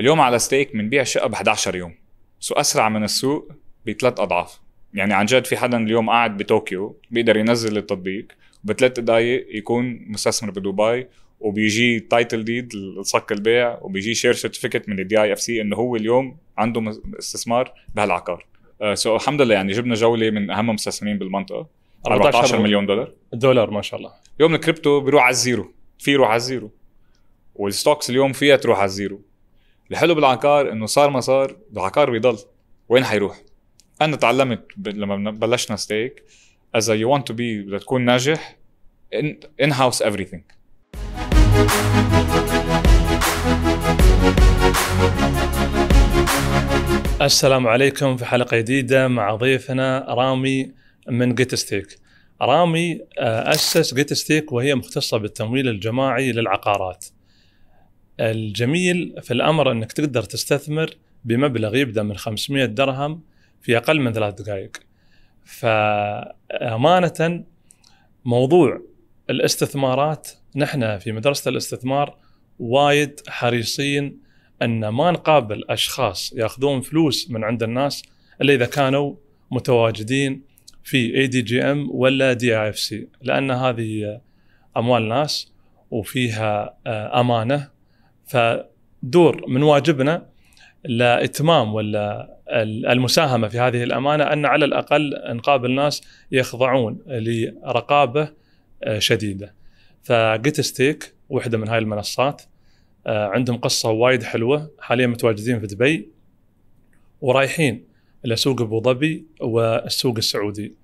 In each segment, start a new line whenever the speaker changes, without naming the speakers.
اليوم على ستيك بنبيع شقه ب 11 يوم سو اسرع من السوق بثلاث اضعاف يعني عن جد في حدا اليوم قاعد بطوكيو بيقدر ينزل التطبيق بثلاث دقائق يكون مستثمر بدبي وبيجي تايتل ديد لصك البيع وبيجي شير سيرتيفيكت من الدي اي اف سي انه هو اليوم عنده استثمار بهالعقار سو آه، uh, so, الحمد لله يعني جبنا جوله من اهم المستثمرين بالمنطقه 14 مليون دولار
دولار ما شاء الله
اليوم الكريبتو بيروح على الزيرو في يروح على الزيرو والستوكس اليوم فيها تروح على الزيرو الحلو بالعقار انه صار ما صار العقار بيضل وين حيروح انا تعلمت لما بلشنا ستيك اذا يو ونت تو بي بدك تكون ناجح ان
هاوس everything السلام عليكم في حلقه جديده مع ضيفنا رامي من جيت ستيك رامي آه، اسس جيت ستيك وهي مختصه بالتمويل الجماعي للعقارات الجميل في الامر انك تقدر تستثمر بمبلغ يبدا من 500 درهم في اقل من ثلاث دقائق. فامانه موضوع الاستثمارات نحن في مدرسه الاستثمار وايد حريصين ان ما نقابل اشخاص ياخذون فلوس من عند الناس الا اذا كانوا متواجدين في اي دي جي ام ولا دي اي اف سي لان هذه اموال ناس وفيها امانه فدور من واجبنا لاتمام ولا المساهمه في هذه الامانه ان على الاقل نقابل ناس يخضعون لرقابه آه، شديده. فجيت ستيك واحده من هاي المنصات آه، عندهم قصه وايد حلوه حاليا متواجدين في دبي ورايحين لسوق ابو ظبي والسوق السعودي.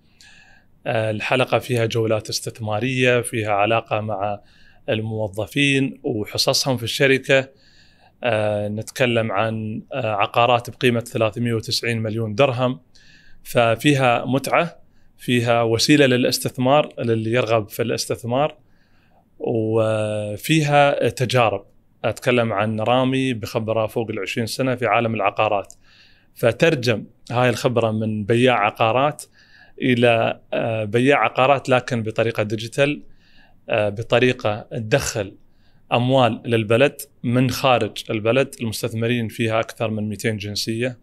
آه، الحلقه فيها جولات استثماريه، فيها علاقه مع الموظفين وحصصهم في الشركه آه، نتكلم عن آه، عقارات بقيمه 390 مليون درهم ففيها متعه فيها وسيله للاستثمار للي يرغب في الاستثمار وفيها تجارب اتكلم عن رامي بخبره فوق ال 20 سنه في عالم العقارات فترجم هاي الخبره من بياع عقارات الى آه، بياع عقارات لكن بطريقه ديجيتال آه، بطريقه تدخل اموال للبلد من خارج البلد المستثمرين فيها اكثر من 200 جنسيه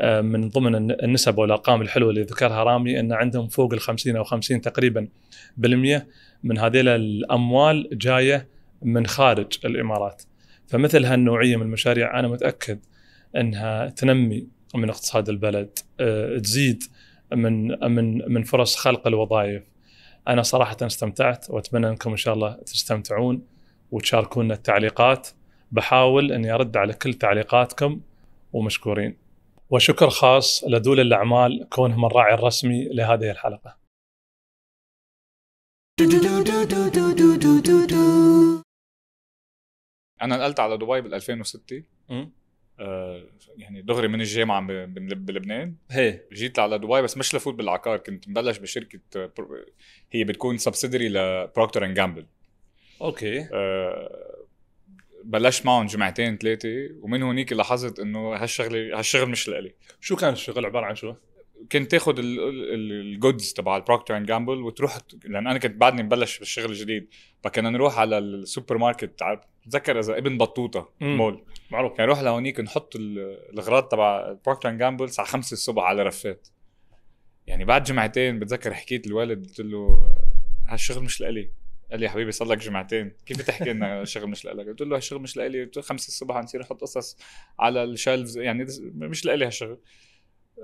آه، من ضمن النسب والارقام الحلوه اللي ذكرها رامي ان عندهم فوق ال 50 او 50 تقريبا بالمئه من هذه الاموال جايه من خارج الامارات فمثل هالنوعيه من المشاريع انا متاكد انها تنمي من اقتصاد البلد آه، تزيد من من من فرص خلق الوظائف انا صراحه استمتعت واتمنى انكم ان شاء الله تستمتعون وتشاركونا التعليقات بحاول اني ارد على كل تعليقاتكم ومشكورين وشكر خاص لدول الاعمال كونهم الراعي الرسمي لهذه الحلقه
انا نقلت على دبي بال 2006 آه، يعني دغري من الجامعه بلبنان هي جيت على دبي بس مش لفوت بالعقار كنت مبلش بشركه هي بتكون سبسيدري لبروكتر اند جامبل اوكي أه بلشت معهم جمعتين ثلاثه ومن هونيك لاحظت انه هالشغله هالشغل مش لإلي شو كان الشغل عباره عن شو؟ كنت تاخذ الجودز تبع البروكتر اند جامبل وتروح لان انا كنت بعدني مبلش بالشغل الجديد فكنا نروح على السوبر ماركت بتذكر اذا ابن بطوطه مول معروف كان نروح لهونيك نحط الاغراض تبع بروكتر اند جامبل الساعه 5 الصبح على رفات يعني بعد جمعتين بتذكر حكيت الوالد قلت له هالشغل مش لإلي قال لي يا حبيبي صار لك جمعتين كيف تحكي لنا الشغل مش لإلك قلت له هالشغل مش لإلي قلت له 5 الصبح نصير نحط قصص على الشلفز يعني مش لإلي هالشغل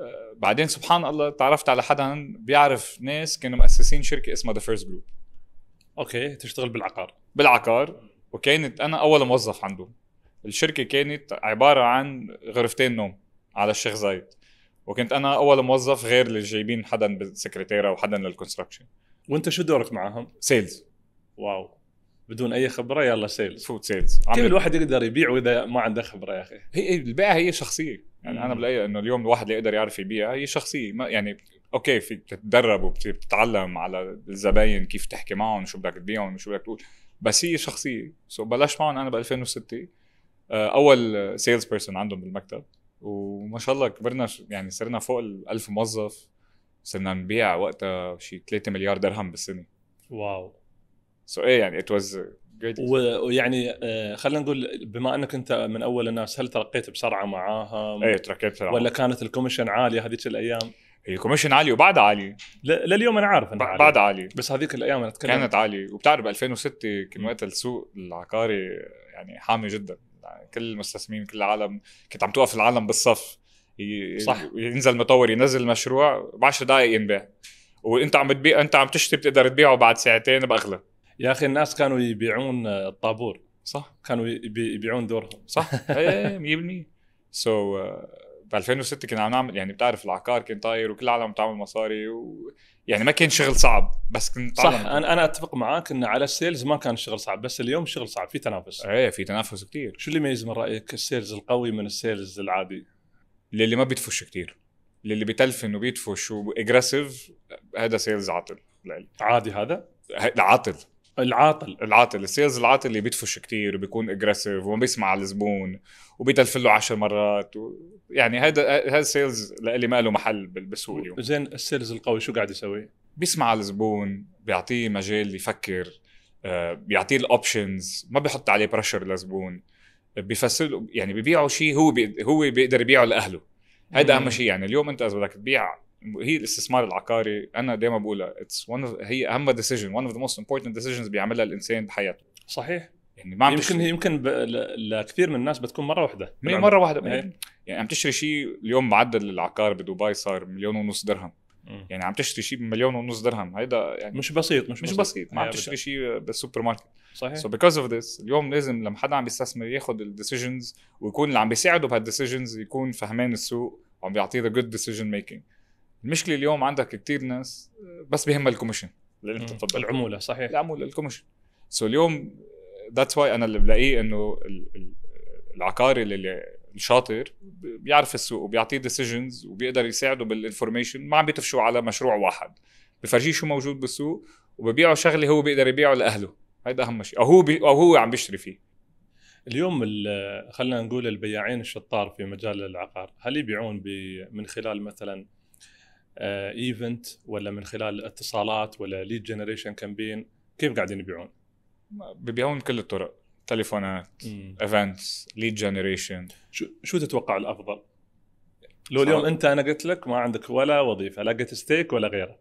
آه، بعدين سبحان الله تعرفت على حدا بيعرف ناس كانوا مؤسسين شركه اسمها ذا فيرست جروب اوكي تشتغل بالعقار بالعقار وكانت انا اول موظف عندهم الشركه كانت عباره عن غرفتين نوم على الشيخ زايد وكنت انا اول موظف غير اللي جايبين حدا بالسكرتيره وحدا للكونستراكشن
وانت شو دورك معهم سيلز
واو بدون اي خبره يلا سيلز فوت سيلز كيف الواحد يقدر يبيع واذا ما عنده خبره يا اخي هي البيع هي شخصيه يعني مم. انا بلاقي انه اليوم الواحد اللي يقدر يعرف يبيع هي شخصيه ما يعني اوكي فيك تتدرب وبتتعلم على الزباين كيف تحكي معهم شو بدك تبيعهم شو بدك تقول بس هي شخصيه سو so بلشت معهم انا ب 2006 آه، اول سيلز بيرسون عندهم بالمكتب وما شاء الله كبرنا يعني صرنا فوق ال 1000 موظف صرنا نبيع وقتها شي 3 مليار درهم بالسنه واو سو so, ايه يعني ات واز
ويعني آه، خلينا نقول بما انك انت من اول الناس هل ترقيت بسرعه معاها؟ ايه ترقيت بسرعه ولا كانت الكوميشن عاليه هذيك الايام؟ كوميشن عالي وبعد عالي ل- لليوم انا عارف انه بعد عالي بس هذيك الايام انا اتكلم كانت عالية وبتعرف
2006 كان وقت السوق العقاري يعني حامي جدا يعني كل المستثمرين كل العالم كنت عم توقف العالم بالصف ي- صح. ينزل مطور ينزل مشروع ب 10 دقائق ينباع وانت عم بتبيع انت عم تشتري بتقدر تبيعه بعد ساعتين باغلى
يا اخي الناس كانوا يبيعون الطابور صح كانوا يبيعون دورهم صح 100%
سو إيه، إيه، ب 2006 كنا عم نعمل يعني بتعرف العقار كان طاير وكل العالم بتعمل
مصاري و... يعني ما كان شغل صعب بس كنت صح انا انا اتفق معك انه على السيلز ما كان شغل صعب بس اليوم شغل صعب في تنافس ايه في تنافس كثير شو اللي يميز من رايك السيلز القوي من السيلز العادي؟ للي ما بيدفش كثير للي بيتلفن وبيدفش
واجريسيف هذا سيلز عاطل عادي هذا؟ عاطل العاطل العاطل السيلز العاطل اللي بيدفش كتير وبيكون اجريسيف وما بيسمع على الزبون وبيتلفل له 10 مرات و... يعني هذا هذا السيلز لإلي ما له محل بالسوق اليوم زين السيلز القوي شو قاعد يسوي؟ بيسمع على الزبون بيعطيه مجال يفكر آه، بيعطيه الاوبشنز ما بيحط عليه بريشر للزبون بيفسر يعني ببيعه شيء هو بي... هو بيقدر يبيعه لاهله هذا اهم شيء يعني اليوم انت اذا بدك تبيع هي الاستثمار العقاري انا دائما بقولها اتس هي اهم ديسيجن ون اوف ذا موست امبورتنت ديسيجنز بيعملها الانسان بحياته صحيح يعني ما عم يمكن تشري. يمكن ب... لكثير من الناس بتكون مره واحده يعني مره واحده يعني. يعني عم تشتري شيء اليوم معدل العقار بدبي صار مليون ونص درهم مم. يعني عم تشتري شيء بمليون ونص درهم هيدا يعني مش بسيط مش, مش بسيط, بسيط. ما عم تشتري شيء بالسوبر ماركت صحيح سو بيكوز اوف ذس اليوم لازم لما حدا عم بيستثمر ياخذ الديسيجنز ويكون اللي عم بيساعده بهالديسيجنز يكون فهمان السوق وعم بيعطيه ذا جود ديسيجن ميكينج المشكله اليوم عندك كثير ناس بس بيهمها الكوميشن العموله صحيح العموله الكوميشن سو so اليوم ذاتس واي انا اللي بلاقيه انه العقاري اللي الشاطر بيعرف السوق وبيعطيه ديسيجنز وبيقدر يساعده بالانفورميشن ما عم بيتفشوا على مشروع واحد بفرجيه شو موجود بالسوق وببيعه شغله هو بيقدر يبيعه لاهله
هيدا اهم شيء او هو بي او هو عم بيشتري فيه اليوم خلينا نقول البياعين الشطار في مجال العقار هل يبيعون من خلال مثلا ايفنت آه، ولا من خلال اتصالات ولا ليد جنريشن كامبين كيف قاعدين يبيعون؟
بيبيعون كل الطرق تليفونات ايفنتس ليد جنريشن
شو شو تتوقع الافضل؟ لو اليوم انت انا قلت لك ما عندك ولا وظيفه لا جيت ستيك ولا غيره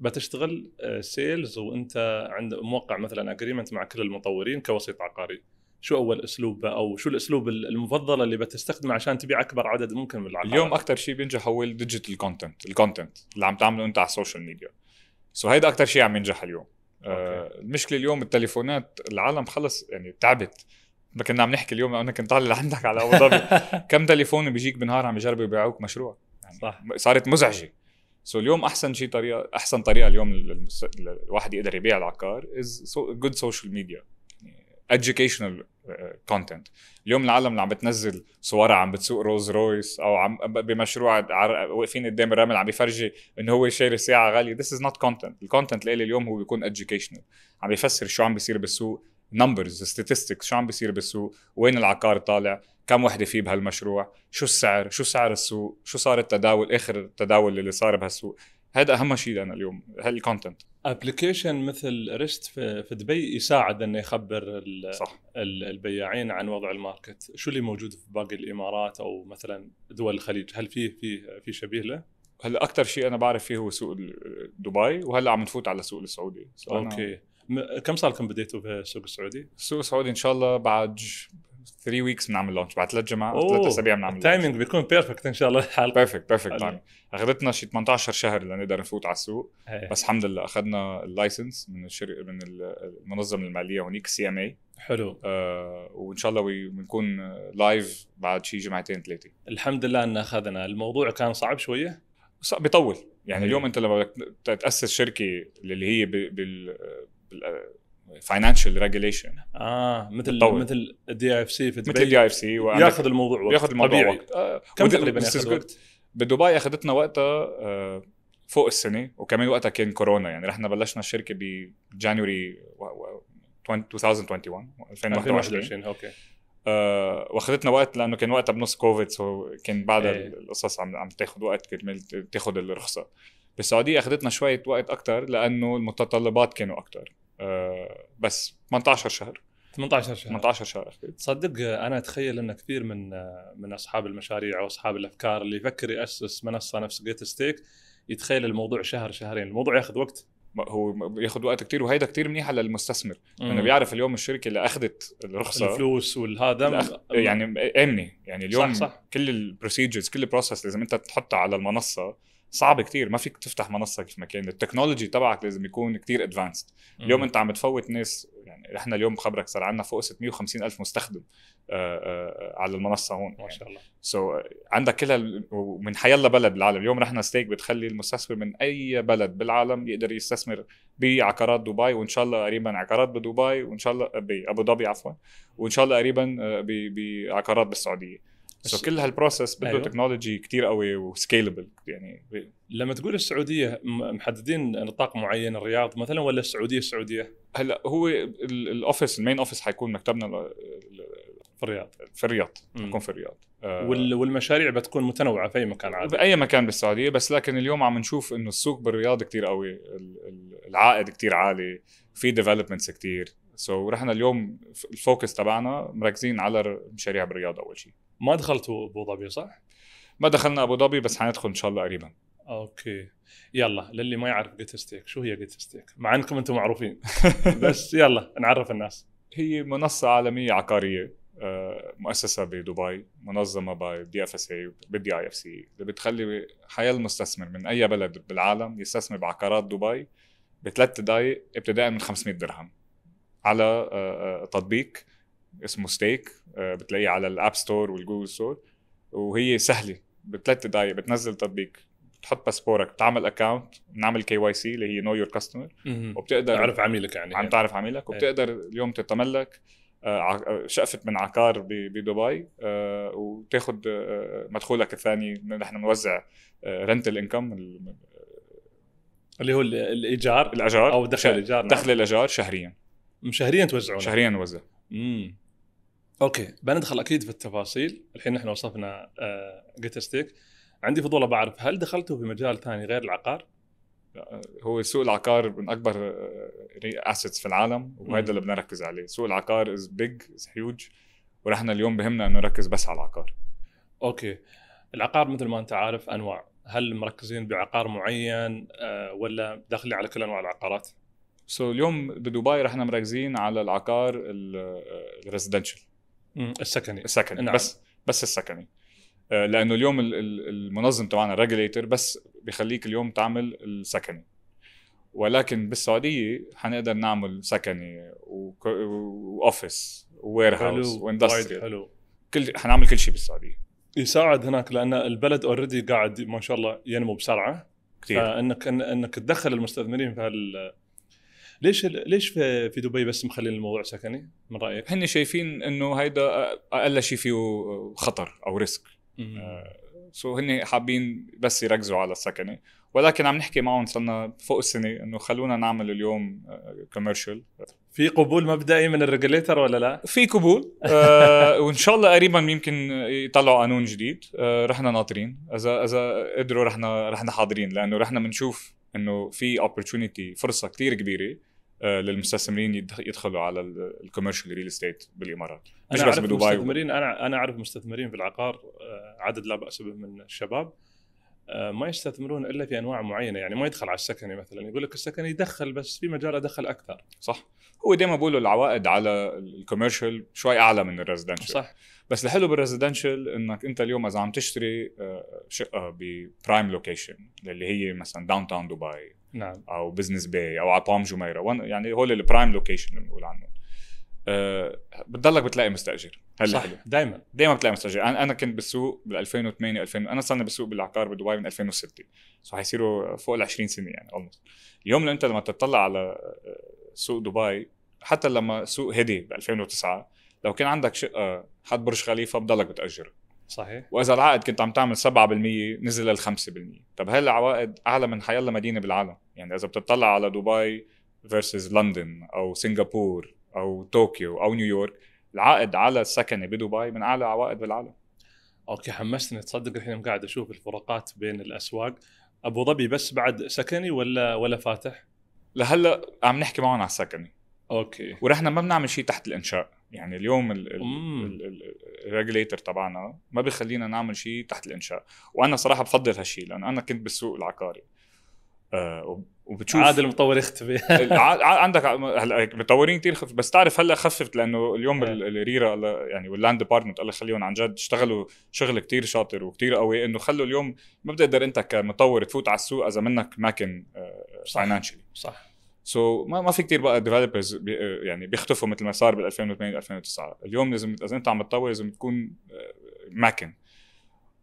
بتشتغل سيلز آه، وانت عند موقع مثلا اجريمنت مع كل المطورين كوسيط عقاري شو اول اسلوب او شو الاسلوب المفضل اللي بتستخدمه عشان تبيع اكبر عدد ممكن من العقارات اليوم اكثر شيء بينجح هو الديجيتال كونتنت
الكونتنت اللي عم تعمله انت على السوشيال ميديا سو هيدا اكثر شيء عم ينجح اليوم آه، أوكي. المشكله اليوم التليفونات العالم خلص يعني تعبت كنا عم نحكي اليوم انا كنت طالع لعندك على ابو ظبي كم تليفون بيجيك بالنهار عم يجربوا يبيعوك مشروع يعني صح صارت مزعجه سو so اليوم احسن شيء طريقه احسن طريقه اليوم الواحد يقدر يبيع العقار از جود سوشيال ميديا educational uh, content اليوم العالم اللي عم بتنزل صورها عم بتسوق روز رويس او عم بمشروع واقفين قدام الرمل عم بيفرجي انه هو شاري ساعه غاليه ذس از نوت كونتنت الكونتنت اللي اليوم هو بيكون educational عم بيفسر شو عم بيصير بالسوق نمبرز statistics شو عم بيصير بالسوق وين العقار طالع كم وحده فيه بهالمشروع شو السعر شو سعر السوق شو صار التداول اخر التداول اللي صار بهالسوق هذا اهم شيء انا اليوم هالكونتنت
ابلكيشن مثل ريست في, في دبي يساعد انه يخبر صح. البياعين عن وضع الماركت، شو اللي موجود في باقي الامارات او مثلا دول الخليج؟ هل في في في شبيه له؟ هلا اكثر شيء انا بعرف فيه هو سوق دبي وهلا عم نفوت على السوق السعودي اوكي كم صار لكم
بديتوا في السوق السعودي؟ السوق السعودي ان شاء الله بعد 3 ويكس بنعمل لونش بعد ثلاث او ثلاث اسابيع بنعمل التايمينج بيكون بيرفكت ان شاء الله الحال بيرفكت بيرفكت اخذتنا شي 18 شهر لنقدر نفوت على السوق هي. إيه. بس الحمد لله اخذنا اللايسنس من الشركه من المنظمه الماليه هونيك سي ام اي حلو آه وان شاء الله بنكون لايف بعد شي جمعتين ثلاثه
الحمد لله ان اخذنا الموضوع كان صعب شويه بيطول يعني هي. إيه. اليوم انت
لما بدك تاسس شركه اللي هي بال... فاينانشال ريجوليشن
اه مثل متطور. مثل الدي اف سي في دبي مثل الدي اف سي ياخذ الموضوع وقت ياخذ الموضوع طبيعي. وقت آه كم تقريبا ياخذ وقت؟
بدبي اخذتنا وقتها آه، فوق السنه وكمان وقتها كان كورونا يعني رحنا بلشنا الشركه بجانوري 2021 2021 اوكي آه، واخذتنا وقت لانه كان وقتها بنص كوفيد سو كان بعد ايه. القصص عم عم تاخذ وقت كرمال تاخذ الرخصه بالسعوديه اخذتنا شويه وقت اكثر لانه المتطلبات كانوا اكثر آه، بس 18 شهر 18 شهر 18 شهر
تصدق انا اتخيل ان كثير من آه، من اصحاب المشاريع واصحاب الافكار اللي يفكر ياسس منصه نفس جيت ستيك يتخيل الموضوع شهر شهرين الموضوع ياخذ وقت هو ياخذ وقت كثير وهيدا كثير منيحه للمستثمر لانه بيعرف
اليوم الشركه اللي اخذت الرخصه الفلوس والهذا الأخ... يعني امنه يعني اليوم صح صح. كل البروسيجرز كل البروسس لازم انت تحطها على المنصه صعب كتير ما فيك تفتح منصه في مكان التكنولوجي تبعك لازم يكون كتير ادفانسد اليوم انت عم تفوت ناس يعني احنا اليوم خبرك صار عندنا فوق 650 الف مستخدم آآ آه، آآ آه، آه، على المنصه هون ما يعني. شاء الله سو so, عندك كل ومن حيلا بلد بالعالم اليوم رحنا ستيك بتخلي المستثمر من اي بلد بالعالم يقدر يستثمر بعقارات دبي وان شاء الله قريبا عقارات بدبي وان شاء الله بابو ظبي عفوا وان شاء الله قريبا بعقارات بالسعوديه سو so كل هالبروسس بده أيوه. تكنولوجي كثير قوي وسكيلبل يعني
لما تقول السعوديه محددين نطاق معين الرياض مثلا ولا السعوديه السعوديه؟ هلا هو الاوفيس المين اوفيس حيكون مكتبنا في الرياض
في الرياض حيكون في الرياض آه.
والمشاريع بتكون متنوعه في اي
مكان عادي باي مكان بالسعوديه بس لكن اليوم عم نشوف انه السوق بالرياض كثير قوي العائد كثير عالي في ديفلوبمنتس كثير سو so, رحنا اليوم الفوكس تبعنا مركزين على المشاريع بالرياض اول شيء ما
دخلتوا ابو ظبي صح؟ ما دخلنا ابو ظبي بس حندخل ان شاء الله قريبا اوكي يلا للي ما يعرف جيت ستيك شو هي جيت ستيك؟ مع انكم انتم معروفين بس يلا
نعرف الناس هي منصه عالميه عقاريه آه، مؤسسه بدبي منظمه دي اف اس اي بالدي اي اف سي اللي بتخلي حياه المستثمر من اي بلد بالعالم يستثمر بعقارات دبي بثلاث دقائق ابتداء من 500 درهم على آه، آه، تطبيق اسمه ستيك آه، بتلاقيه على الاب ستور والجوجل ستور وهي سهله بثلاث دقائق بتنزل تطبيق بتحط باسبورك بتعمل اكونت بنعمل كي واي سي اللي هي نو يور كاستمر وبتقدر تعرف عميلك يعني عم تعرف عميلك إيه. وبتقدر اليوم تتملك شقفه من عقار بدبي وتاخذ مدخولك الثاني نحن بنوزع رنتل انكم
اللي هو الايجار الاجار او دخل الايجار دخل الايجار شهريا شهريا توزعون شهريا نوزع امم اوكي بندخل اكيد في التفاصيل الحين نحن وصفنا جيتر آه، ستيك عندي فضول بعرف هل دخلتوا في مجال ثاني غير العقار؟ هو سوق العقار من اكبر اسيتس آه، في العالم وهذا اللي
بنركز عليه، سوق العقار از بيج از هيوج ونحن اليوم بهمنا انه نركز بس على العقار.
اوكي العقار مثل ما انت عارف انواع، هل مركزين بعقار معين آه، ولا داخلين على كل انواع العقارات؟ سو so اليوم بدبي رحنا مركزين
على العقار الريزدنشال
السكني السكني نعم. بس
بس السكني آه، لانه اليوم المنظم تبعنا الريجليتر بس بخليك اليوم تعمل السكني ولكن بالسعوديه حنقدر نعمل سكني
واوفيس ووير هاوس واندستريال حلو كل حنعمل كل شيء بالسعوديه يساعد هناك لان البلد اوريدي قاعد ما شاء الله ينمو بسرعه كثير فانك انك تدخل المستثمرين في هال ليش ليش في دبي بس مخلين الموضوع سكني
من رايك؟ هن شايفين انه هيدا اقل شيء فيه خطر او ريسك سو آه، هن حابين بس يركزوا على السكنه ولكن عم نحكي معهم صرنا فوق السنه انه خلونا نعمل اليوم كوميرشال آه، في قبول
مبدئي من الريجليتر ولا لا؟ في قبول
آه وان شاء الله قريبا يمكن يطلعوا قانون جديد آه رحنا ناطرين اذا اذا قدروا رحنا رحنا حاضرين لانه رحنا بنشوف انه في اوبورتونيتي فرصه كثير كبيره آه، للمستثمرين يدخلوا على الكوميرشال ريل استيت بالامارات مش بس بدبي مستثمرين
انا انا اعرف مستثمرين في العقار آه، عدد لا باس به من الشباب آه، ما يستثمرون الا في انواع معينه يعني ما يدخل على السكني مثلا يقول لك السكني يدخل بس في مجال ادخل اكثر صح هو دائما بقولوا
العوائد على الكوميرشال شوي اعلى من الريزدنشال صح بس الحلو بالريزيدنشال انك انت اليوم اذا عم تشتري آه، شقه ببرايم لوكيشن اللي هي مثلا داون تاون دبي نعم او بزنس باي او عطام جميره يعني هول البرايم لوكيشن اللي بنقول عنهم أه بتضلك بتلاقي مستاجر هلا صح دائما دائما بتلاقي مستاجر انا انا كنت بالسوق بال 2008 2000 انا صرنا بالسوق بالعقار بدبي من 2006 سو حيصيروا فوق ال 20 سنه يعني اولموست اليوم انت لما تطلع على آه، سوق دبي حتى لما سوق هدي ب 2009 لو كان عندك شقه حد برج خليفه بضلك بتاجرها صحيح واذا العائد كنت عم تعمل 7% نزل لل 5% طب هل العوائد اعلى من حيلا مدينه بالعالم يعني اذا بتطلع على دبي فيرسز لندن او سنغافور
او طوكيو او نيويورك العائد على السكنه بدبي من اعلى عوائد بالعالم اوكي حمستني تصدق الحين قاعد اشوف الفروقات بين الاسواق ابو ظبي بس بعد سكني ولا ولا فاتح؟ لهلا عم نحكي معهم على السكني اوكي ونحن
ما بنعمل شيء تحت الانشاء يعني اليوم الريجليتر تبعنا ما بخلينا نعمل شيء تحت الانشاء وانا صراحه بفضل هالشيء لانه انا كنت بالسوق العقاري آه وبتشوف عاد
المطور يختفي
عندك هلا مطورين كثير خف بس تعرف هلا خففت لانه اليوم إيه. الريرا يعني واللاند ديبارتمنت الله يخليهم عن جد اشتغلوا شغل كثير شاطر وكثير قوي انه خلوا اليوم ما بتقدر انت كمطور تفوت على السوق اذا منك ماكن فاينانشلي آه، صح سو so, ما ما في كثير بقى ديفلوبرز بي آه، يعني بيختفوا مثل ما صار بال 2008 2009 اليوم لازم اذا انت عم تطور لازم تكون آه، ماكن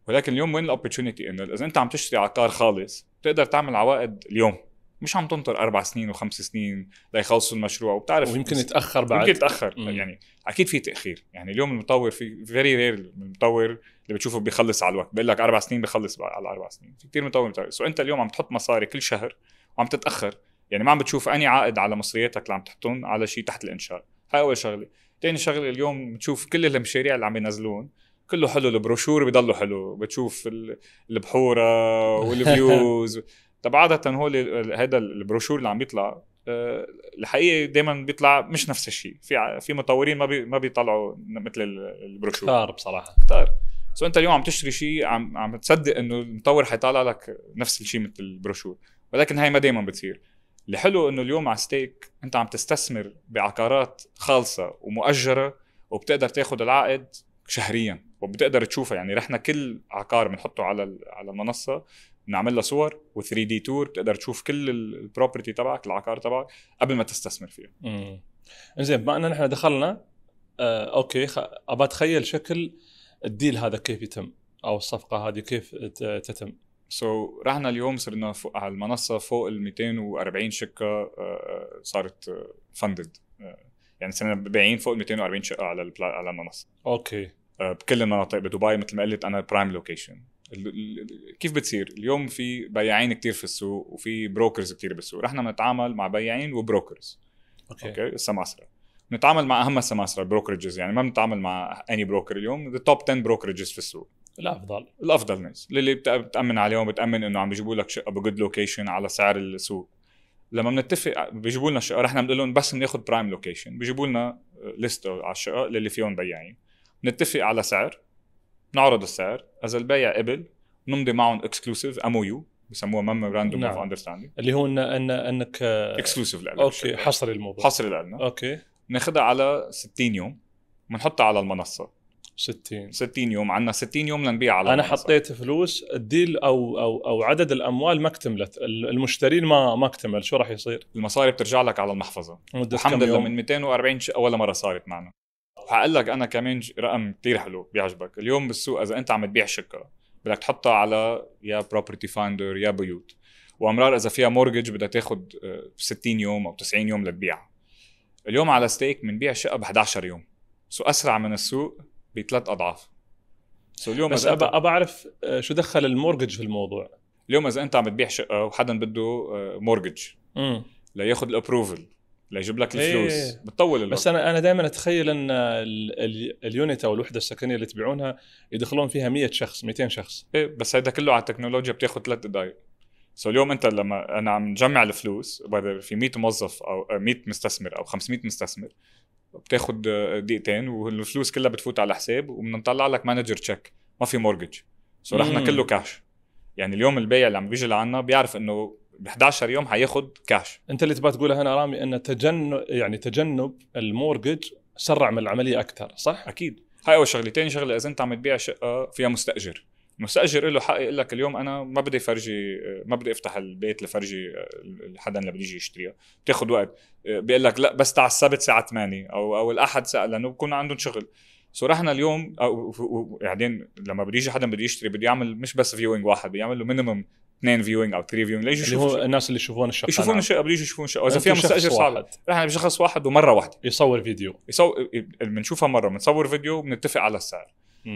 ولكن اليوم وين الاوبرتونيتي انه اذا انت عم تشتري عقار خالص بتقدر تعمل عوائد اليوم مش عم تنطر اربع سنين وخمس سنين ليخلصوا المشروع وبتعرف ويمكن يتاخر بعد يمكن يتاخر يعني اكيد في تاخير يعني اليوم المطور في فيري رير المطور اللي بتشوفه بيخلص على الوقت بيقول لك اربع سنين بخلص على اربع سنين في كثير مطور سو انت اليوم عم تحط مصاري كل شهر وعم تتاخر يعني ما عم بتشوف اني عائد على مصرياتك اللي عم تحطهم على شيء تحت الانشاء هاي اول شغله ثاني شغله اليوم بتشوف كل المشاريع اللي عم ينزلون كله حلو البروشور بضله حلو بتشوف البحوره والفيوز طب عاده هول هذا البروشور اللي عم بيطلع آه، الحقيقه دائما بيطلع مش نفس الشيء في في مطورين ما بي ما بيطلعوا مثل البروشور كتار بصراحه كتار سو انت اليوم عم تشتري شيء عم عم تصدق انه المطور حيطلع لك نفس الشيء مثل البروشور ولكن هاي ما دائما بتصير الحلو انه اليوم على ستيك انت عم تستثمر بعقارات خالصه ومؤجره وبتقدر تاخذ العائد شهريا وبتقدر تشوفها يعني رحنا كل عقار بنحطه على على المنصه بنعمل لها صور و3 دي تور بتقدر تشوف كل البروبرتي تبعك العقار تبعك قبل ما تستثمر فيه
امم زين بما ان نحن دخلنا آه اوكي خ... ابى اتخيل شكل الديل هذا كيف يتم او الصفقه هذه كيف تتم سو so, رحنا اليوم صرنا فوق على المنصه
فوق ال 240 شقه آه، آه، صارت فندد آه، يعني صرنا بايعين فوق ال 240 شقه على على المنصه اوكي بكل المناطق بدبي مثل ما قلت انا برايم لوكيشن كيف بتصير؟ اليوم في بياعين كتير في السوق وفي بروكرز كتير بالسوق، رحنا بنتعامل مع بياعين وبروكرز. اوكي اوكي السماسره. بنتعامل مع اهم السماسره بروكرجز يعني ما بنتعامل مع اني بروكر اليوم ذا توب 10 بروكرجز في السوق. الافضل الافضل ناس للي بتامن عليهم بتامن انه عم بيجيبوا لك شقه بجود لوكيشن على سعر السوق لما بنتفق بيجيبوا لنا شقه رحنا بنقول لهم بس بناخذ برايم لوكيشن بيجيبوا لنا ليست على الشقق للي فيهم بياعين بنتفق على سعر نعرض السعر اذا البيع قبل نمضي معهم اكسكلوسيف ام او يو بسموها ميموراندوم نعم. اوف اندرستاندينج
اللي هو ان ان انك اكسكلوسيف آه، لنا اوكي حصري الموضوع حصري لنا اوكي
بناخذها على 60 يوم بنحطها على المنصه 60 60 يوم عندنا 60
يوم لنبيع على انا حطيت فلوس الديل او او او عدد الاموال ما اكتملت المشترين ما ما اكتمل شو راح يصير المصاري بترجع لك على المحفظه الحمد لله من 240
شقه ولا مره صارت معنا حقول لك انا كمان رقم كثير حلو بيعجبك اليوم بالسوق اذا انت عم تبيع شقه بدك تحطها على يا بروبرتي فاندر يا بيوت وامرار اذا فيها مورجج بدها تاخذ 60 آه، يوم او 90 يوم لتبيعها اليوم على ستيك بنبيع شقه ب 11 يوم سو اسرع من السوق بثلاث اضعاف سو so اليوم بس أبا أبا اعرف آه، شو دخل المورجج في الموضوع اليوم اذا انت عم تبيع شقه آه، وحدا بده آه، مورجج لياخذ الابروفل ليجيب لك إيه، الفلوس إيه. بتطول الوقت بس
انا انا دائما اتخيل ان اليونت او الوحده السكنيه اللي تبيعونها يدخلون فيها 100 شخص 200 شخص ايه بس هذا كله على التكنولوجيا بتاخذ ثلاث دقائق سو اليوم انت لما
انا عم جمع الفلوس في 100 موظف او 100 مستثمر او 500 مستثمر بتاخد آه، دقيقتين والفلوس كلها بتفوت على حساب وبنطلع لك مانجر تشيك ما في مورجج سو رحنا كله كاش يعني اليوم البايع اللي عم بيجي لعنا بيعرف انه ب 11 يوم حياخد كاش
انت اللي تبغى تقوله هنا رامي ان تجنب يعني تجنب المورجج سرع من العمليه اكثر صح؟ اكيد هاي اول شغله، ثاني شغله اذا انت عم تبيع شقه فيها
مستاجر مستاجر له حق يقول لك اليوم انا ما بدي فرجي ما بدي افتح البيت لفرجي آه، حدا اللي بده يجي يشتريها بتاخذ وقت آه، بيقول لك لا بس تاع السبت الساعه 8 او او الاحد ساعه لانه بكون عندهم شغل سو رحنا اليوم بعدين آه، يعني لما بده يجي حدا بده يشتري بده يعمل مش بس فيوينج واحد بده يعمل له مينيمم اثنين فيوينج او ثري فيوينج اللي هو الناس
اللي يشوفون الشقه يشوفون الشقه بده يجي يشوفون الشقه واذا فيها مستاجر صعب
رحنا بشخص واحد ومره واحده يصور فيديو يصور بنشوفها مره بنصور فيديو بنتفق على السعر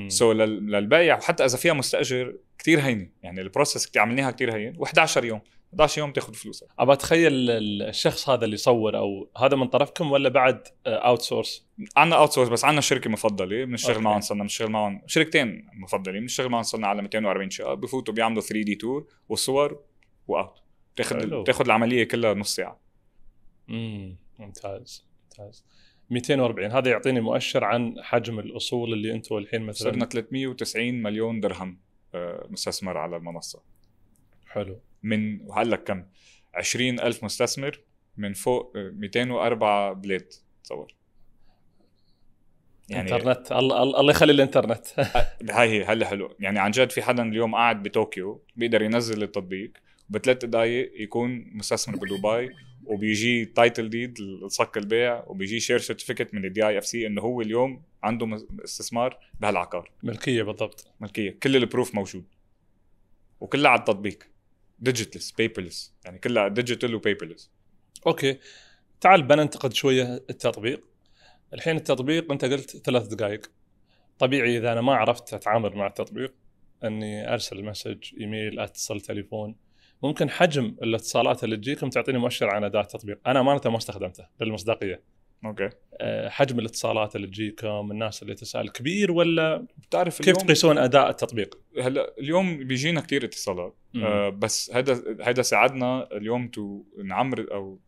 سو so للبائع يعني وحتى اذا فيها مستاجر كثير هينه يعني البروسس اللي عملناها كثير هين و11 يوم 11 يوم تاخذ فلوسك ابى اتخيل الشخص هذا اللي صور او هذا من طرفكم ولا بعد اوت سورس؟ عندنا اوت سورس بس عندنا شركه مفضله بنشتغل معهم صرنا بنشتغل معهم شركتين مفضلين بنشتغل معهم صرنا على 240 شقه بفوتوا بيعملوا 3 دي تور وصور واوت بتاخذ بتاخذ
العمليه كلها نص ساعه امم ممتاز ممتاز 240 هذا يعطيني مؤشر عن حجم الاصول اللي انتم الحين مثلا صرنا 390
مليون درهم آه، مستثمر على المنصه حلو من وهلا لك كم 20000 مستثمر من فوق 204 آه، بلاد تصور
يعني انترنت
الله الله يخلي الانترنت هاي هي هلا حلو يعني عن جد في حدا اليوم قاعد بطوكيو بيقدر ينزل التطبيق بثلاث دقائق يكون مستثمر بدبي وبيجي تايتل ديد لصك البيع وبيجي شير سيرتيفيكت من الدي اي اف سي انه هو اليوم عنده استثمار بهالعقار ملكيه بالضبط ملكيه كل البروف موجود وكلها على التطبيق ديجيتلس بيبرلس
يعني كلها ديجيتال وبيبرلس اوكي تعال بننتقد شويه التطبيق الحين التطبيق انت قلت ثلاث دقائق طبيعي اذا انا ما عرفت اتعامل مع التطبيق اني ارسل مسج ايميل اتصل تليفون ممكن حجم الاتصالات اللي تجيكم تعطيني مؤشر عن اداء التطبيق انا امانه ما استخدمته للمصداقيه اوكي أه حجم الاتصالات اللي تجيكم الناس اللي تسال كبير ولا بتعرف كيف تقيسون اداء التطبيق هلا اليوم بيجينا كثير اتصالات آه بس هذا هذا ساعدنا
اليوم تو نعمر او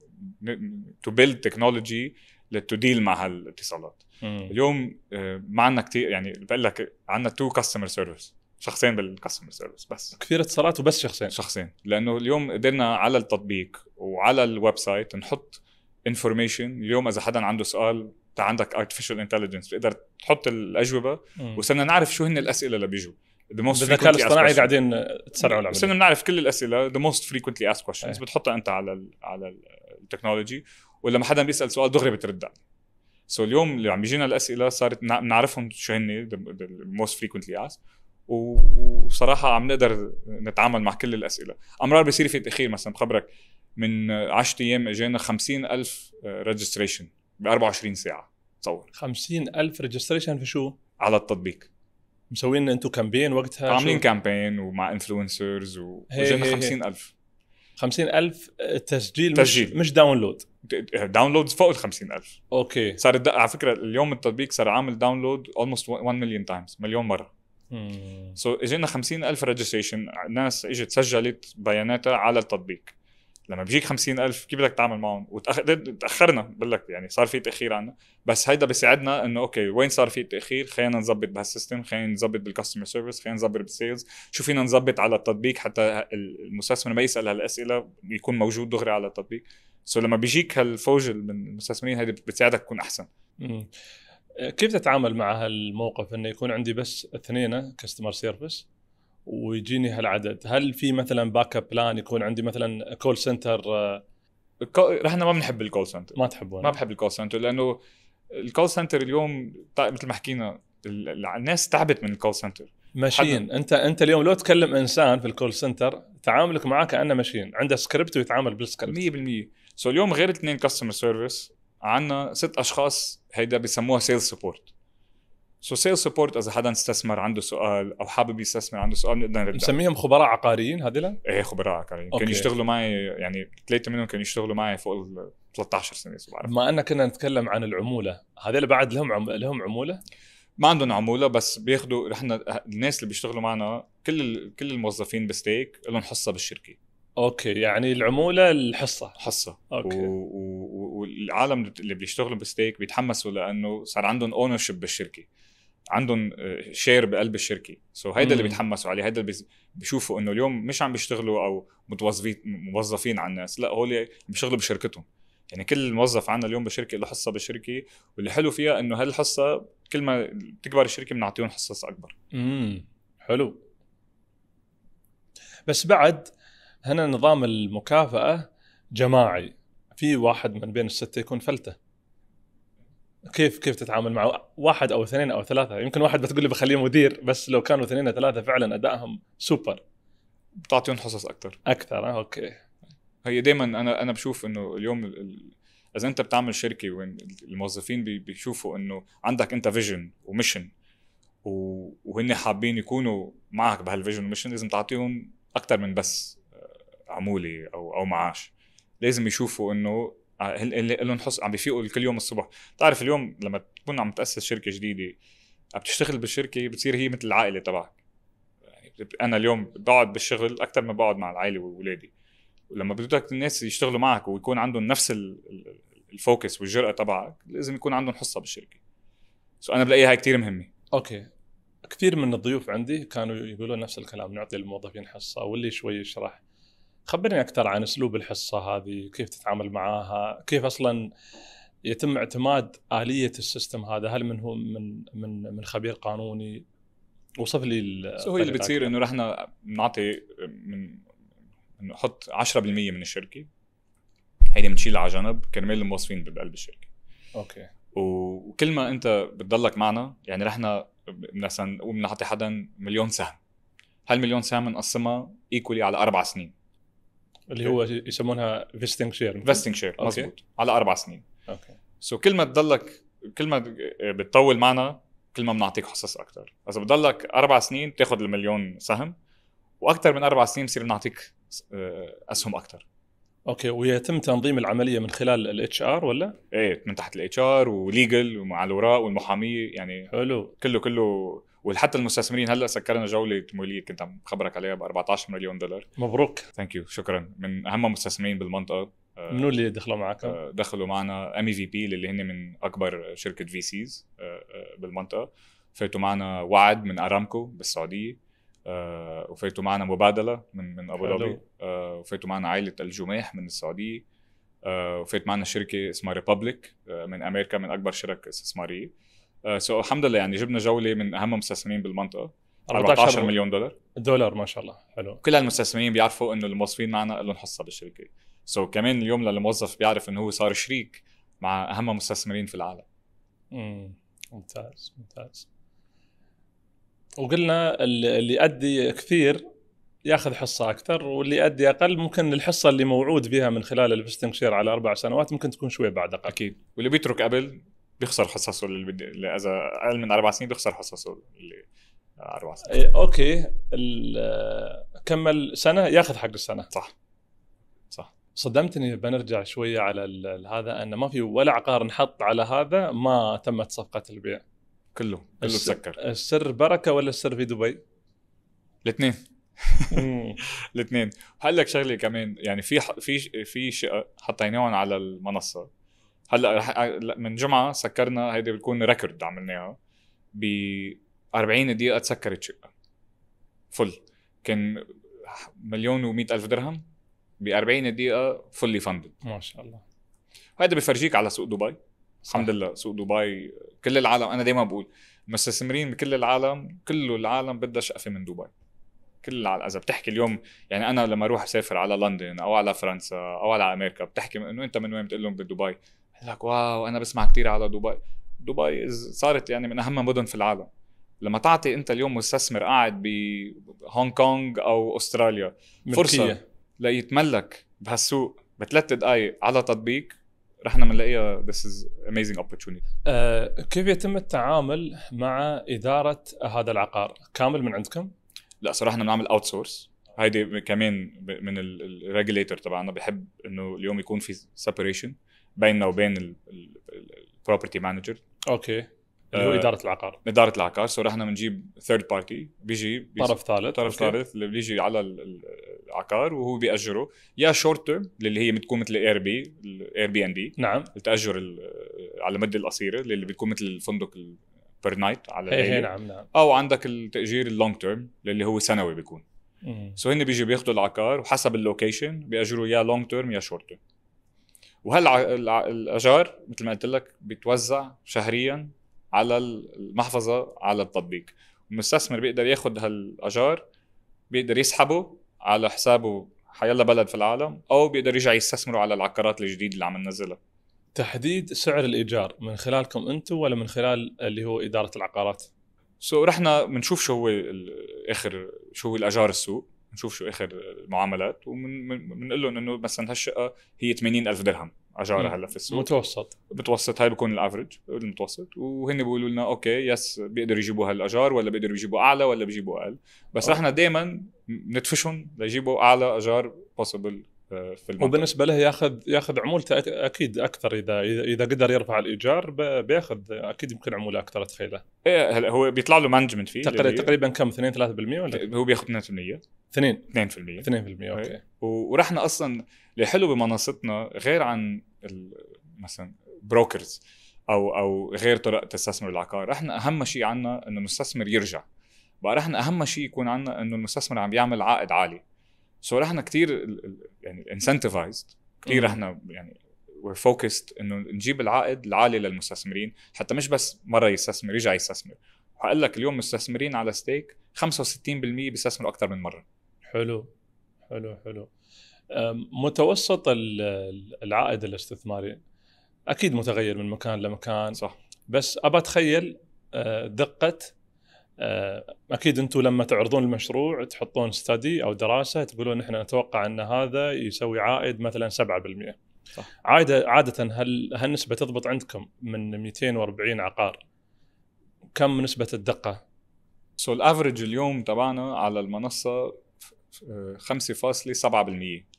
تو بيلد تكنولوجي لتو ديل مع هالاتصالات اليوم آه ما عندنا كثير يعني بقول لك عندنا تو كاستمر سيرفيس شخصين بالكاستمر سيرفيس بس كثير اتصالات وبس شخصين شخصين لانه اليوم قدرنا على التطبيق وعلى الويب سايت نحط انفورميشن اليوم اذا حدا عنده سؤال انت عندك ارتفيشال انتليجنس بتقدر تحط الاجوبه وصرنا نعرف شو هن الاسئله اللي بيجوا الذكاء الاصطناعي قاعدين تسرعوا العمليه صرنا بنعرف كل الاسئله ذا موست فريكونتلي اسك بتحطها انت على الـ على التكنولوجي ولما حدا بيسال سؤال دغري بترد عليه سو اليوم اللي عم بيجينا الاسئله صارت نعرفهم شو هن موست فريكونتلي اسك وصراحه عم نقدر نتعامل مع كل الاسئله امرار بصير في تاخير مثلا بخبرك من 10 ايام اجانا 50000 ريجستريشن ب 24 ساعه
تصور 50000 ريجستريشن في شو على التطبيق مسوين انتم كامبين وقتها عاملين كامبين ومع انفلونسرز واجانا 50000 50000 تسجيل, تسجيل مش مش داونلود داونلودز فوق ال 50000 اوكي صار
على فكره اليوم التطبيق صار عامل داونلود اولموست 1 مليون تايمز مليون مره سو so, اجينا 50000 ريجستريشن ناس اجت سجلت بياناتها على التطبيق لما بيجيك 50000 كيف بدك تتعامل معهم وتاخرنا بقول لك يعني صار في تاخير عنا بس هيدا بيساعدنا انه اوكي وين صار في تاخير خلينا نظبط بهالسيستم خلينا نظبط بالكاستمر سيرفيس خلينا نظبط بالسيلز شو فينا نظبط على التطبيق حتى المستثمر ما يسال هالاسئله يكون موجود دغري على التطبيق سو so لما بيجيك هالفوج من المستثمرين هيدي بتساعدك تكون احسن
كيف تتعامل مع هالموقف انه يكون عندي بس اثنين كاستمر سيرفيس ويجيني هالعدد هل في مثلا باك اب بلان يكون عندي مثلا كول سنتر آه، احنا ما بنحب الكول سنتر ما تحبونه ما بحب الكول سنتر لانه الكول سنتر اليوم مثل ما حكينا الناس تعبت من الكول سنتر ماشين انت انت اليوم لو تكلم انسان في الكول سنتر تعاملك معاه كانه ماشين عنده سكريبت ويتعامل بالسكريبت 100% سو so اليوم غير اثنين كاستمر سيرفيس عندنا ست اشخاص
هيدا بسموها سيلز سبورت سو سيلز سبورت اذا حدا استثمر عنده سؤال او حابب يستثمر عنده سؤال بنقدر نرد نسميهم خبراء عقاريين هذول؟ ايه خبراء عقاريين كانوا يشتغلوا معي يعني ثلاثه منهم كانوا يشتغلوا معي فوق ال 13 سنه اذا بعرف
بما ان كنا نتكلم عن العموله
هذول بعد لهم عم... لهم عموله؟ ما عندهم عموله بس بياخذوا نحن الناس اللي بيشتغلوا معنا كل ال... كل الموظفين بستيك لهم حصه بالشركه اوكي يعني العموله الحصه حصه اوكي والعالم اللي بيشتغلوا بستيك بيتحمسوا لانه صار عندهم اونر بالشركه عندهم شير آه، بقلب الشركه سو so هيدا اللي بيتحمسوا عليه هيدا اللي بيشوفوا انه اليوم مش عم بيشتغلوا او متوظفين موظفين على الناس لا هو بيشتغلوا بشركتهم يعني كل موظف عندنا اليوم بشركه له حصه بالشركه
واللي حلو فيها انه هالحصه كل ما تكبر الشركه بنعطيهم حصص اكبر امم حلو بس بعد هنا نظام المكافاه جماعي في واحد من بين السته يكون فلته كيف كيف تتعامل مع واحد او اثنين او ثلاثه يمكن واحد بتقول لي بخليه مدير بس لو كانوا اثنين او ثلاثه فعلا ادائهم سوبر بتعطيهم حصص اكثر اكثر اه اوكي
هي دايما انا انا بشوف انه اليوم ال... اذا انت بتعمل شركه وين الموظفين بيشوفوا انه عندك انت فيجن وميشن وهن حابين يكونوا معك بهالفيجن وميشن لازم تعطيهم اكثر من بس عموله او او معاش لازم يشوفوا انه اللي آه، لهم حس عم بيفيقوا كل يوم الصبح بتعرف اليوم لما تكون عم تاسس شركه جديده عم تشتغل بالشركه بتصير هي مثل العائله تبعك يعني انا اليوم بقعد بالشغل اكثر ما بقعد مع العائله واولادي ولما بدك الناس يشتغلوا معك ويكون عندهم نفس الفوكس والجرأه تبعك لازم يكون عندهم
حصه بالشركه
سو انا بلاقيها كثير مهمه
اوكي كثير من الضيوف عندي كانوا يقولون نفس الكلام نعطي الموظفين حصه واللي شوي يشرح خبرني اكثر عن اسلوب الحصه هذه كيف تتعامل معاها كيف اصلا يتم اعتماد اليه السيستم هذا هل من هو من من من خبير قانوني وصف لي شو هي اللي بتصير
انه نحن بنعطي من نحط 10% من الشركه هيدي بنشيلها على جنب كرمال الموظفين بقلب الشركه اوكي وكل ما انت بتضلك معنا يعني نحن مثلا نقول بنعطي حدا مليون سهم هالمليون سهم نقسمها ايكولي على اربع سنين
اللي هو يسمونها فيستنج شير فيستنج شير مضبوط
على اربع سنين اوكي سو so كل ما تضلك كل ما بتطول معنا كل ما بنعطيك حصص اكثر اذا بضلك اربع سنين بتاخذ المليون سهم واكثر من اربع سنين بصير بنعطيك آه، اسهم اكثر اوكي ويتم تنظيم العمليه من خلال الاتش ار ولا؟ ايه من تحت الاتش ار وليجل ومع الوراق والمحاميه يعني حلو كله كله وحتى المستثمرين هلا سكرنا جوله تمويليه كنت عم خبرك عليها ب 14 مليون دولار مبروك ثانك يو شكرا من اهم المستثمرين بالمنطقه آه، منو اللي دخلوا معك؟ آه، دخلوا معنا ام اي في بي اللي هن من اكبر شركه في سيز آه، بالمنطقه فاتوا معنا وعد من ارامكو بالسعوديه وفاتوا معنا مبادله من من ابو ظبي وفاتوا معنا عائله الجماح من السعوديه وفات معنا شركه اسمها ريبابليك من امريكا من اكبر شركة استثماريه سو آه، الحمد لله يعني جبنا جوله من اهم المستثمرين بالمنطقه 14 مليون دولار
دولار ما شاء الله حلو
كل المستثمرين بيعرفوا انه الموظفين معنا لهم حصه بالشركه سو so, كمان اليوم للموظف بيعرف انه هو صار شريك مع اهم المستثمرين في العالم
ممتاز ممتاز وقلنا اللي يؤدي كثير ياخذ حصه اكثر واللي يؤدي اقل ممكن الحصه اللي موعود بها من خلال الفستنج شير على اربع سنوات ممكن تكون شوي بعد اقل اكيد واللي بيترك قبل بيخسر
حصصه اللي اذا اقل من اربع سنين بيخسر حصصه اللي اربع سنين إيه،
اوكي كمل سنه ياخذ حق السنه صح صح صدمتني بنرجع شويه على هذا ان ما في ولا عقار نحط على هذا ما تمت صفقه البيع كله كله السر تسكر السر بركه ولا السر في دبي؟
الاثنين الاثنين
هقول لك شغله كمان يعني في في
في شقق حطيناهم على المنصه هلا رح من جمعه سكرنا هيدي بتكون ريكورد عملناها ب 40 دقيقه تسكرت شقه فل كان مليون و ألف درهم ب 40 دقيقه فولي فندد ما شاء الله هذا بفرجيك على سوق دبي صح. الحمد لله سوق دبي كل العالم انا دائما بقول مستثمرين بكل العالم كل العالم بدها شقفه من دبي كل العالم اذا بتحكي اليوم يعني انا لما اروح اسافر على لندن او على فرنسا او على امريكا بتحكي انه انت من وين بتقول لهم بدبي لك واو انا بسمع كثير على دبي دبي صارت يعني من اهم مدن في العالم لما تعطي انت اليوم مستثمر قاعد بهونغ كونغ او استراليا ملكية. فرصه ليتملك بهالسوق بثلاث دقائق على تطبيق رحنا بنلاقيها this is amazing opportunity.
آه، كيف يتم التعامل مع اداره هذا العقار؟ كامل من عندكم؟
لا صراحه بنعمل اوت سورس هيدي كمان من الريجليتور تبعنا بحب انه اليوم يكون في سيبريشن بيننا وبين البروبرتي مانجر اوكي آه، اللي هو اداره العقار اداره العقار سو رحنا بنجيب ثيرد بارتي بيجي طرف ثالث طرف ثالث اللي بيجي على العقار وهو بياجره يا شورت تيرم اللي هي بتكون مثل اير بي الاير بي ان بي نعم التاجر على المده القصيره اللي بتكون مثل الفندق بير نايت على ايه, إيه، نعم نعم او عندك التاجير اللونج تيرم اللي هو سنوي بيكون سو so هن بيجوا بياخذوا العقار وحسب اللوكيشن بياجروا يا لونج تيرم يا شورت تيرم وهالاجار مثل ما قلت لك بيتوزع شهريا على المحفظه على التطبيق المستثمر بيقدر ياخذ هالاجار بيقدر يسحبه على حسابه حيلا بلد في العالم او بيقدر
يرجع يستثمره على العقارات الجديده اللي عم ننزلها تحديد سعر الايجار من خلالكم انتم ولا من خلال اللي هو اداره العقارات؟ سو so, رحنا بنشوف شو هو
اخر شو هو الاجار السوق نشوف شو اخر المعاملات وبنقول لهم انه مثلا هالشقه هي 80000 درهم اجارها هلا في السوق متوسط متوسط هاي بكون الافرج المتوسط وهن بيقولوا لنا اوكي يس بيقدروا يجيبوا هالاجار ولا بيقدروا يجيبوا اعلى ولا بيجيبوا اقل
بس أوه. احنا دائما
بندفشهم
ليجيبوا اعلى اجار بوسيبل في المنطقة. وبالنسبه له ياخذ ياخذ عمولته اكيد اكثر اذا اذا قدر يرفع الايجار بياخذ اكيد يمكن عموله اكثر اتخيله ايه هلا هو بيطلع له مانجمنت فيه تقريبا تقريبا كم 2 3%
ولا هو بياخذ 2% 2 2% 2% اوكي ونحن اصلا اللي حلو بمنصتنا غير عن مثلا بروكرز او او غير طرق تستثمر العقار احنا اهم شيء عندنا انه المستثمر يرجع بقى رحنا اهم شيء يكون عندنا انه المستثمر عم بيعمل عائد عالي سو احنا كثير يعني انسنتفايزد كثير احنا يعني وير فوكست انه نجيب العائد العالي للمستثمرين حتى مش بس مره يستثمر يرجع يستثمر وحقول لك اليوم مستثمرين على ستيك 65%
بيستثمروا اكثر من مره حلو حلو حلو متوسط العائد الاستثماري اكيد متغير من مكان لمكان صح بس ابى اتخيل أه، دقه آه، اكيد انتم لما تعرضون المشروع تحطون ستدي او دراسه تقولون احنا نتوقع ان هذا يسوي عائد مثلا 7% صح. عادة عادة هل هالنسبة تضبط عندكم من 240 عقار كم نسبة الدقة؟ سو الافرج اليوم تبعنا
على المنصة 5.7%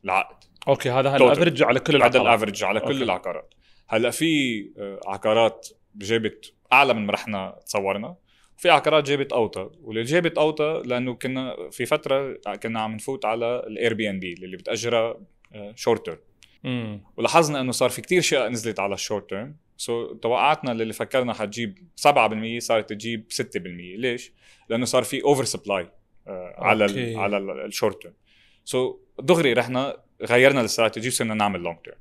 العائد اوكي هذا الافرج على كل العقارات هذا الافرج على كل أوكي. العقارات هلا في آه، عقارات جابت اعلى من ما احنا تصورنا في عقارات جابت اوطى واللي جابت اوطى لانه كنا في فتره كنا عم نفوت على الاير بي ان بي اللي بتاجرها شورت آه، تيرم ولاحظنا انه صار في كتير شقق نزلت على الشورت تيرم سو توقعاتنا اللي فكرنا حتجيب 7% صارت تجيب 6% ليش؟ لانه صار في اوفر آه، سبلاي على الـ على الشورت تيرم سو دغري رحنا غيرنا الاستراتيجي وصرنا نعمل لونج تيرم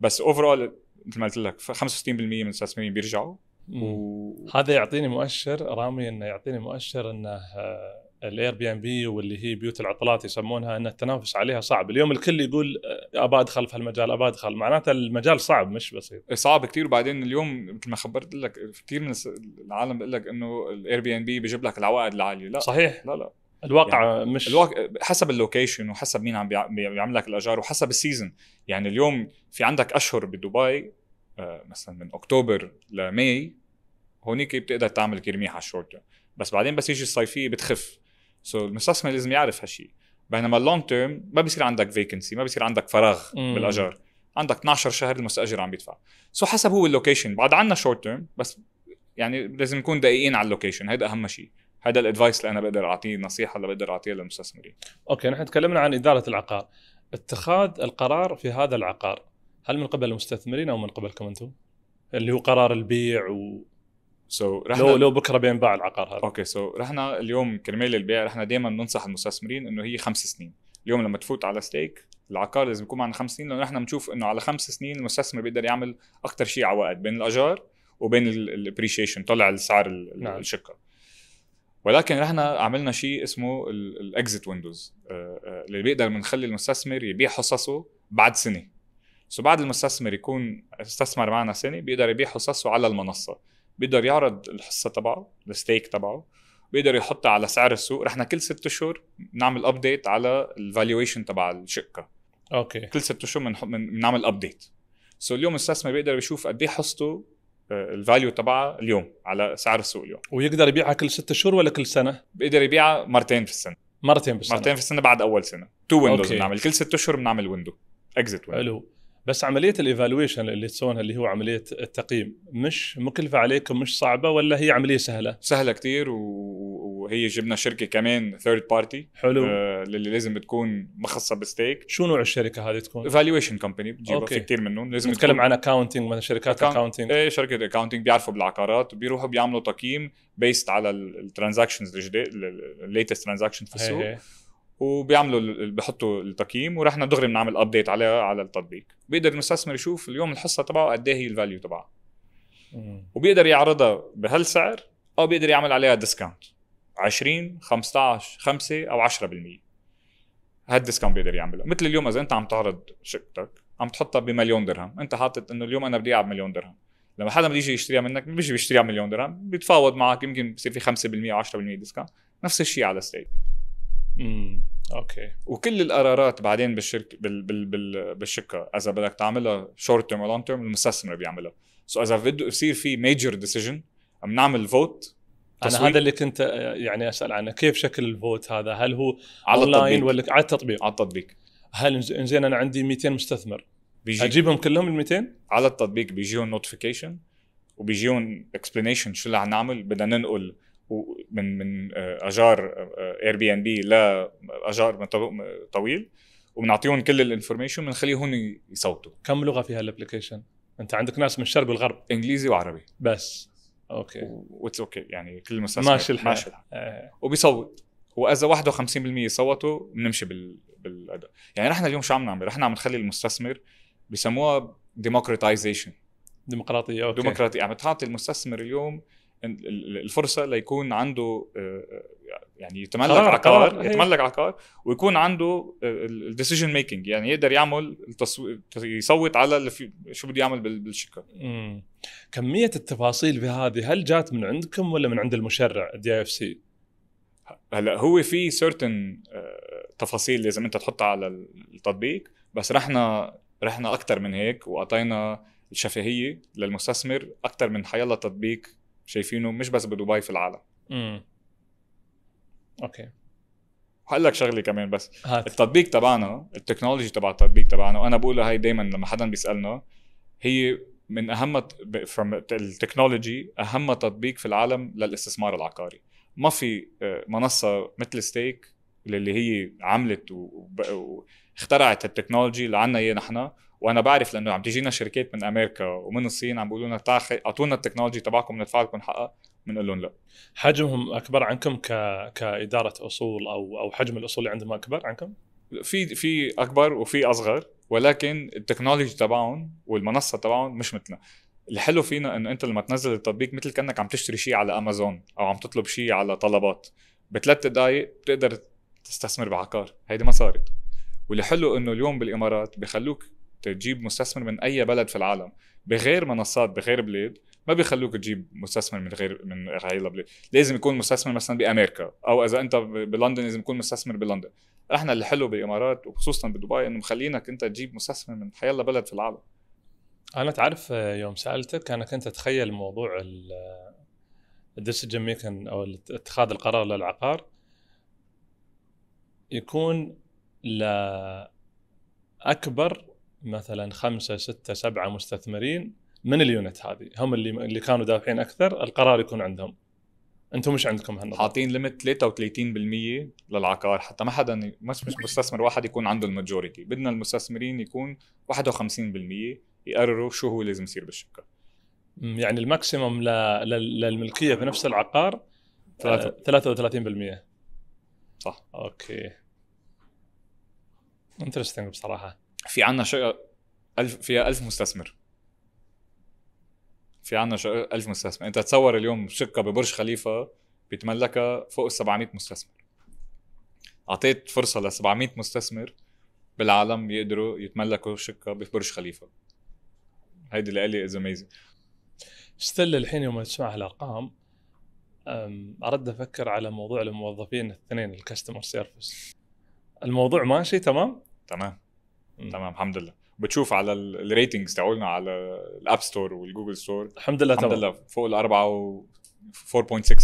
بس اوفرول مثل ما قلت لك 65% من المستثمرين بيرجعوا
وهذا يعطيني مؤشر رامي انه يعطيني مؤشر انه الاير بي ام بي واللي هي بيوت العطلات يسمونها ان التنافس عليها صعب، اليوم الكل يقول آه، ابى ادخل في هالمجال ابى ادخل، معناته المجال صعب مش بسيط. إيه، صعب كثير وبعدين اليوم مثل ما خبرت لك
كثير من العالم بيقول لك انه الاير بي ام بي بيجيب لك العوائد العاليه، لا صحيح لا لا الواقع يعني مش الواقع حسب اللوكيشن وحسب مين عم بيعمل لك الاجار وحسب السيزون يعني اليوم في عندك اشهر بدبي آه، مثلا من اكتوبر لماي هونيك بتقدر تعمل كرميح على الشورت تيرم بس بعدين بس يجي الصيفيه بتخف سو so المستثمر لازم يعرف هالشيء بينما اللونج تيرم ما بصير عندك فيكنسي ما بصير عندك فراغ مم. بالاجار عندك 12 شهر المستاجر عم بيدفع سو so حسب هو اللوكيشن بعد عنا شورت تيرم بس يعني لازم نكون دقيقين على اللوكيشن هذا اهم شيء هذا الادفايس اللي انا بقدر اعطيه النصيحه اللي
بقدر اعطيها للمستثمرين اوكي نحن تكلمنا عن اداره العقار اتخاذ القرار في هذا العقار هل من قبل المستثمرين او من قبلكم انتم؟ اللي هو قرار البيع و سو so, رحنا لو لو بكره بينباع العقار هذا اوكي سو so, رحنا اليوم كرمال البيع رحنا دائما
بننصح المستثمرين انه هي خمس سنين اليوم لما تفوت على ستيك العقار لازم يكون معنا خمس سنين لانه نحن بنشوف انه على خمس سنين المستثمر بيقدر يعمل اكثر شيء عوائد بين الاجار وبين الابريشيشن طلع السعر نعم. الشقه ولكن رحنا عملنا شيء اسمه الاكزيت ويندوز آه، آه، اللي بيقدر بنخلي المستثمر يبيع حصصه بعد سنه سو بعد المستثمر يكون استثمر معنا سنه بيقدر يبيع حصصه على المنصه بيقدر يعرض الحصه تبعه الستيك تبعه بيقدر يحطها على سعر السوق رحنا كل ست اشهر بنعمل ابديت على الفالويشن تبع الشقه اوكي كل ست اشهر بنعمل ابديت سو اليوم المستثمر بيقدر يشوف قد ايه حصته آه، الفاليو تبعها اليوم على سعر السوق اليوم
ويقدر يبيعها كل ست شهور ولا كل سنه؟
بيقدر يبيعها مرتين في السنه مرتين في السنه مرتين في السنه بعد اول سنه تو ويندوز بنعمل كل ست اشهر بنعمل ويندو اكزيت ويندو
حلو بس عمليه الايفالويشن اللي تسوونها اللي هو عمليه التقييم مش مكلفه عليكم مش صعبه ولا هي عمليه سهله؟ سهله كتير وهي جبنا شركه كمان ثيرد
بارتي حلو آه اللي لازم تكون مخصصه بستيك
شو نوع الشركه هذه تكون؟ ايفالويشن كمباني
بتجيبها في كثير منهم لازم نتكلم عن
اكونتنج مثلا شركات اكونتنج
ايه شركه اكونتنج بيعرفوا بالعقارات وبيروحوا بيعملوا تقييم بيست على الترانزاكشنز الجديد الليتست ترانزاكشن في السوق هي إيه، إيه. هي. وبيعملوا بحطوا التقييم ورحنا دغري بنعمل ابديت عليها على التطبيق بيقدر المستثمر يشوف اليوم الحصه تبعه قد ايه هي الفاليو تبعها وبيقدر يعرضها بهالسعر او بيقدر يعمل عليها ديسكاونت 20 15 5 او 10% هالديسكاونت بيقدر يعمله مثل اليوم اذا انت عم تعرض شقتك عم تحطها بمليون درهم انت حاطط انه اليوم انا بدي اياها بمليون درهم لما حدا بده يجي يشتريها منك ما بيجي بيشتريها بمليون درهم بيتفاوض معك يمكن بصير في 5% او 10% ديسكاونت نفس الشيء على ستيت اوكي وكل القرارات بعدين بالشركه بال بال بال بالشركه اذا بدك تعملها شورت تيرم او لونج تيرم المستثمر بيعملها سو اذا بده يصير في ميجر ديسيجن
بنعمل فوت انا هذا اللي كنت آه، يعني اسال عنه كيف شكل الفوت هذا هل هو على التطبيق ولا على التطبيق على التطبيق هل انزين انا عندي 200 مستثمر بيجي اجيبهم كلهم ال 200 على التطبيق بيجيهم نوتيفيكيشن وبيجيهم
اكسبلانيشن شو اللي عم نعمل بدنا ننقل من من آه، اجار اير بي ان بي لاجار طويل وبنعطيهم كل الانفورميشن بنخليهم
يصوتوا كم لغه في هالابلكيشن؟ انت عندك ناس من الشرق والغرب انجليزي وعربي بس اوكي
واتس اوكي يعني كل المسلسل ماشي الحال ماشي الحال
آه. وبيصوت واذا
51% صوتوا بنمشي بال... بالاداء يعني نحن اليوم شو عم نعمل؟ نحن عم نخلي المستثمر بسموها ديموكراتيزيشن ديمقراطيه اوكي ديمقراطيه عم تعطي المستثمر اليوم الفرصه ليكون عنده آه، آه، يعني يتملك عقار, عقار إيه. يتملك عقار ويكون عنده آه، الديسيجن ميكنج يعني يقدر يعمل يصوت على اللي في شو بده يعمل بالشقه
كميه التفاصيل بهذه هل جات من عندكم ولا من عند المشرع الدي اف سي هلا هو في
سيرتن تفاصيل لازم انت تحطها على التطبيق بس رحنا رحنا اكثر من هيك واعطينا الشفهيه للمستثمر اكثر من حيلا تطبيق شايفينه مش بس بدبي في العالم
امم اوكي
هقول لك شغله كمان بس هات. التطبيق تبعنا التكنولوجي تبع التطبيق تبعنا وانا بقولها هي دائما لما حدا بيسالنا هي من اهم فروم التكنولوجي اهم تطبيق في العالم للاستثمار العقاري ما في آه، منصه مثل ستيك اللي هي عملت واخترعت التكنولوجي اللي عندنا اياه نحن وانا بعرف لانه عم تجينا شركات من امريكا ومن الصين عم بيقولوا لنا اعطونا التكنولوجي تبعكم
ندفع لكم حقها بنقول لهم لا حجمهم اكبر عنكم ك... كاداره اصول او او حجم الاصول اللي عندهم اكبر عنكم؟
في في اكبر وفي اصغر ولكن التكنولوجي تبعهم والمنصه تبعهم مش مثلنا الحلو فينا انه انت لما تنزل التطبيق مثل كانك عم تشتري شيء على امازون او عم تطلب شيء على طلبات بثلاث دقائق بتقدر تستثمر بعقار هيدي ما صارت واللي حلو انه اليوم بالامارات بخلوك تجيب مستثمر من اي بلد في العالم بغير منصات بغير بلاد ما بيخلوك تجيب مستثمر من غير من هاي البلاد لازم يكون مستثمر مثلا بامريكا او اذا انت بلندن لازم يكون مستثمر بلندن احنا اللي حلو بالامارات وخصوصا بدبي انه مخلينك انت تجيب مستثمر من حيالله بلد في العالم
انا تعرف آه، يوم سالتك انا كنت اتخيل موضوع الديسجن ميكن آه، او اتخاذ القرار للعقار يكون لاكبر مثلا خمسه سته سبعه مستثمرين من اليونت هذه هم اللي اللي كانوا دافعين اكثر القرار يكون عندهم انتم مش عندكم هالنظام حاطين ليمت 33%
للعقار حتى ما حدا مش مش مستثمر واحد يكون عنده الماجوريتي بدنا المستثمرين يكون 51% يقرروا شو هو لازم يصير بالشقه
يعني الماكسيمم للملكيه في نفس العقار 33% آه، صح اوكي انترستنج بصراحه في عنا شقق
ألف فيها ألف مستثمر في عنا شقق ألف مستثمر أنت تصور اليوم شقة ببرج خليفة بيتملكها فوق ال 700 مستثمر أعطيت فرصة ل 700 مستثمر بالعالم يقدروا يتملكوا شقة ببرج خليفة هيدي لإلي از اميزنج
ستيل الحين يوم تسمع الارقام ارد افكر على موضوع الموظفين الاثنين الكاستمر سيرفيس الموضوع ماشي تمام؟
تمام تمام الحمد لله بتشوف على الريتنجز تاعولنا على الاب ستور والجوجل ستور الحمد لله الحمد لله فوق الاربعه و 4.6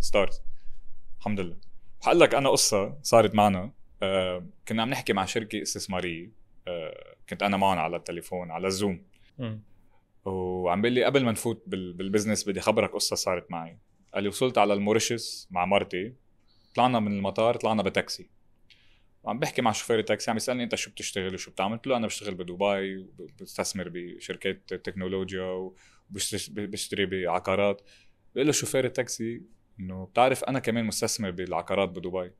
ستارز آه، الحمد لله بحقول لك انا قصه صارت معنا آه كنا عم نحكي مع شركه استثماريه آه كنت انا معهم على التليفون على الزوم وعم بيقول لي قبل ما نفوت بالبزنس بدي خبرك قصه صارت معي قال لي وصلت على الموريشيس مع مرتي طلعنا من المطار طلعنا بتاكسي وعم بحكي مع شوفير التاكسي عم يسالني انت شو بتشتغل وشو بتعمل؟ قلت له انا بشتغل بدبي وبستثمر بشركات تكنولوجيا وبشتري بعقارات بقول له شوفير التاكسي انه بتعرف انا كمان مستثمر بالعقارات بدبي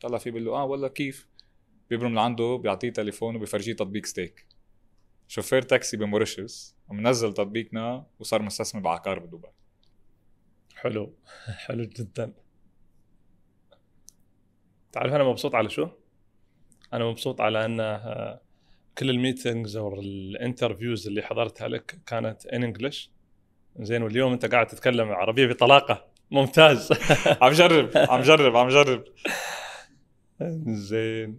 طلع فيه بقول له اه والله كيف بيبرم لعنده بيعطيه تليفون وبيفرجيه تطبيق ستيك شوفير تاكسي بموريشيوس منزل تطبيقنا وصار مستثمر بعقار بدبي
حلو حلو جدا تعرف انا مبسوط على شو؟ انا مبسوط على انه آه، كل الميتنجز او الانترفيوز اللي حضرتها لك كانت ان انجلش زين واليوم انت قاعد تتكلم عربيه بطلاقه ممتاز عم جرب عم جرب عم جرب زين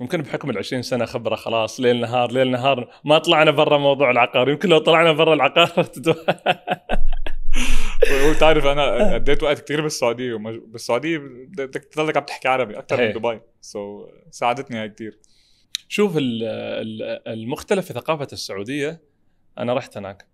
يمكن بحكم ال 20 سنه خبره خلاص ليل نهار ليل نهار ما طلعنا برا موضوع العقار يمكن لو طلعنا برا العقار
بتعرف انا آه. قضيت وقت كتير بالسعوديه ومج... بالسعوديه بدك تضلك
عم تحكي عربي اكثر من دبي سو so, ساعدتني هاي كثير شوف المختلف في ثقافه السعوديه انا رحت هناك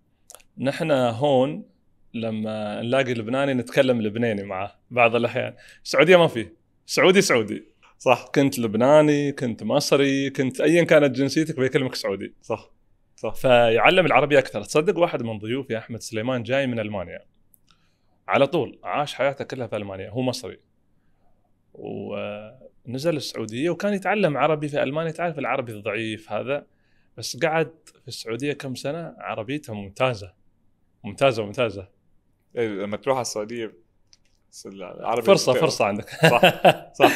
نحن هون لما نلاقي لبناني نتكلم لبناني معه بعض الاحيان السعوديه ما في سعودي سعودي صح كنت لبناني كنت مصري كنت ايا كانت جنسيتك بيكلمك سعودي صح صح فيعلم العربي اكثر تصدق واحد من ضيوفي احمد سليمان جاي من المانيا على طول عاش حياته كلها في المانيا هو مصري ونزل السعوديه وكان يتعلم عربي في المانيا تعرف العربي الضعيف هذا بس قعد في السعوديه كم سنه عربيته ممتازه ممتازه ممتازه إيه، لما تروح على السعوديه العربي فرصه ممتازة. فرصه عندك صح صح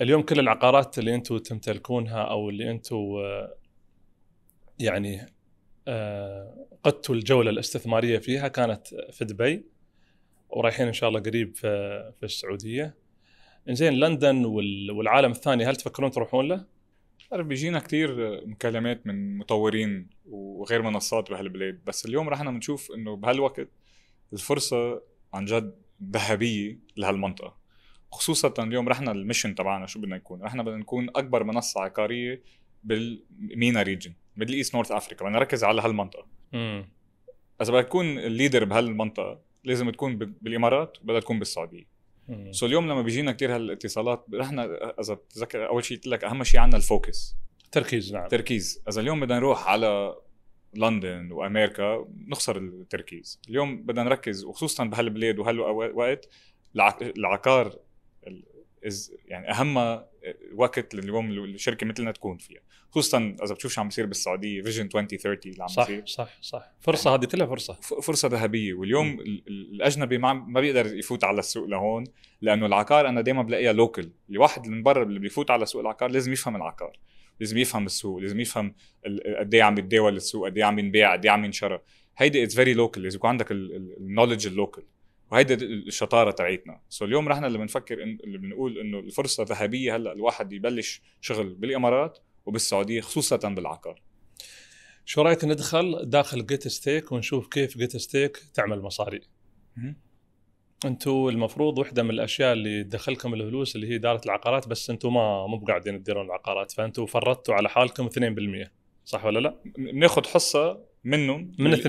اليوم كل العقارات اللي انتم تمتلكونها او اللي انتم يعني آه، قدت الجوله الاستثماريه فيها كانت في دبي ورايحين ان شاء الله قريب في, السعوديه زين لندن والعالم الثاني هل تفكرون تروحون له؟
عارف بيجينا كثير مكالمات من مطورين وغير منصات بهالبلاد بس اليوم رحنا بنشوف انه بهالوقت الفرصه عن جد ذهبيه لهالمنطقه خصوصا اليوم رحنا المشن تبعنا شو بدنا نكون رحنا بدنا نكون اكبر منصه عقاريه بالمينا ريجن ميدل ايست نورث افريكا بدنا نركز على هالمنطقه امم اذا بدك تكون الليدر بهالمنطقه لازم تكون بالامارات بدها تكون بالسعوديه سو اليوم لما بيجينا كثير هالاتصالات نحن اذا بتتذكر اول شيء قلت لك اهم شيء عندنا الفوكس تركيز نعم تركيز اذا اليوم بدنا نروح على لندن وامريكا نخسر التركيز اليوم بدنا نركز وخصوصا بهالبلاد وهالوقت العقار از يعني اهم آه، وقت لليوم الشركه مثلنا تكون فيها خصوصا اذا بتشوف شو عم بيصير بالسعوديه فيجن 2030 اللي عم بيصير صح صح صح فرصه هذه كلها فرصه فرصه ذهبيه واليوم م. الاجنبي ما ما بيقدر يفوت على السوق لهون لانه العقار انا دائما بلاقيها لوكل الواحد من برا اللي بيفوت على سوق العقار لازم يفهم العقار لازم يفهم السوق لازم يفهم قد ايه عم يتداول السوق قد ايه عم ينباع قد ايه عم ينشرى هيدي اتس فيري لوكل لازم يكون عندك النولج اللوكل وهيدي الشطاره تاعتنا سو اليوم نحن اللي بنفكر إن اللي بنقول انه الفرصه ذهبيه هلا الواحد يبلش شغل بالامارات
وبالسعوديه خصوصا بالعقار شو رايك ندخل داخل جيت ستيك ونشوف كيف جيت ستيك تعمل مصاري انتم المفروض وحده من الاشياء اللي تدخلكم الفلوس اللي هي اداره العقارات بس انتم ما مو قاعدين تديرون العقارات فانتم فرطتوا على حالكم 2% صح ولا لا؟ بناخذ حصه منهم من 2%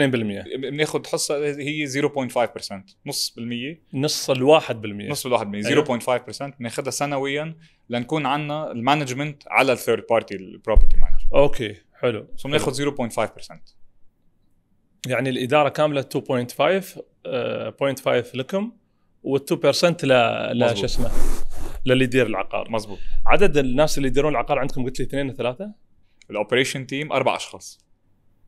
بناخذ حصه هي 0.5% نص بالمية نص ال 1% نص ال 1% أيوه. 0.5% بناخذها سنويا لنكون عندنا المانجمنت على الثيرد بارتي
البروبرتي مانجر اوكي حلو سو بناخذ 0.5% يعني الاداره كامله 2.5 uh, 0.5 لكم وال2% ل ل شو اسمه للي يدير العقار مزبوط عدد الناس اللي يديرون العقار عندكم قلت لي اثنين ثلاثه الاوبريشن تيم اربع اشخاص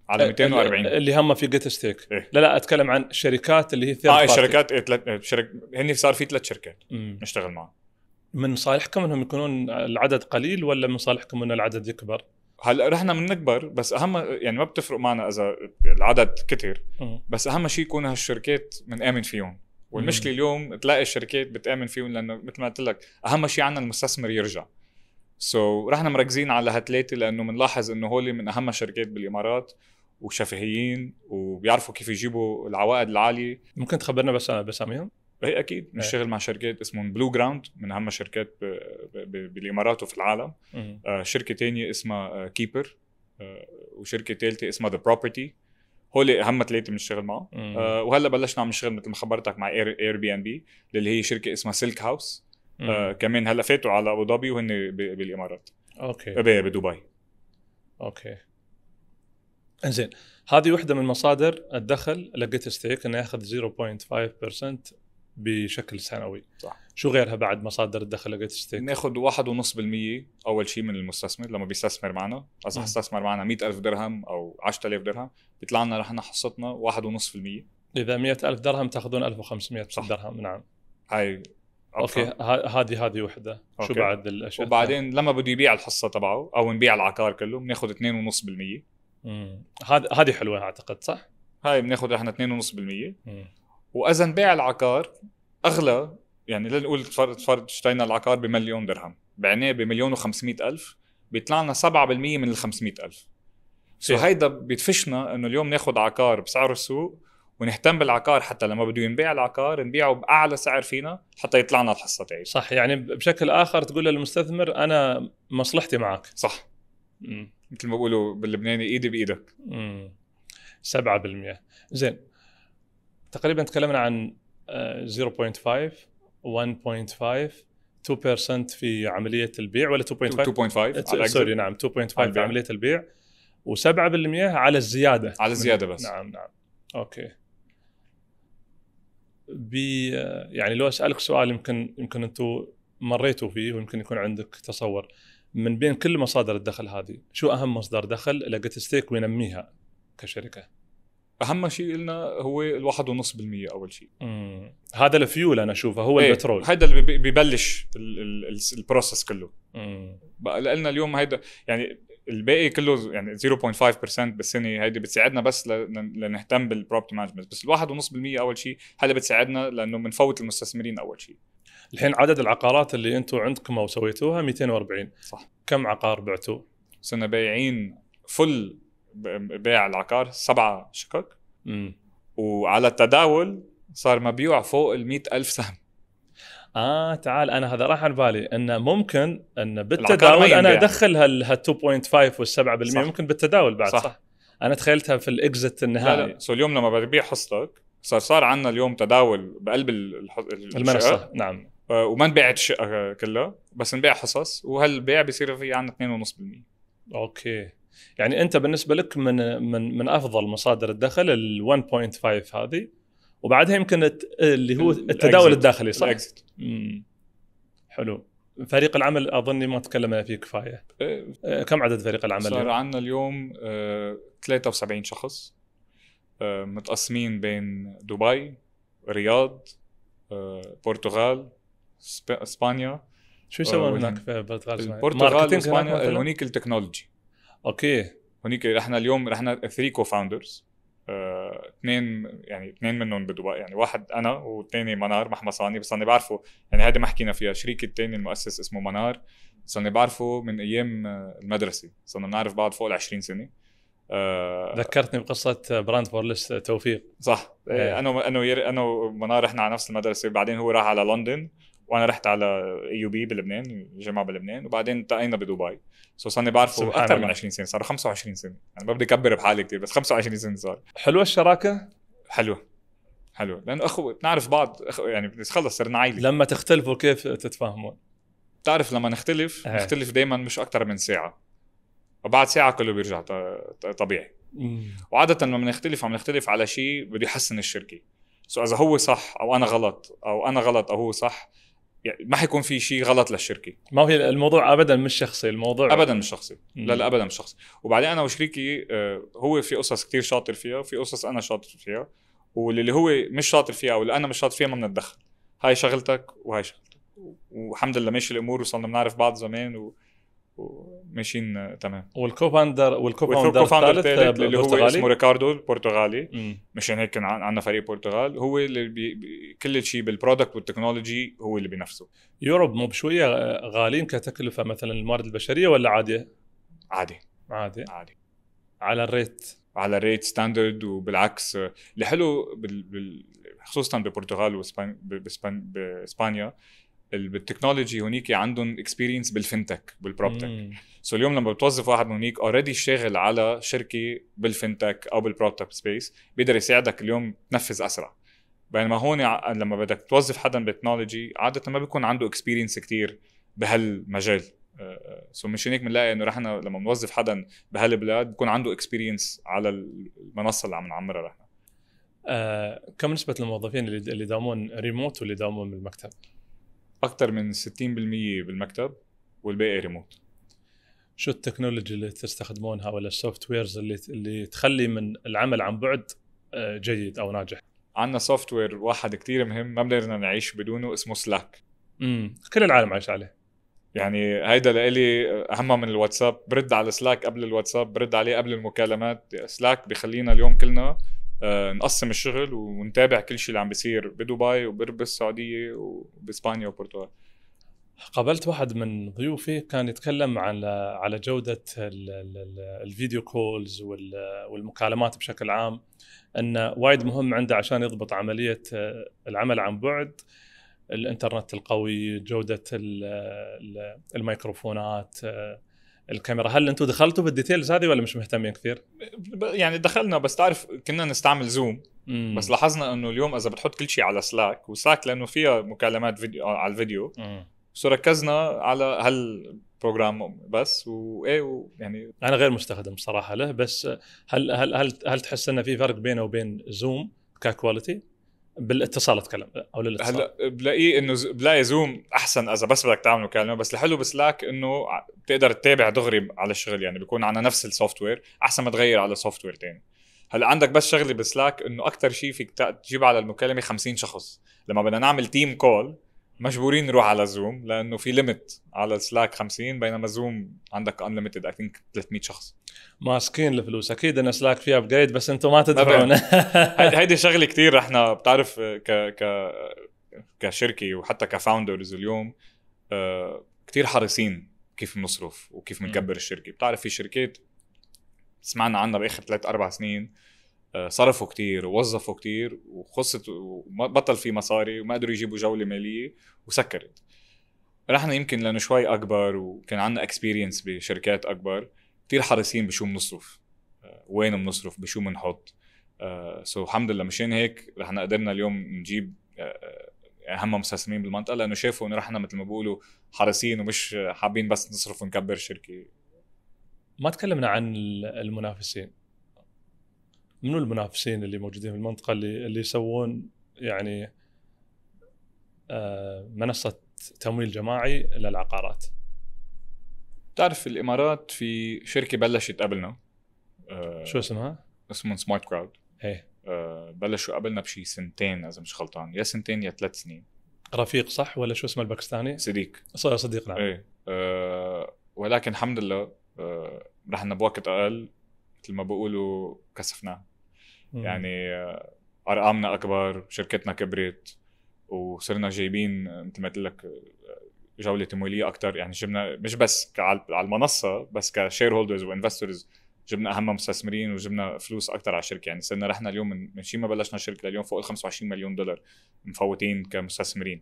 على 240 اللي هم في جيت ستيك إيه؟ لا لا اتكلم عن الشركات اللي هي ثيرد اه الشركات إيه تلت... شرك... هن صار في ثلاث شركات نشتغل معهم من صالحكم انهم يكونون العدد قليل ولا من صالحكم ان العدد يكبر؟ هلا رحنا بنكبر بس اهم يعني ما بتفرق معنا اذا العدد كتر
بس اهم شيء يكون هالشركات بنآمن فيهم والمشكله اليوم تلاقي الشركات بتآمن فيهم لانه مثل ما قلت لك اهم شيء عندنا المستثمر يرجع سو so, رحنا مركزين على هالثلاثه لانه بنلاحظ انه هولي من اهم الشركات بالامارات وشفهيين وبيعرفوا كيف يجيبوا العوائد العاليه
ممكن تخبرنا بس
باساميهم؟ هي إيه، اكيد إيه. بنشتغل مع شركات اسمهم بلو جراوند من اهم الشركات بالامارات وفي العالم آه شركه ثانيه اسمها كيبر آه،, آه وشركه ثالثه اسمها ذا بروبرتي هول اهم ثلاثه بنشتغل معهم آه وهلا بلشنا عم نشتغل مثل ما خبرتك مع اير بي ان بي اللي هي شركه اسمها سيلك هاوس آه كمان هلا فاتوا على ابو ظبي وهن بالامارات اوكي إيه، بدبي
اوكي انزين هذه واحده من مصادر الدخل لقيت ستيك انه ياخذ 0.5% بشكل سنوي صح شو غيرها بعد مصادر الدخل لقيت ستيك
ناخذ 1.5% اول شيء من المستثمر لما بيستثمر معنا اذا استثمر معنا 100000 درهم او 10000 درهم بيطلع لنا نحن حصتنا
1.5% اذا 100000 درهم تاخذون 1500 صح. درهم نعم
هاي اوكي هذه هذه وحده أوكي. شو بعد الاشياء وبعدين لما بده يبيع الحصه تبعه او نبيع العقار كله بناخذ 2.5% هذا هذه حلوه اعتقد صح؟ هاي بناخذ احنا 2.5% واذا نبيع العقار اغلى يعني لنقول فرض اشترينا العقار بمليون درهم بعناه بمليون و500 الف بيطلع لنا 7% من ال 500 الف سو هيدا بيدفشنا انه اليوم ناخذ عقار بسعر السوق ونهتم بالعقار حتى لما بده ينبيع العقار نبيعه باعلى سعر فينا حتى يطلع لنا الحصه
تاعي صح يعني بشكل اخر تقول للمستثمر انا مصلحتي معك صح مثل ما بيقولوا باللبناني ايدي بايدك امم 7% زين تقريبا تكلمنا عن 0.5 1.5 2% في عمليه البيع ولا 2.5 2.5 سوري نعم 2.5 في عمليه البيع و7% على الزياده على الزياده بس نعم نعم اوكي بي آه، يعني لو اسالك سؤال يمكن يمكن انتم مريتوا فيه ويمكن يكون عندك تصور من بين كل مصادر الدخل هذه شو اهم مصدر دخل لقيت ستيك وينميها كشركه اهم شيء لنا هو الواحد ونص بالمية اول شيء مم. هذا الفيول انا اشوفه هو ايه. البترول هذا اللي
ببلش البروسس كله بقى لنا اليوم هيدا يعني الباقي كله يعني 0.5% بالسنه هيدي بتساعدنا بس لنهتم بالبروبتي
مانجمنت بس الواحد ونص بالمية اول شيء هلا بتساعدنا لانه بنفوت المستثمرين اول شيء الحين عدد العقارات اللي انتم عندكم او سويتوها 240 صح كم عقار بعتوه؟ صرنا بايعين فل بيع العقار سبعه شقق امم
وعلى التداول صار مبيوع فوق ال ألف سهم
اه تعال انا هذا راح على بالي انه ممكن ان بالتداول انا ادخل هال 2.5 وال 7% ممكن بالتداول بعد صح, صح. انا تخيلتها في الاكزت النهائي لا لا سو اليوم لما
ببيع حصتك صار صار عندنا اليوم تداول بقلب المنصه نعم آه، وما انباعت الشقه كلها بس انباع حصص وهالبيع بيصير في عندنا 2.5%
اوكي يعني انت بالنسبه لك من من من افضل مصادر الدخل ال 1.5 هذه وبعدها يمكن اللي هو التداول الداخلي صح؟ الاكزت حلو فريق العمل اظني ما تكلمنا فيه كفايه آه، آه، كم عدد فريق العمل صار عندنا
اليوم 73 شخص آه، متقسمين بين دبي رياض آه، برتغال اسبانيا شو سوى آه، هناك في برتغال البرتغال اسبانيا هونيك التكنولوجي اوكي هونيك احنا اليوم احنا 3 كو فاوندرز اثنين يعني اثنين منهم بدبي يعني واحد انا والثاني منار صاني بس انا بعرفه يعني هذا ما حكينا فيها شريكي الثاني المؤسس اسمه منار صرنا بعرفه من ايام المدرسه صرنا بنعرف بعض فوق ال 20 سنه آه، ذكرتني بقصه براند فورلس توفيق صح إيه، إيه. انا انا انا ومنار رحنا على نفس المدرسه بعدين هو راح على لندن وانا رحت على اي يو بي بلبنان جامعه بلبنان وبعدين التقينا بدبي سو صرني بعرفه اكثر من 20 سنه صار 25 سنه يعني ما بدي اكبر بحالي كثير بس 25 سنه صار
حلوه الشراكه؟ حلوه حلوه
لانه اخوه بنعرف بعض أخو يعني خلص صرنا عائله لما
تختلفوا كيف تتفاهمون؟
بتعرف لما نختلف إيه. نختلف دائما مش اكثر من ساعه وبعد ساعه كله بيرجع طبيعي وعاده لما بنختلف عم نختلف على شيء بده يحسن الشركه سو اذا هو صح او انا غلط او انا غلط او هو صح يعني ما حيكون في شيء غلط للشركه
ما هي الموضوع ابدا مش شخصي الموضوع ابدا مش شخصي لا لا ابدا
مش شخصي وبعدين انا وشريكي آه، هو في قصص كتير شاطر فيها وفي قصص انا شاطر فيها واللي هو مش شاطر فيها او اللي انا مش شاطر فيها ما بنتدخل هاي شغلتك وهاي شغلتك والحمد لله ماشي الامور وصلنا بنعرف بعض زمان و... ماشيين آه، تمام
والكوفاندر والكوفاوندر والكوفاوندر الثالث آه، اللي هو اسمه
ريكاردو البرتغالي مشان هيك كان عندنا فريق برتغال هو اللي بي كل شيء بالبرودكت والتكنولوجي هو اللي بنفسه
يوروب مو بشويه آه، غاليين كتكلفه مثلا الموارد البشريه ولا عاديه؟ عادي عادي عادي
على الريت على الريت ستاندرد وبالعكس الحلو بال... بال... خصوصا ببرتغال واسبانيا بالتكنولوجي هونيك عندهم اكسبيرينس بالفنتك بالبروبتك سو اليوم لما بتوظف واحد هونيك اوريدي شاغل على شركه بالفنتك او بالبروبتك سبيس بيقدر يساعدك اليوم تنفذ اسرع بينما هون لما بدك توظف حدا بالتكنولوجي عاده ما بيكون عنده اكسبيرينس كتير بهالمجال سو آه، آه، مش هيك بنلاقي انه رحنا لما بنوظف حدا بهالبلاد بكون عنده اكسبيرينس على المنصه اللي عم نعمرها رحنا
آه، كم نسبة الموظفين اللي اللي داومون ريموت واللي داومون بالمكتب؟ اكثر من 60% بالمكتب والباقي ريموت شو التكنولوجي اللي تستخدمونها ولا السوفت ويرز اللي اللي تخلي من العمل عن بعد آه، جيد او ناجح؟ عندنا سوفت وير واحد كثير مهم ما بنقدر نعيش بدونه اسمه سلاك
امم كل العالم عايش عليه يعني هيدا لإلي اهم من الواتساب برد على سلاك قبل الواتساب برد عليه قبل المكالمات سلاك بخلينا اليوم كلنا آه، نقسم الشغل ونتابع كل شيء اللي عم بيصير بدبي وبالسعوديه وباسبانيا وبرتغال
قابلت واحد من ضيوفي كان يتكلم على على جوده الفيديو كولز والمكالمات بشكل عام انه وايد مهم عنده عشان يضبط عمليه آه، العمل عن بعد الانترنت القوي جوده الميكروفونات آه، الكاميرا هل انتم دخلتوا بالديتيلز هذه ولا مش مهتمين كثير يعني دخلنا بس تعرف كنا نستعمل زوم
مم. بس لاحظنا انه اليوم اذا بتحط كل شيء على سلاك وسلاك لانه فيها مكالمات فيديو آه، على الفيديو
سو ركزنا على هالبروجرام بس وايه يعني انا غير مستخدم صراحه له بس هل هل هل, هل تحس انه في فرق بينه وبين زوم ككواليتي؟ بالاتصال اتكلم او للاتصال هلا
بلاقيه انه بلاقي زوم احسن اذا بس بدك تعمل مكالمه بس الحلو بسلاك انه بتقدر تتابع دغري على الشغل يعني بيكون على نفس السوفت وير احسن ما تغير على سوفت وير ثاني هلا عندك بس شغله بسلاك انه اكثر شيء فيك تجيب على المكالمه 50 شخص لما بدنا نعمل تيم كول مجبورين نروح على زوم لانه في ليميت على السلاك 50 بينما زوم عندك انليمتد اي ثينك 300
شخص ماسكين الفلوس اكيد ان سلاك فيها ابجريد بس انتم ما تدفعون
هيدي شغله كثير احنا بتعرف ك ك كشركه وحتى كفاوندرز اليوم آه، كثير حريصين كيف بنصرف وكيف بنكبر الشركه بتعرف في شركات سمعنا عنها باخر ثلاث اربع سنين آه، صرفوا كتير ووظفوا كتير وخصت وبطل في مصاري وما قدروا يجيبوا جوله ماليه وسكرت نحن يمكن لانه شوي اكبر وكان عندنا اكسبيرينس بشركات اكبر كتير حريصين بشو بنصرف آه، وين بنصرف بشو بنحط سو آه، so, الحمد لله مشان هيك رح قدرنا اليوم نجيب اهم يعني مستثمرين بالمنطقه لانه شافوا انه رحنا مثل ما بيقولوا حريصين ومش حابين بس نصرف ونكبر الشركه
ما تكلمنا عن المنافسين منو المنافسين اللي موجودين في المنطقه اللي اللي يسوون يعني آه، منصه تمويل جماعي للعقارات تعرف الامارات في شركه
بلشت قبلنا آه، شو اسمها؟ اسمهم سمارت كراود ايه آه، بلشوا قبلنا بشي سنتين اذا مش غلطان يا سنتين يا ثلاث سنين
رفيق صح ولا شو اسمه الباكستاني؟ صديق صديق نعم ايه
أه ولكن الحمد لله أه رحنا بوقت اقل مثل ما بقولوا كسفناه يعني آه، ارقامنا اكبر شركتنا كبرت وصرنا جايبين مثل ما قلت لك آه، جوله تمويليه اكثر يعني جبنا مش بس على المنصه بس كشير هولدرز وانفسترز جبنا اهم مستثمرين وجبنا فلوس اكثر على الشركه يعني صرنا رحنا اليوم من, من شيء ما بلشنا الشركه لليوم فوق ال 25 مليون دولار مفوتين كمستثمرين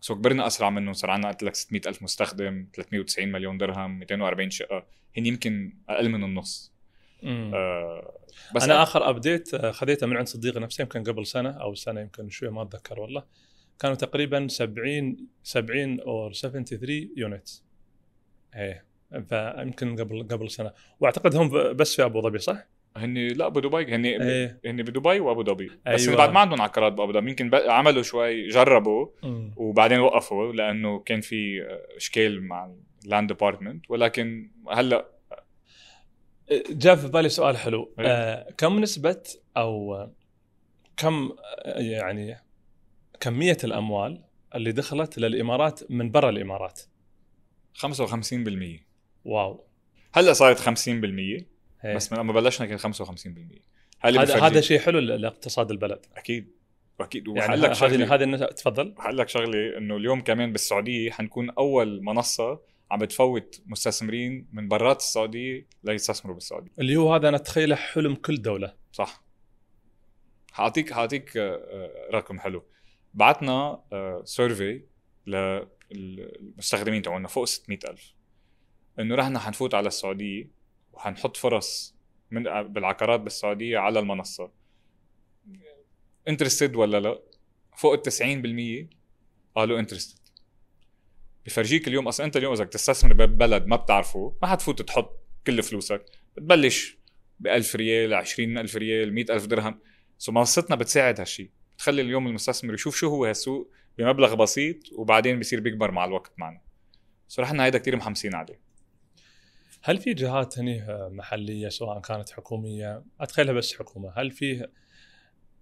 سو كبرنا اسرع منهم صار عندنا قلت لك 600000 مستخدم 390 مليون درهم 240 شقه هن يمكن اقل من النص
آه بس انا أ... اخر ابديت آه، خذيته من عند صديقي نفسه يمكن قبل سنه او سنه يمكن شويه ما اتذكر والله كانوا تقريبا 70 70 او 73 يونت ايه فيمكن قبل قبل سنه واعتقد هم بس في ابو ظبي صح؟ هن لا بدبي هن ايه. هن
بدبي وابو ظبي بس أيوة. بعد ما عندهم عقارات بابو ظبي يمكن عملوا شوي جربوا م. وبعدين وقفوا لانه كان في آه، اشكال مع اللاند ديبارتمنت ولكن هلا
آه، جاء في بالي سؤال حلو أيوة. آه كم نسبه او آه، كم يعني كميه الاموال اللي دخلت للامارات من برا الامارات 55% واو
هلا صارت 50% هي. إيه. بس من لما بلشنا كان 55% هذا هذا شيء حلو
لاقتصاد البلد اكيد
واكيد يعني لك شغله
هذه تفضل هقول لك شغله
انه اليوم كمان بالسعوديه حنكون اول منصه عم بتفوت مستثمرين من برات السعوديه ليستثمروا بالسعوديه
اللي هو هذا انا اتخيله حلم كل دوله صح
حاعطيك حاعطيك آه، آه، رقم حلو بعتنا سيرفي آه، للمستخدمين تبعنا فوق 600000 انه رحنا حنفوت على السعوديه وحنحط فرص من بالعقارات بالسعوديه على المنصه انترستد ولا لا فوق ال 90% قالوا انترستد بفرجيك اليوم اصلا انت اليوم اذا تستثمر ببلد ما بتعرفه ما حتفوت تحط كل فلوسك بتبلش ب 1000 ريال 20000 ريال 100000 درهم سو منصتنا بتساعد هالشيء بتخلي اليوم المستثمر يشوف شو هو هالسوق بمبلغ بسيط وبعدين بصير بيكبر مع الوقت معنا صراحه هيدا كثير محمسين عليه
هل في جهات هني آه، محليه سواء كانت حكوميه اتخيلها بس حكومه هل في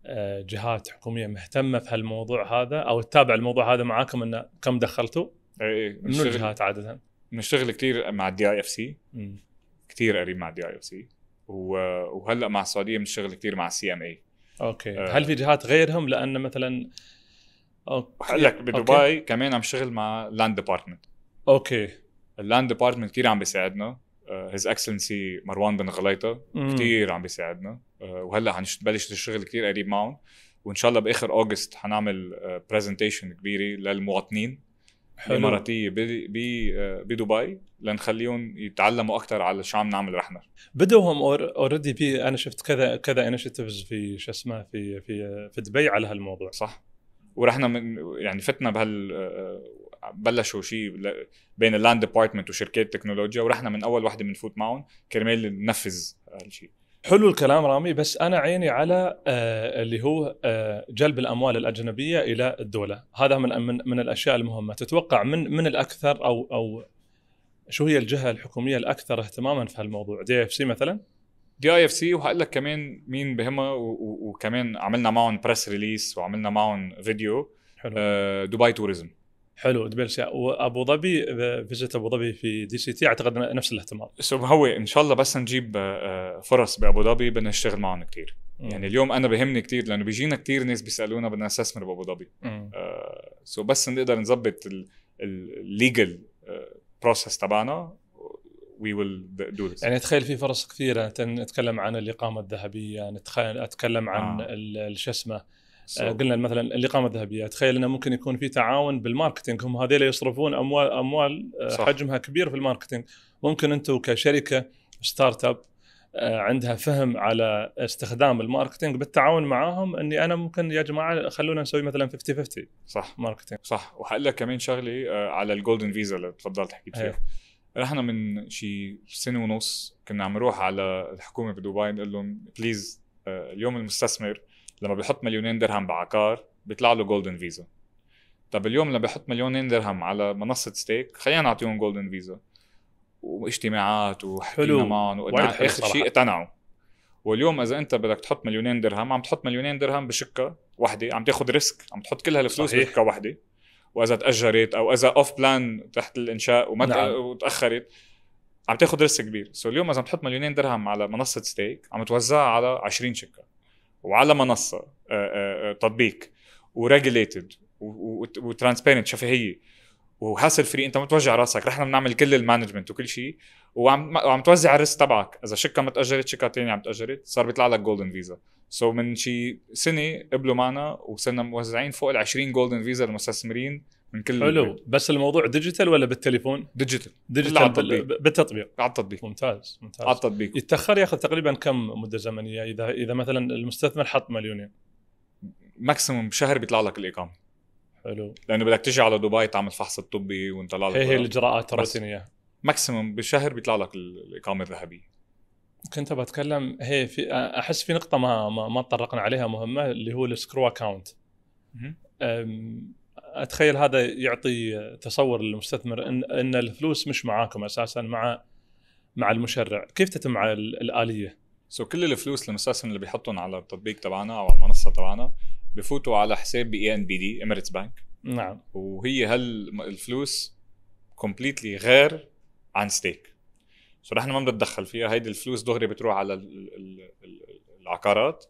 آه، جهات حكوميه مهتمه في هالموضوع هذا او تتابع الموضوع هذا معاكم انه كم دخلتوا؟ اي إيه، من الجهات
عاده؟ نشتغل كثير مع الدي اي اف سي كثير قريب مع الدي اي اف سي وهلا مع السعوديه بنشتغل كثير مع السي ام اي اوكي آه. هل في
جهات غيرهم لان مثلا اوكي لك بدبي أوكي.
كمان عم شغل مع لاند ديبارتمنت اوكي اللاند ديبارتمنت كثير عم بيساعدنا هيز آه، اكسلنسي مروان بن غليطه كثير عم بيساعدنا آه، وهلا حنبلش الشغل كثير قريب معهم وان شاء الله باخر اوغست حنعمل برزنتيشن كبيره للمواطنين حلو. الاماراتيه آه، بدبي لنخليهم يتعلموا اكثر
على شو عم نعمل نحن بدوهم اوريدي بي انا شفت كذا كذا انشيتيفز في شو اسمه في في في دبي على هالموضوع صح ورحنا من يعني فتنا بهال
بلشوا شيء بين اللاند ديبارتمنت وشركات تكنولوجيا ورحنا من اول وحده بنفوت معهم كرمال ننفذ هالشيء
حلو الكلام رامي بس انا عيني على آه اللي هو آه جلب الاموال الاجنبيه الى الدوله، هذا من من, من الاشياء المهمه، تتوقع من من الاكثر او او شو هي الجهه الحكوميه الاكثر اهتماما في هالموضوع؟ دي اف سي مثلا؟ دي اي اف سي وهقول لك كمان مين بهمها
وكمان عملنا معهم بريس ريليس وعملنا معهم فيديو حلو. آه دبي توريزم حلو دبيرشا وابو ظبي فيزيت ابو ظبي في دي سي تي اعتقد نفس الاهتمام سو هو ان شاء الله بس نجيب آه، فرص بابو ظبي بدنا نشتغل معهم كثير يعني اليوم انا بهمني كثير لانه بيجينا كثير ناس بيسالونا بدنا نستثمر بابو ظبي سو آه، بس نقدر نظبط الليجل بروسس آه، تبعنا وي ويل دو ذس يعني تخيل
في فرص كثيره نتكلم عن الاقامه الذهبيه نتخيل اتكلم عن آه. شو اسمه قلنا مثلا الاقامه الذهبيه تخيل انه ممكن يكون في تعاون بالماركتينج هم هذول يصرفون اموال اموال آه، صح. حجمها كبير في الماركتينج ممكن انتم كشركه ستارت اب آه، عندها فهم على استخدام الماركتينج بالتعاون معاهم اني انا ممكن يا جماعه خلونا نسوي مثلا 50 50 صح ماركتينج صح وحقول
لك كمان شغله آه، على الجولدن فيزا اللي تفضلت حكيت فيها رحنا إيه. من شي سنه ونص كنا عم نروح على الحكومه بدبي نقول لهم بليز اليوم المستثمر لما بيحط مليونين درهم بعقار بيطلع له جولدن فيزا طب اليوم لما بحط مليونين درهم على منصه ستيك خلينا نعطيهم جولدن فيزا واجتماعات وحلو معهم اخر شيء اقتنعوا واليوم اذا انت بدك تحط مليونين درهم عم تحط مليونين درهم بشقه وحده عم تاخذ ريسك عم تحط كل هالفلوس بشقه واحدة واذا تاجرت او اذا اوف بلان تحت الانشاء وما نعم. وتاخرت عم تاخذ ريسك كبير سو اليوم اذا عم تحط مليونين درهم على منصه ستيك عم توزعها على 20 شقه وعلى منصه آه، آه، آه، تطبيق وريجليتد وترانسبيرنت شفهيه وهاسل فري انت متوجع راسك رحنا بنعمل كل المانجمنت وكل شيء وعم وعم توزع الريسك تبعك اذا شقه ما تاجرت ثانيه عم تاجرت صار بيطلع لك جولدن فيزا سو so من شي سنه قبلوا معنا وصرنا موزعين فوق ال 20 جولدن فيزا للمستثمرين من كل حلو
بس الموضوع ديجيتال ولا بالتليفون؟ ديجيتال ديجيتال على التطبيق بالتطبيق على التطبيق ممتاز ممتاز على التطبيق يتاخر ياخذ تقريبا كم مده زمنيه اذا اذا مثلا المستثمر حط مليونين ماكسيموم بشهر بيطلع لك الاقامه حلو لانه بدك تجي على
دبي تعمل فحص الطبي وانت لك هي هي الاجراءات الروتينيه ماكسيموم بشهر بيطلع لك الاقامه الذهبيه
كنت بتكلم هي في احس في نقطه ما ما, ما تطرقنا عليها مهمه اللي هو السكرو اكاونت اتخيل هذا يعطي تصور للمستثمر ان ان الفلوس مش معاكم اساسا مع مع المشرع، كيف تتم الاليه؟
سو so, كل الفلوس
اساسا اللي بيحطهم على التطبيق تبعنا
او على المنصه تبعنا بفوتوا على حساب بي ان بي دي اميريتس بانك نعم وهي الفلوس كومبليتلي غير عن ستيك سو so, نحن ما بنتدخل فيها هيدي الفلوس دغري بتروح على العقارات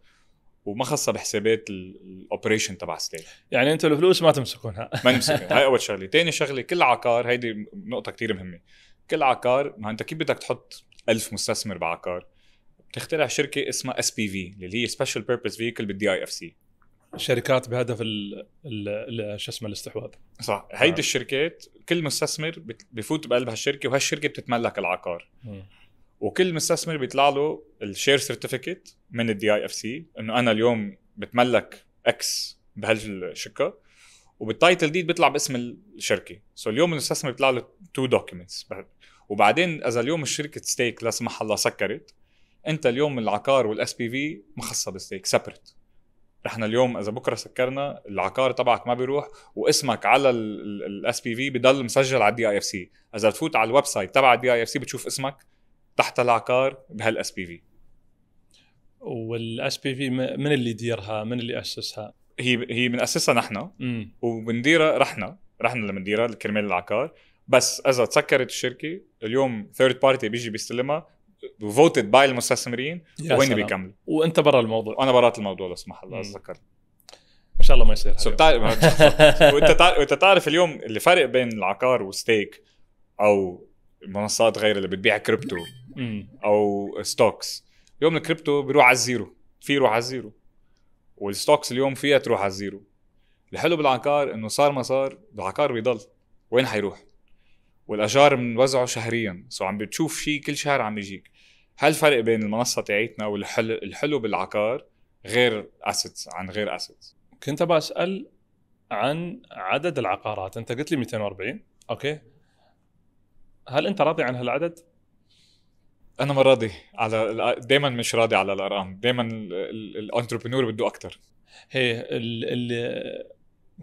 وما خصها بحسابات الاوبريشن تبع ستيل
يعني انتم الفلوس ما تمسكونها ما نمسكها هاي اول
شغله ثاني شغله كل عقار هيدي نقطه كثير مهمه كل عقار ما انت كيف بدك تحط ألف مستثمر بعقار بتخترع شركه اسمها اس بي في اللي هي سبيشال بيربز فيكل بالدي اي اف سي
شركات بهدف ال شو اسمه الاستحواذ
صح هيدي آه. الشركات كل مستثمر بفوت بقلب هالشركه وهالشركه بتتملك العقار م. وكل مستثمر بيطلع له الشير سيرتيفيكت من الدي اي اف سي انه انا اليوم بتملك اكس بهالشقه وبالتايتل ديد بيطلع باسم الشركه سو so اليوم المستثمر بيطلع له تو دوكيومنتس وبعدين اذا اليوم الشركه ستيك لا سمح الله سكرت انت اليوم العقار والاس بي في خصها بالستيك سيبريت احنا اليوم اذا بكره سكرنا العقار تبعك ما بيروح واسمك على الاس بي في بضل مسجل على الدي اي اف سي اذا تفوت على الويب سايت تبع الدي اي اف سي بتشوف اسمك تحت العقار بهالاس بي في
والاس بي في من اللي يديرها؟ من اللي اسسها؟
هي هي بنأسسها نحن وبنديرها رحنا رحنا اللي بنديرها كرمال العقار بس اذا تسكرت الشركه اليوم ثيرد بارتي بيجي بيستلمها فوتد باي المستثمرين وين بيكملوا وانت برا الموضوع وانا برات الموضوع لو سمح الله اتذكر
ان شاء الله ما يصير سو بتعرف وانت
وانت تعرف اليوم اللي فرق بين العقار وستيك او منصات غير اللي بتبيع كريبتو او ستوكس يوم الكريبتو بيروح على الزيرو في يروح على الزيرو والستوكس اليوم فيها تروح على الزيرو الحلو بالعقار انه صار ما صار العقار بيضل وين حيروح والاجار بنوزعه شهريا سو عم بتشوف شيء كل شهر عم يجيك هل الفرق بين المنصه تاعتنا والحلو الحلو بالعقار غير
اسيتس عن غير اسيتس كنت ابغى اسال عن عدد العقارات انت قلت لي 240 اوكي هل انت راضي عن هالعدد
انا ما راضي على دائما مش راضي على الارقام دائما الانتربرنور بده اكثر
هي ال ال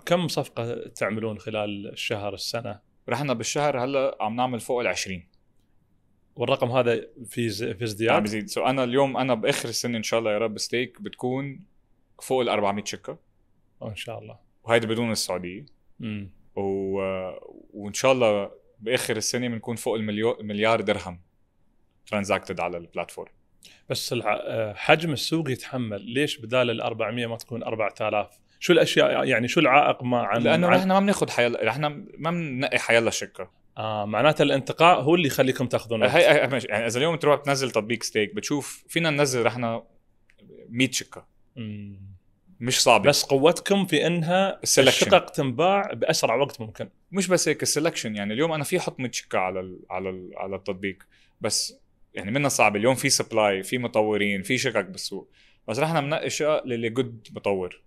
كم صفقه تعملون خلال الشهر السنه رحنا بالشهر هلا عم نعمل فوق ال 20 والرقم هذا
في ز... في ازدياد عم يزيد سو انا اليوم انا باخر السنه ان شاء الله يا رب ستيك بتكون فوق ال 400 شقه ان شاء الله وهيدي بدون السعوديه امم و... وان شاء الله باخر السنه بنكون فوق المليار درهم ترانزاكتد على البلاتفورم
بس آه، حجم السوق يتحمل ليش بدال ال 400 ما تكون 4000 شو الاشياء يعني شو العائق ما عن لانه احنا ما بناخذ حيال احنا ما بننقي حيال شركه اه معناتها الانتقاء هو اللي يخليكم تاخذون هي يعني
اذا اليوم تروح تنزل تطبيق ستيك بتشوف فينا ننزل احنا 100 شقه مش صعب بس قوتكم في انها السلكشن الشقق تنباع باسرع وقت ممكن مش بس هيك السلكشن يعني اليوم انا في حط 100 شقه على الـ على الـ على التطبيق بس يعني منا صعب اليوم في سبلاي في مطورين في شقق بالسوق بس نحن بنقي شقق للي جود مطور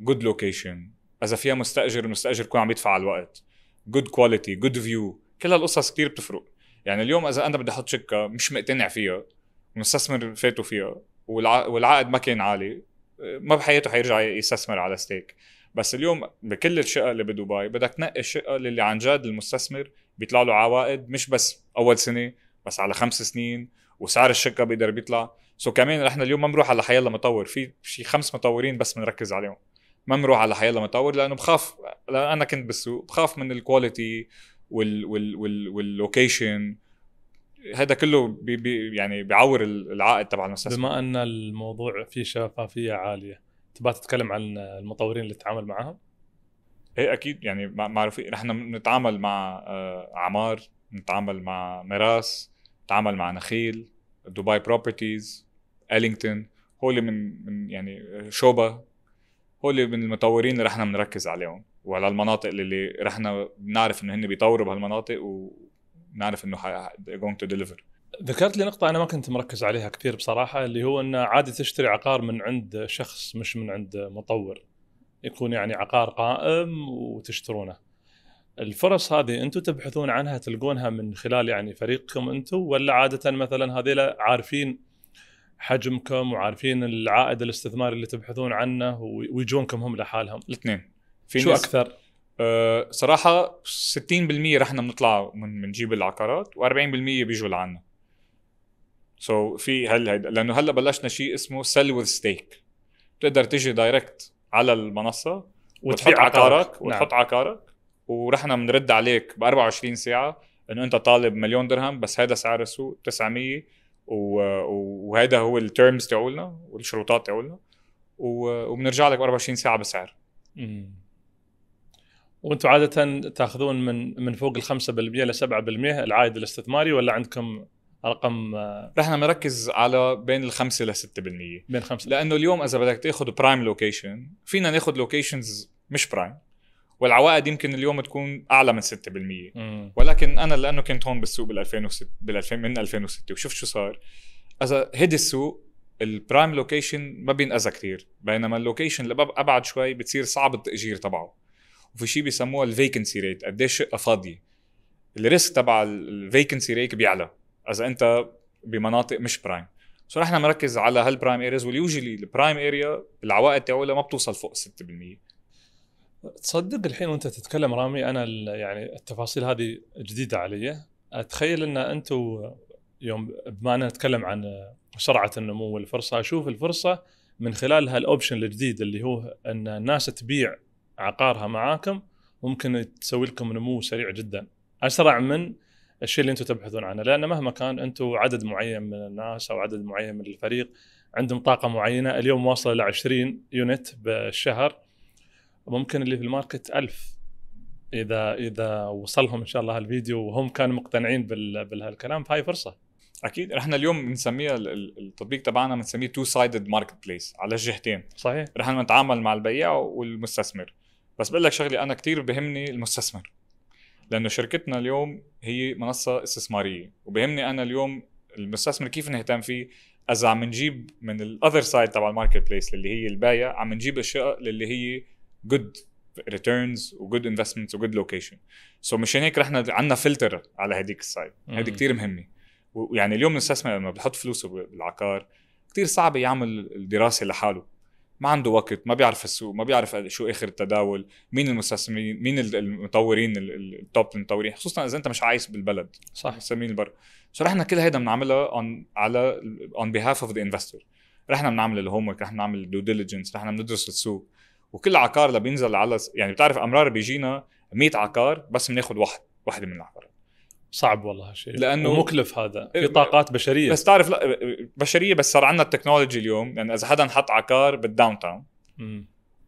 جود لوكيشن اذا فيها مستاجر المستاجر يكون عم يدفع على الوقت جود كواليتي جود فيو كل هالقصص كثير بتفرق يعني اليوم اذا انا بدي احط شقه مش مقتنع فيها مستثمر فاتوا فيها والع... والعائد ما كان عالي ما بحياته حيرجع يستثمر على ستيك بس اليوم بكل الشقق اللي بدبي بدك تنقي الشقه اللي عن جد المستثمر بيطلع له عوائد مش بس اول سنه بس على خمس سنين وسعر الشقه بيقدر بيطلع سو كمان احنا اليوم ما بنروح على حيلا مطور في شي خمس مطورين بس بنركز عليهم ما بنروح على حيلا مطور لانه بخاف لأن انا كنت بالسوق بخاف من الكواليتي وال وال وال واللوكيشن هذا كله بي بي يعني بيعور العائد تبع المستثمر بما
ان الموضوع فيه شفافيه عاليه تبغى تتكلم عن المطورين اللي تتعامل معهم؟
ايه اكيد يعني معروفين نحن بنتعامل مع آه، عمار بنتعامل مع ميراس تعامل مع نخيل دبي بروبرتيز الينجتون هول من من يعني شوبا هول من المطورين اللي رحنا بنركز عليهم وعلى المناطق اللي رحنا بنعرف انه هن بيطوروا بهالمناطق ونعرف انه going تو ديليفر
ذكرت لي نقطة أنا ما كنت مركز عليها كثير بصراحة اللي هو أن عادي تشتري عقار من عند شخص مش من عند مطور يكون يعني عقار قائم وتشترونه الفرص هذه انتم تبحثون عنها تلقونها من خلال يعني فريقكم انتم ولا عاده مثلا هذيل عارفين حجمكم وعارفين العائد الاستثماري اللي تبحثون عنه ويجونكم هم لحالهم الاثنين في شو اكثر أه صراحه
60% رحنا بنطلع من بنجيب العقارات و40% بيجوا لعنا سو so في هل هيدا لانه هلا بلشنا شيء اسمه سيل وذ ستيك بتقدر تيجي دايركت على المنصه وتحط عقارك نعم. وتحط نعم. عقارك ورحنا بنرد عليك ب 24 ساعه انه انت طالب مليون درهم بس هذا سعر السوق 900 وهذا هو التيرمز تاعولنا والشروطات تاعولنا
وبنرجع لك ب 24 ساعه بسعر وانتم عاده تاخذون من من فوق ال 5% ل 7% العائد الاستثماري ولا عندكم رقم رحنا بنركز على بين الخمسة ل 6% بين خمسة لانه اليوم اذا بدك تاخذ
برايم لوكيشن فينا ناخذ لوكيشنز مش برايم والعوائد يمكن اليوم تكون اعلى من 6% ولكن انا لانه كنت هون بالسوق بال 2006 بال 2000 من 2006 وشفت شو صار اذا هدي السوق البرايم لوكيشن ما بينأذى كثير بينما اللوكيشن اللي ابعد شوي بتصير صعب التاجير تبعه وفي شيء بيسموها الفيكنسي ريت قديش شقه فاضيه الريسك تبع الفيكنسي ريت بيعلى اذا انت بمناطق مش برايم سو نحن بنركز على هالبرايم ارياز واليوجلي البرايم اريا العوائد تاعولها ما بتوصل فوق 6%
تصدق الحين وانت تتكلم رامي انا يعني التفاصيل هذه جديده علي اتخيل ان انتم يوم بما انا اتكلم عن سرعه النمو والفرصه اشوف الفرصه من خلال هالاوبشن الجديد اللي هو ان الناس تبيع عقارها معاكم ممكن تسوي لكم نمو سريع جدا اسرع من الشيء اللي انتم تبحثون عنه لان مهما كان انتم عدد معين من الناس او عدد معين من الفريق عندهم طاقه معينه اليوم واصله ل 20 يونت بالشهر ممكن اللي في الماركت ألف اذا اذا وصلهم ان شاء الله هالفيديو وهم كانوا مقتنعين بهالكلام فهاي فرصه اكيد
احنا اليوم بنسميها التطبيق تبعنا بنسميه تو سايدد ماركت بليس على الجهتين صحيح رح نتعامل مع البياع والمستثمر بس بقول لك شغله انا كثير بهمني المستثمر لانه شركتنا اليوم هي منصه استثماريه وبهمني انا اليوم المستثمر كيف نهتم فيه اذا عم نجيب من الاذر سايد تبع الماركت بليس اللي هي البايع عم نجيب اشياء اللي هي جود ريتيرنز وجود انفستمنت وجود لوكيشن سو مشان هيك رحنا عندنا فلتر على هذيك السايد هذه كثير مهمه ويعني اليوم المستثمر لما بحط فلوسه بالعقار كثير صعب يعمل الدراسه لحاله ما عنده وقت ما بيعرف السوق ما بيعرف شو اخر التداول مين المستثمرين مين المطورين التوب المطورين خصوصا اذا انت مش عايش بالبلد صح مستثمرين برا سو رحنا كل هيدا بنعملها اون على اون بيهاف اوف ذا انفستور رحنا بنعمل الهوم ورك رحنا بنعمل الدو ديليجنس رحنا بندرس السوق وكل عقار اللي بينزل على يعني بتعرف امرار بيجينا 100 عقار بس بناخذ واحد واحد من العقارات صعب والله هالشيء لانه مكلف هذا إيه، في طاقات بشريه بس تعرف لا بشريه بس صار عندنا التكنولوجي اليوم يعني اذا حدا حط عقار بالداون تاون
ما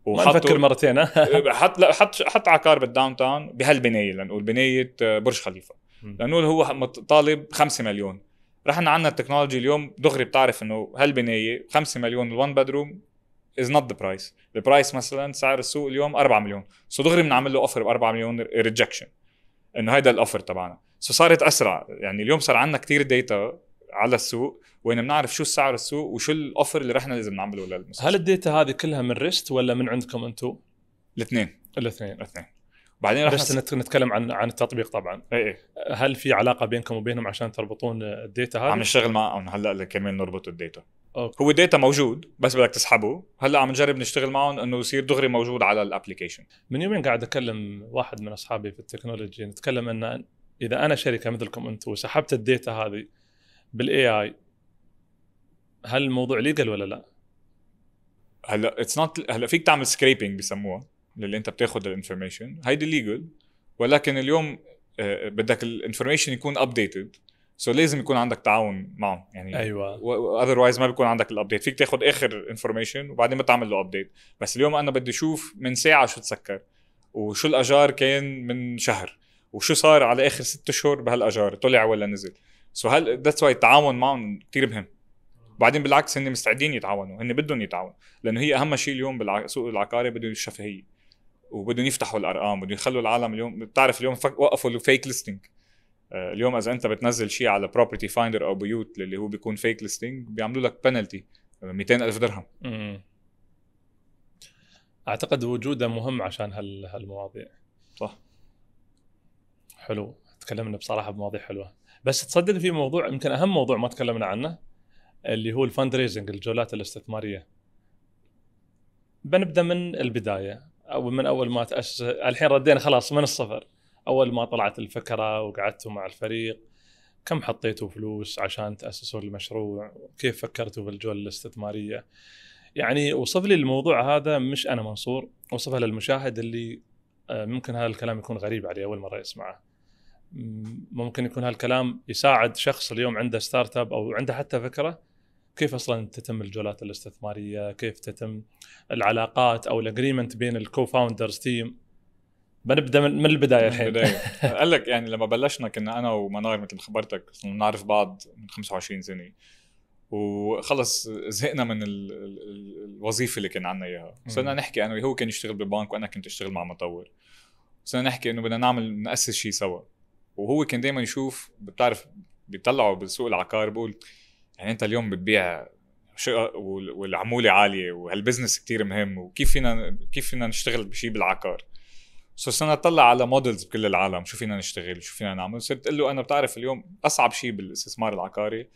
نفكر مرتين إيه،
حط لا حط حط عقار بالداون تاون بهالبنايه لنقول بنايه آه، برج خليفه لنقول هو طالب 5 مليون رحنا عندنا التكنولوجي اليوم دغري بتعرف انه هالبنايه 5 مليون الون بدروم از نوت ذا برايس البرايس مثلا سعر السوق اليوم 4 مليون سو دغري بنعمل له اوفر ب 4 مليون ريجكشن انه هيدا الاوفر تبعنا سو صارت اسرع يعني اليوم صار عندنا كثير ديتا على السوق وين بنعرف شو سعر السوق وشو الاوفر اللي رحنا لازم نعمله للمستشفى هل
الداتا هذه كلها من ريست ولا من عندكم انتم؟ الاثنين الاثنين الاثنين بعدين راح بس نتكلم عن عن التطبيق طبعا اي اي هل في علاقه بينكم وبينهم عشان تربطون الداتا هذه؟ عم نشتغل
معهم هلا كمان نربط الداتا أوكي. هو داتا موجود بس بدك تسحبه
هلا عم نجرب نشتغل معهم انه يصير دغري موجود على الابلكيشن من يومين قاعد اكلم واحد من اصحابي في التكنولوجي نتكلم ان اذا انا شركه مثلكم انتم وسحبت الداتا هذه بالاي اي هل الموضوع ليجل ولا لا؟
هلا اتس نوت هلا فيك تعمل سكريبنج بسموها للي انت بتاخد الانفورميشن هيدي ليجل ولكن اليوم آه، بدك الانفورميشن يكون ابديتد سو so لازم يكون عندك تعاون معهم يعني ايوه اذروايز ما بيكون عندك الابديت فيك تاخذ اخر انفورميشن وبعدين بتعمل له ابديت بس اليوم انا بدي اشوف من ساعه شو تسكر وشو الاجار كان من شهر وشو صار على اخر ست اشهر بهالاجار طلع ولا نزل سو هل ذاتس واي التعاون معهم كثير مهم بعدين بالعكس هن مستعدين يتعاونوا هن بدهم يتعاونوا لانه هي اهم شيء اليوم بالسوق العقاري بده الشفهيه وبدهم يفتحوا الارقام بدهم يخلوا العالم اليوم بتعرف اليوم وقفوا الفيك ليستنج آه، اليوم اذا انت بتنزل شيء على بروبرتي فايندر او بيوت اللي هو بيكون فيك ليستنج بيعملوا لك بنالتي آه، 200000 درهم
اعتقد وجوده مهم عشان هال هالمواضيع صح حلو تكلمنا بصراحه بمواضيع حلوه بس تصدق في موضوع يمكن اهم موضوع ما تكلمنا عنه اللي هو الفند ريزنج الجولات الاستثماريه بنبدا من البدايه او من اول ما تاسس الحين ردينا خلاص من الصفر اول ما طلعت الفكره وقعدتوا مع الفريق كم حطيتوا فلوس عشان تاسسوا المشروع كيف فكرتوا بالجوله الاستثماريه يعني وصف لي الموضوع هذا مش انا منصور وصفها للمشاهد اللي آه، ممكن هذا الكلام يكون غريب عليه اول مره يسمعه ممكن يكون هالكلام يساعد شخص اليوم عنده ستارت اب او عنده حتى فكره كيف اصلا تتم الجولات الاستثماريه كيف تتم العلاقات او الاجريمنت بين الكو فاوندرز تيم بنبدا من, من البدايه الحين
قال لك يعني لما بلشنا كنا انا ومنار مثل ما خبرتك نعرف بعض من 25 سنه وخلص زهقنا من ال ال الوظيفه اللي كان عندنا اياها صرنا نحكي انا هو كان يشتغل ببنك وانا كنت اشتغل مع مطور صرنا نحكي انه بدنا نعمل ناسس شيء سوا وهو كان دائما يشوف بتعرف بيطلعوا بسوق العقار بقول يعني انت اليوم بتبيع شقق والعموله عاليه وهالبزنس كتير مهم وكيف فينا كيف فينا نشتغل بشيء بالعقار سو صرنا نطلع على مودلز بكل العالم شو فينا نشتغل شو فينا نعمل صرت له انا بتعرف اليوم اصعب شيء بالاستثمار العقاري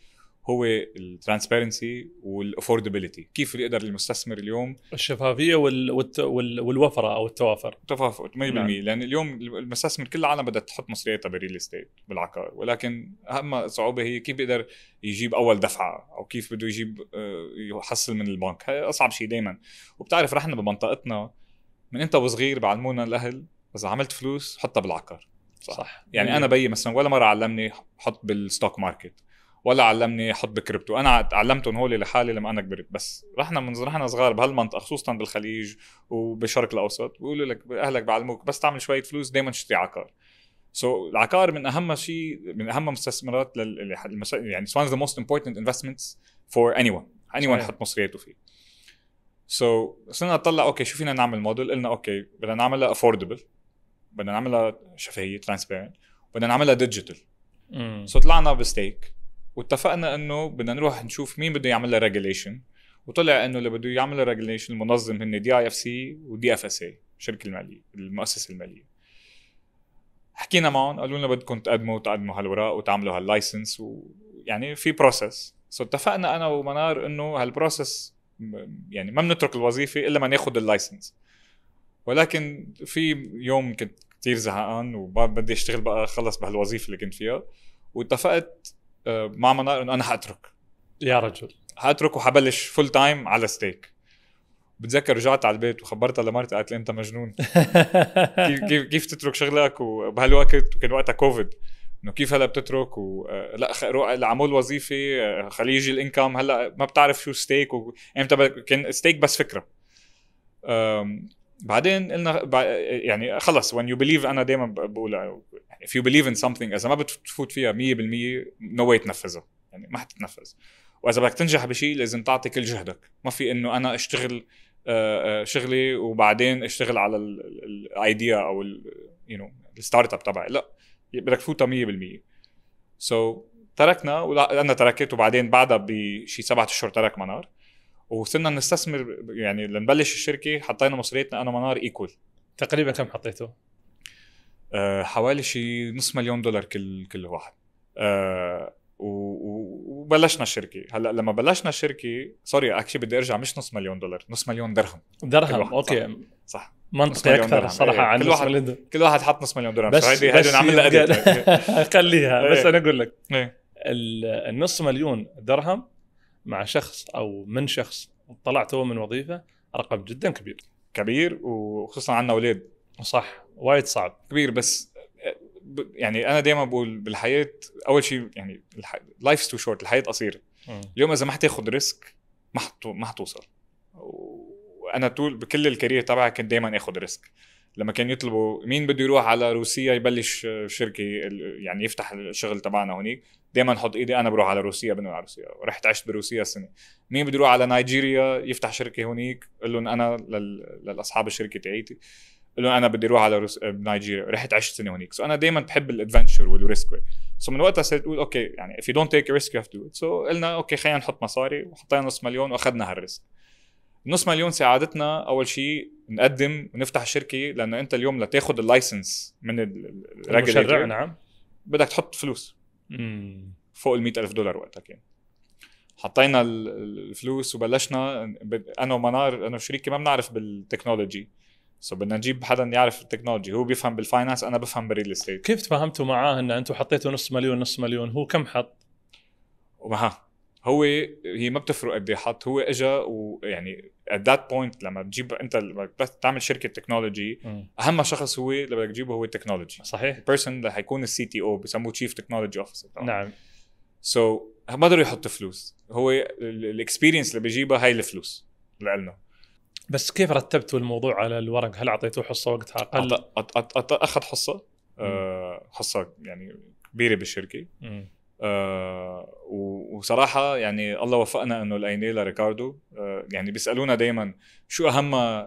هو الترانسبيرنسي والافوردابيلتي كيف يقدر المستثمر اليوم
الشفافيه وال... والت... وال... والوفره او التوافر التوافر 100% نعم. لان اليوم المستثمر كل
العالم بدها تحط مصرياتها بالريل استيت بالعقار ولكن اهم صعوبه هي كيف بيقدر يجيب اول دفعه او كيف بده يجيب آه، يحصل من البنك هي اصعب شيء دائما وبتعرف رحنا بمنطقتنا من انت وصغير بعلمونا الاهل اذا عملت فلوس حطها بالعقار صح, صح. يعني مم. انا بيي مثلا ولا مره علمني حط بالستوك ماركت ولا علمني حط بكريبتو انا علمتهم هول لحالي لما انا كبرت بس رحنا من رحنا صغار بهالمنطقه خصوصا بالخليج وبالشرق الاوسط بيقولوا لك اهلك بيعلموك بس تعمل شويه فلوس دائما تشتري عقار سو so, العقار من اهم شيء من اهم مستثمرات يعني it's one of the most important investments for anyone anyone يحط مصرياته فيه سو so, صرنا نطلع اوكي شو فينا نعمل موديل قلنا اوكي بدنا نعملها افوردبل بدنا نعملها شفهيه ترانسبيرنت بدنا نعملها ديجيتال سو طلعنا بستيك واتفقنا انه بدنا نروح نشوف مين بده يعمل لها ريجوليشن وطلع انه اللي بده يعمل لها ريجوليشن المنظم هن دي اي اف سي ودي اف اس اي الشركه الماليه المؤسسه الماليه حكينا معهم قالوا لنا بدكم تقدموا تقدموا هالوراق وتعملوا هاللايسنس ويعني في بروسس سو اتفقنا انا ومنار انه هالبروسس يعني ما بنترك الوظيفه الا ما ناخذ اللايسنس ولكن في يوم كنت كثير زهقان وبدي اشتغل بقى خلص بهالوظيفه اللي كنت فيها واتفقت مع منار انه انا حاترك يا رجل حاترك وحبلش فول تايم على ستيك بتذكر رجعت على البيت وخبرتها لمرتي قالت لي انت مجنون كيف كيف كيف تترك شغلك وبهالوقت وكان وقتها كوفيد انه كيف هلا بتترك ولا آه، روح لعمول وظيفه آه، يجي الانكم هلا ما بتعرف شو ستيك و... امتى كان ستيك بس فكره بعدين قلنا يعني خلص وين يو بليف انا دائما بقول if you believe in something اذا ما بتفوت فيها 100% no way تنفذها يعني ما حتتنفذ واذا بدك تنجح بشيء لازم تعطي كل جهدك ما في انه انا اشتغل آه، آه، شغلي وبعدين اشتغل على الايديا او يو نو الستارت اب تبعي لا بدك تفوتها 100% سو so, تركنا وانا تركت وبعدين بعدها بشي سبعة اشهر ترك منار وصرنا نستثمر يعني لنبلش الشركه حطينا مصريتنا انا منار ايكول تقريبا كم حطيته؟ آه، حوالي شي نص مليون دولار كل كل واحد آه، وبلشنا الشركه هلا لما بلشنا الشركه سوري اكشلي بدي ارجع مش نص مليون دولار نص مليون درهم درهم
اوكي صح, صح. منطقي اكثر صراحه إيه. عن كل واحد مليون كل واحد حط نص مليون درهم بس هيدي هيدي نعمل لها إيه. خليها بس إيه. انا اقول لك النص مليون درهم مع شخص او من شخص طلع من وظيفه رقم جدا كبير كبير وخصوصا عندنا اولاد صح وايد صعب كبير بس
يعني انا دايما بقول بالحياه اول شيء يعني لايف تو شورت الحياه قصيره اليوم اذا ما حتاخذ ريسك ما ما حتوصل وانا طول بكل الكارير تبعي كنت دايما اخذ ريسك لما كان يطلبوا مين بده يروح على روسيا يبلش آه، شركه يعني يفتح الشغل تبعنا هنيك دائما حط ايدي انا بروح على روسيا بنو على روسيا رحت عشت بروسيا سنه مين بده يروح على نيجيريا يفتح شركه هنيك قول لهم انا للاصحاب الشركه تاعيتي له انا بدي اروح على روس... نيجيريا رحت عشت سنه هناك سو so انا دائما بحب الادفنشر والريسك سو so من وقتها صرت اقول اوكي يعني اف يو دونت تيك ريسك يو هاف تو دو سو قلنا اوكي خلينا نحط مصاري وحطينا نص مليون واخذنا هالريسك نص مليون ساعدتنا اول شيء نقدم ونفتح شركه لانه انت اليوم لتاخذ اللايسنس من الراجل نعم بدك تحط فلوس مم. فوق ال ألف دولار وقتها كان حطينا الفلوس وبلشنا انا ومنار انا وشريكي ما بنعرف بالتكنولوجي سو بدنا نجيب حدا يعرف التكنولوجي هو بيفهم بالفاينانس انا بفهم بالريل
استيت كيف تفاهمتوا معاه ان انتم حطيتوا نص مليون نص مليون هو كم حط؟ وها
هو هي ما بتفرق قد إيه حط هو اجى ويعني ات ذات بوينت لما بتجيب انت لما تعمل شركه تكنولوجي اهم شخص هو اللي بدك تجيبه هو التكنولوجي صحيح البيرسون اللي حيكون السي تي او بسموه تشيف تكنولوجي اوفيسر نعم سو so ما قدر يحط فلوس هو الاكسبيرينس اللي بيجيبها هاي الفلوس لنا
بس كيف رتبتوا الموضوع على الورق؟ هل اعطيتوه حصه وقتها اقل؟ أط...
أط... أط... أط... اخذ حصه أه حصه يعني كبيره بالشركه أه وصراحه يعني الله وفقنا انه لقيناه لريكاردو أه يعني بيسالونا دائما شو اهم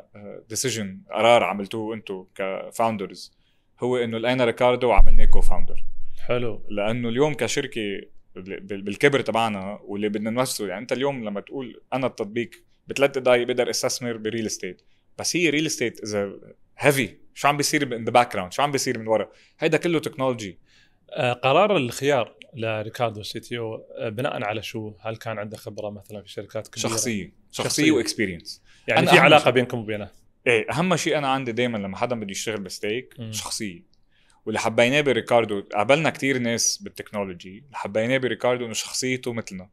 ديسيجن آه، قرار عملتوه انتم كفاوندرز هو انه لقينا ريكاردو وعملناه كوفاوندر حلو لانه اليوم كشركه بالكبر تبعنا واللي بدنا نوصله يعني انت اليوم لما تقول انا التطبيق بثلاث دقائق بقدر استثمر بريل استيت بس هي ريل استيت اذا هيفي شو عم بيصير ان ذا باك جراوند شو عم بيصير من ورا هيدا
كله تكنولوجي آه، قرار الخيار لريكاردو سي تي او آه، بناء على شو هل كان عنده خبره مثلا في شركات كبيره شخصيه شخصيه, شخصية. واكسبيرينس يعني, يعني في علاقه شيء. بينكم
وبينه ايه اهم شيء انا عندي دائما لما حدا بده يشتغل بستيك م. شخصيه واللي حبيناه بريكاردو قابلنا كتير ناس بالتكنولوجي اللي حبيناه بريكاردو انه شخصيته مثلنا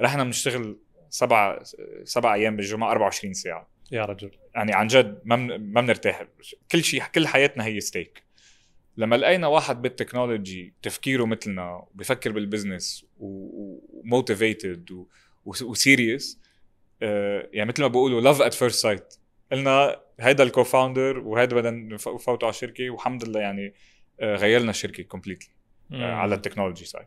رحنا بنشتغل سبع سبع ايام بالجمعه 24 ساعه يا رجل يعني عن جد ما من... ما بنرتاح كل شيء كل حياتنا هي ستيك لما لقينا واحد بالتكنولوجي تفكيره مثلنا بفكر بالبزنس وموتيفيتد و... وسيريس آه يعني مثل ما بقولوا لاف ات فيرست سايت قلنا هيدا الكوفاوندر وهيدا بدنا نفوته على الشركه والحمد لله يعني آه، غيرنا الشركه كومبليتلي آه، على التكنولوجي سايد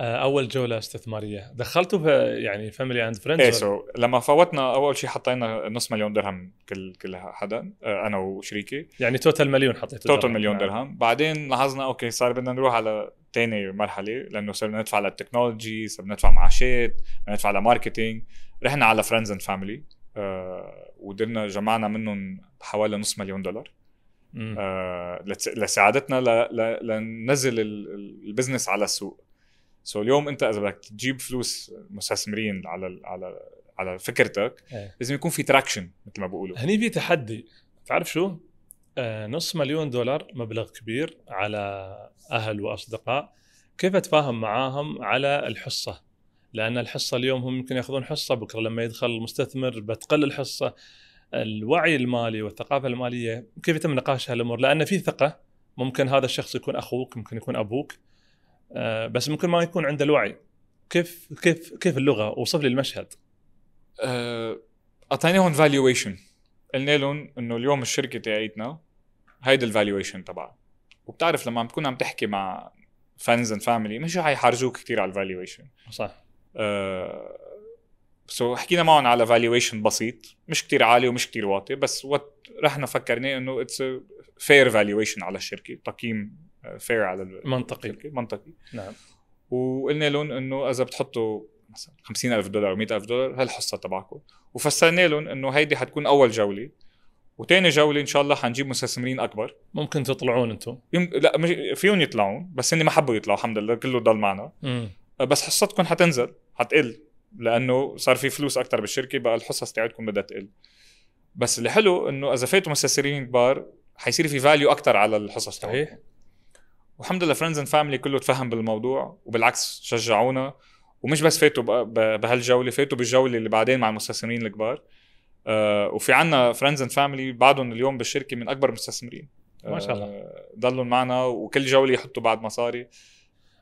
آه، اول جوله استثماريه دخلتوا في يعني فاميلي اند فريندز ايه سو لما فوتنا اول
شيء حطينا نص مليون درهم كل كل حدا آه، انا وشريكي
يعني توتال مليون حطيت توتال مليون درهم
بعدين لاحظنا اوكي صار بدنا نروح على ثاني مرحله لانه صرنا ندفع للتكنولوجي صرنا ندفع معاشات ندفع لماركتينج رحنا على فريندز اند فاميلي ودرنا جمعنا منهم حوالي نص مليون دولار آه لسعادتنا لننزل البزنس على السوق سو so اليوم انت اذا بدك تجيب فلوس مستثمرين على على على فكرتك ايه.
لازم يكون في تراكشن مثل ما بيقولوا هني في تحدي بتعرف شو؟ آه نص مليون دولار مبلغ كبير على اهل واصدقاء كيف اتفاهم معاهم على الحصه؟ لان الحصه اليوم هم يمكن ياخذون حصه بكره لما يدخل المستثمر بتقل الحصه الوعي المالي والثقافه الماليه كيف يتم نقاش هالامور؟ لان في ثقه ممكن هذا الشخص يكون اخوك ممكن يكون ابوك آه، بس ممكن ما يكون عنده الوعي كيف كيف كيف اللغه وصف لي المشهد آه،
اعطيناهم فالويشن قلنا لهم انه اليوم الشركه تاعتنا هيدي الفالويشن تبعها وبتعرف لما بتكون عم تحكي مع فانز اند فاميلي مش رح يحرجوك كثير على الفالويشن صح أه سو so حكينا معهم على فالويشن بسيط مش كتير عالي ومش كتير واطي بس وات رحنا فكرنا انه اتس فير فالويشن على الشركه تقييم فير على منطقي الشركة. منطقي نعم وقلنا لهم انه اذا بتحطوا مثلا 50000 دولار و 100000 دولار الحصه تبعكم وفسرنا لهم انه هيدي حتكون اول جوله وتاني جوله ان شاء الله حنجيب مستثمرين اكبر ممكن تطلعون انتم يم... لا مش... فيهم يطلعون بس هن ما حبوا يطلعوا الحمد لله كله ضل معنا مم. بس حصتكم حتنزل حتقل لانه صار في فلوس اكثر بالشركه بقى الحصص تاعتكم بدها تقل بس اللي حلو انه اذا فاتوا مستثمرين كبار حيصير في فاليو اكثر على الحصص صحيح والحمد لله فريندز اند فاملي كله تفهم بالموضوع وبالعكس شجعونا ومش بس فاتوا بهالجوله فاتوا بالجوله اللي بعدين مع المستثمرين الكبار آه وفي عنا فريندز اند فاملي بعدهم اليوم بالشركه من اكبر المستثمرين ما شاء الله آه، ضلوا معنا وكل جوله يحطوا بعد
مصاري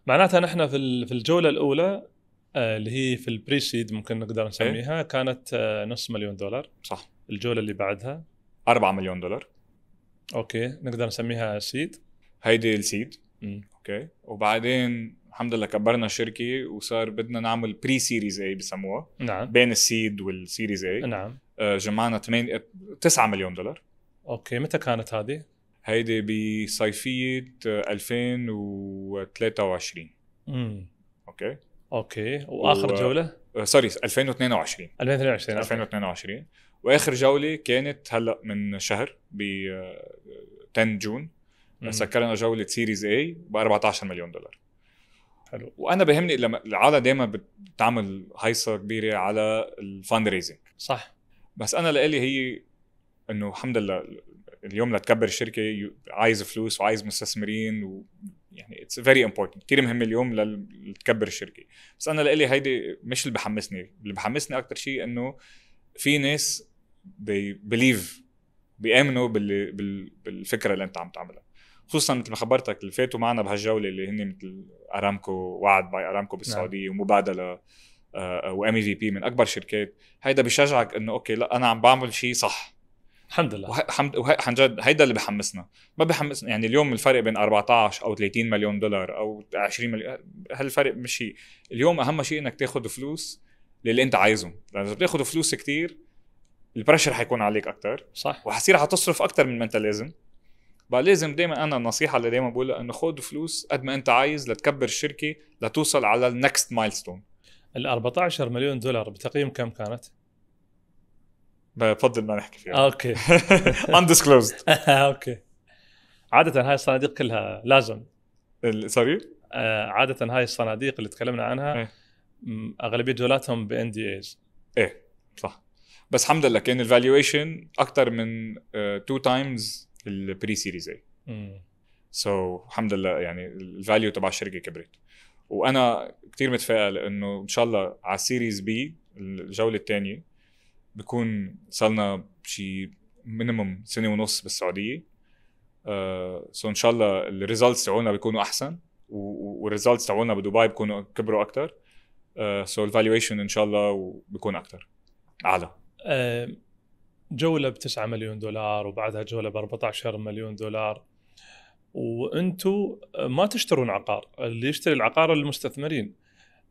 معناتها نحن في في الجوله الاولى آه، اللي هي في البري سيد ممكن نقدر إيه. نسميها كانت آه، نص مليون دولار صح الجوله اللي بعدها 4 مليون دولار اوكي نقدر نسميها سيد هيدي
السيد اوكي وبعدين الحمد لله كبرنا الشركه وصار بدنا نعمل بري سيريز اي بسموها نعم بين السيد والسيريز اي نعم آه، جمعنا 8 9 مليون دولار
اوكي متى كانت هذه؟
هيدي بصيفيه 2023 آه، امم اوكي
اوكي واخر و... جوله؟
آه، سوري 2022 2022 2022 واخر جوله كانت هلا من شهر ب 10 جون سكرنا جوله سيريز اي ب 14 مليون دولار حلو وانا بهمني لما العاده دايما بتعمل هيصه كبيره على الفاند ريزنج صح بس انا لالي هي انه الحمد لله اليوم لتكبر الشركه عايز فلوس وعايز مستثمرين و يعني اتس فيري امبورتنت كثير مهم اليوم لتكبر الشركه بس انا لالي هيدي مش اللي بحمسني اللي بحمسني اكثر شيء انه في ناس بي بليف بيامنوا بالفكره اللي انت عم تعملها خصوصا مثل ما خبرتك اللي فاتوا معنا بهالجوله اللي هن مثل ارامكو وعد باي ارامكو نعم. بالسعوديه نعم. ومبادله وام في بي من اكبر شركات هيدا بشجعك انه اوكي لا انا عم بعمل شيء صح الحمد لله وحمد عن جد هيدا اللي بحمسنا ما بحمسنا يعني اليوم الفرق بين 14 او 30 مليون دولار او 20 مليون هالفرق مش شيء اليوم اهم شيء انك تاخذ فلوس للي انت عايزهم لانه اذا بتاخذ فلوس كثير البريشر حيكون عليك اكثر صح وحصير حتصرف اكثر من ما انت لازم بقى لازم دايما انا النصيحه اللي دايما بقولها انه خد فلوس قد ما انت عايز لتكبر الشركه لتوصل على
النكست مايلستون ال 14 مليون دولار بتقييم كم كانت؟
بفضل ما نحكي فيها اوكي اندسكلوزد
اوكي عاده هاي الصناديق كلها لازم سوري آه، عاده هاي الصناديق اللي تكلمنا عنها إيه؟ اغلبيه دولاتهم بان دي ايز ايه صح بس
الحمد لله كان الفالويشن اكثر من 2 آه، تايمز البري سيريز اي سو so, الحمد لله يعني الفاليو تبع الشركه كبرت وانا كثير متفائل انه ان شاء الله على سيريز بي الجوله الثانيه بكون صلنا شي مينيمم سنه ونص بالسعوديه uh, سو ان شاء الله الريزلتس تبعولنا بيكونوا احسن والريزلتس تبعولنا بدبي بيكونوا كبروا اكثر سو uh, الفالويشن so ان شاء الله آه، بيكون اكثر اعلى
آه، جوله ب 9 مليون دولار وبعدها جوله ب 14 مليون دولار وانتم ما تشترون عقار اللي يشتري العقار المستثمرين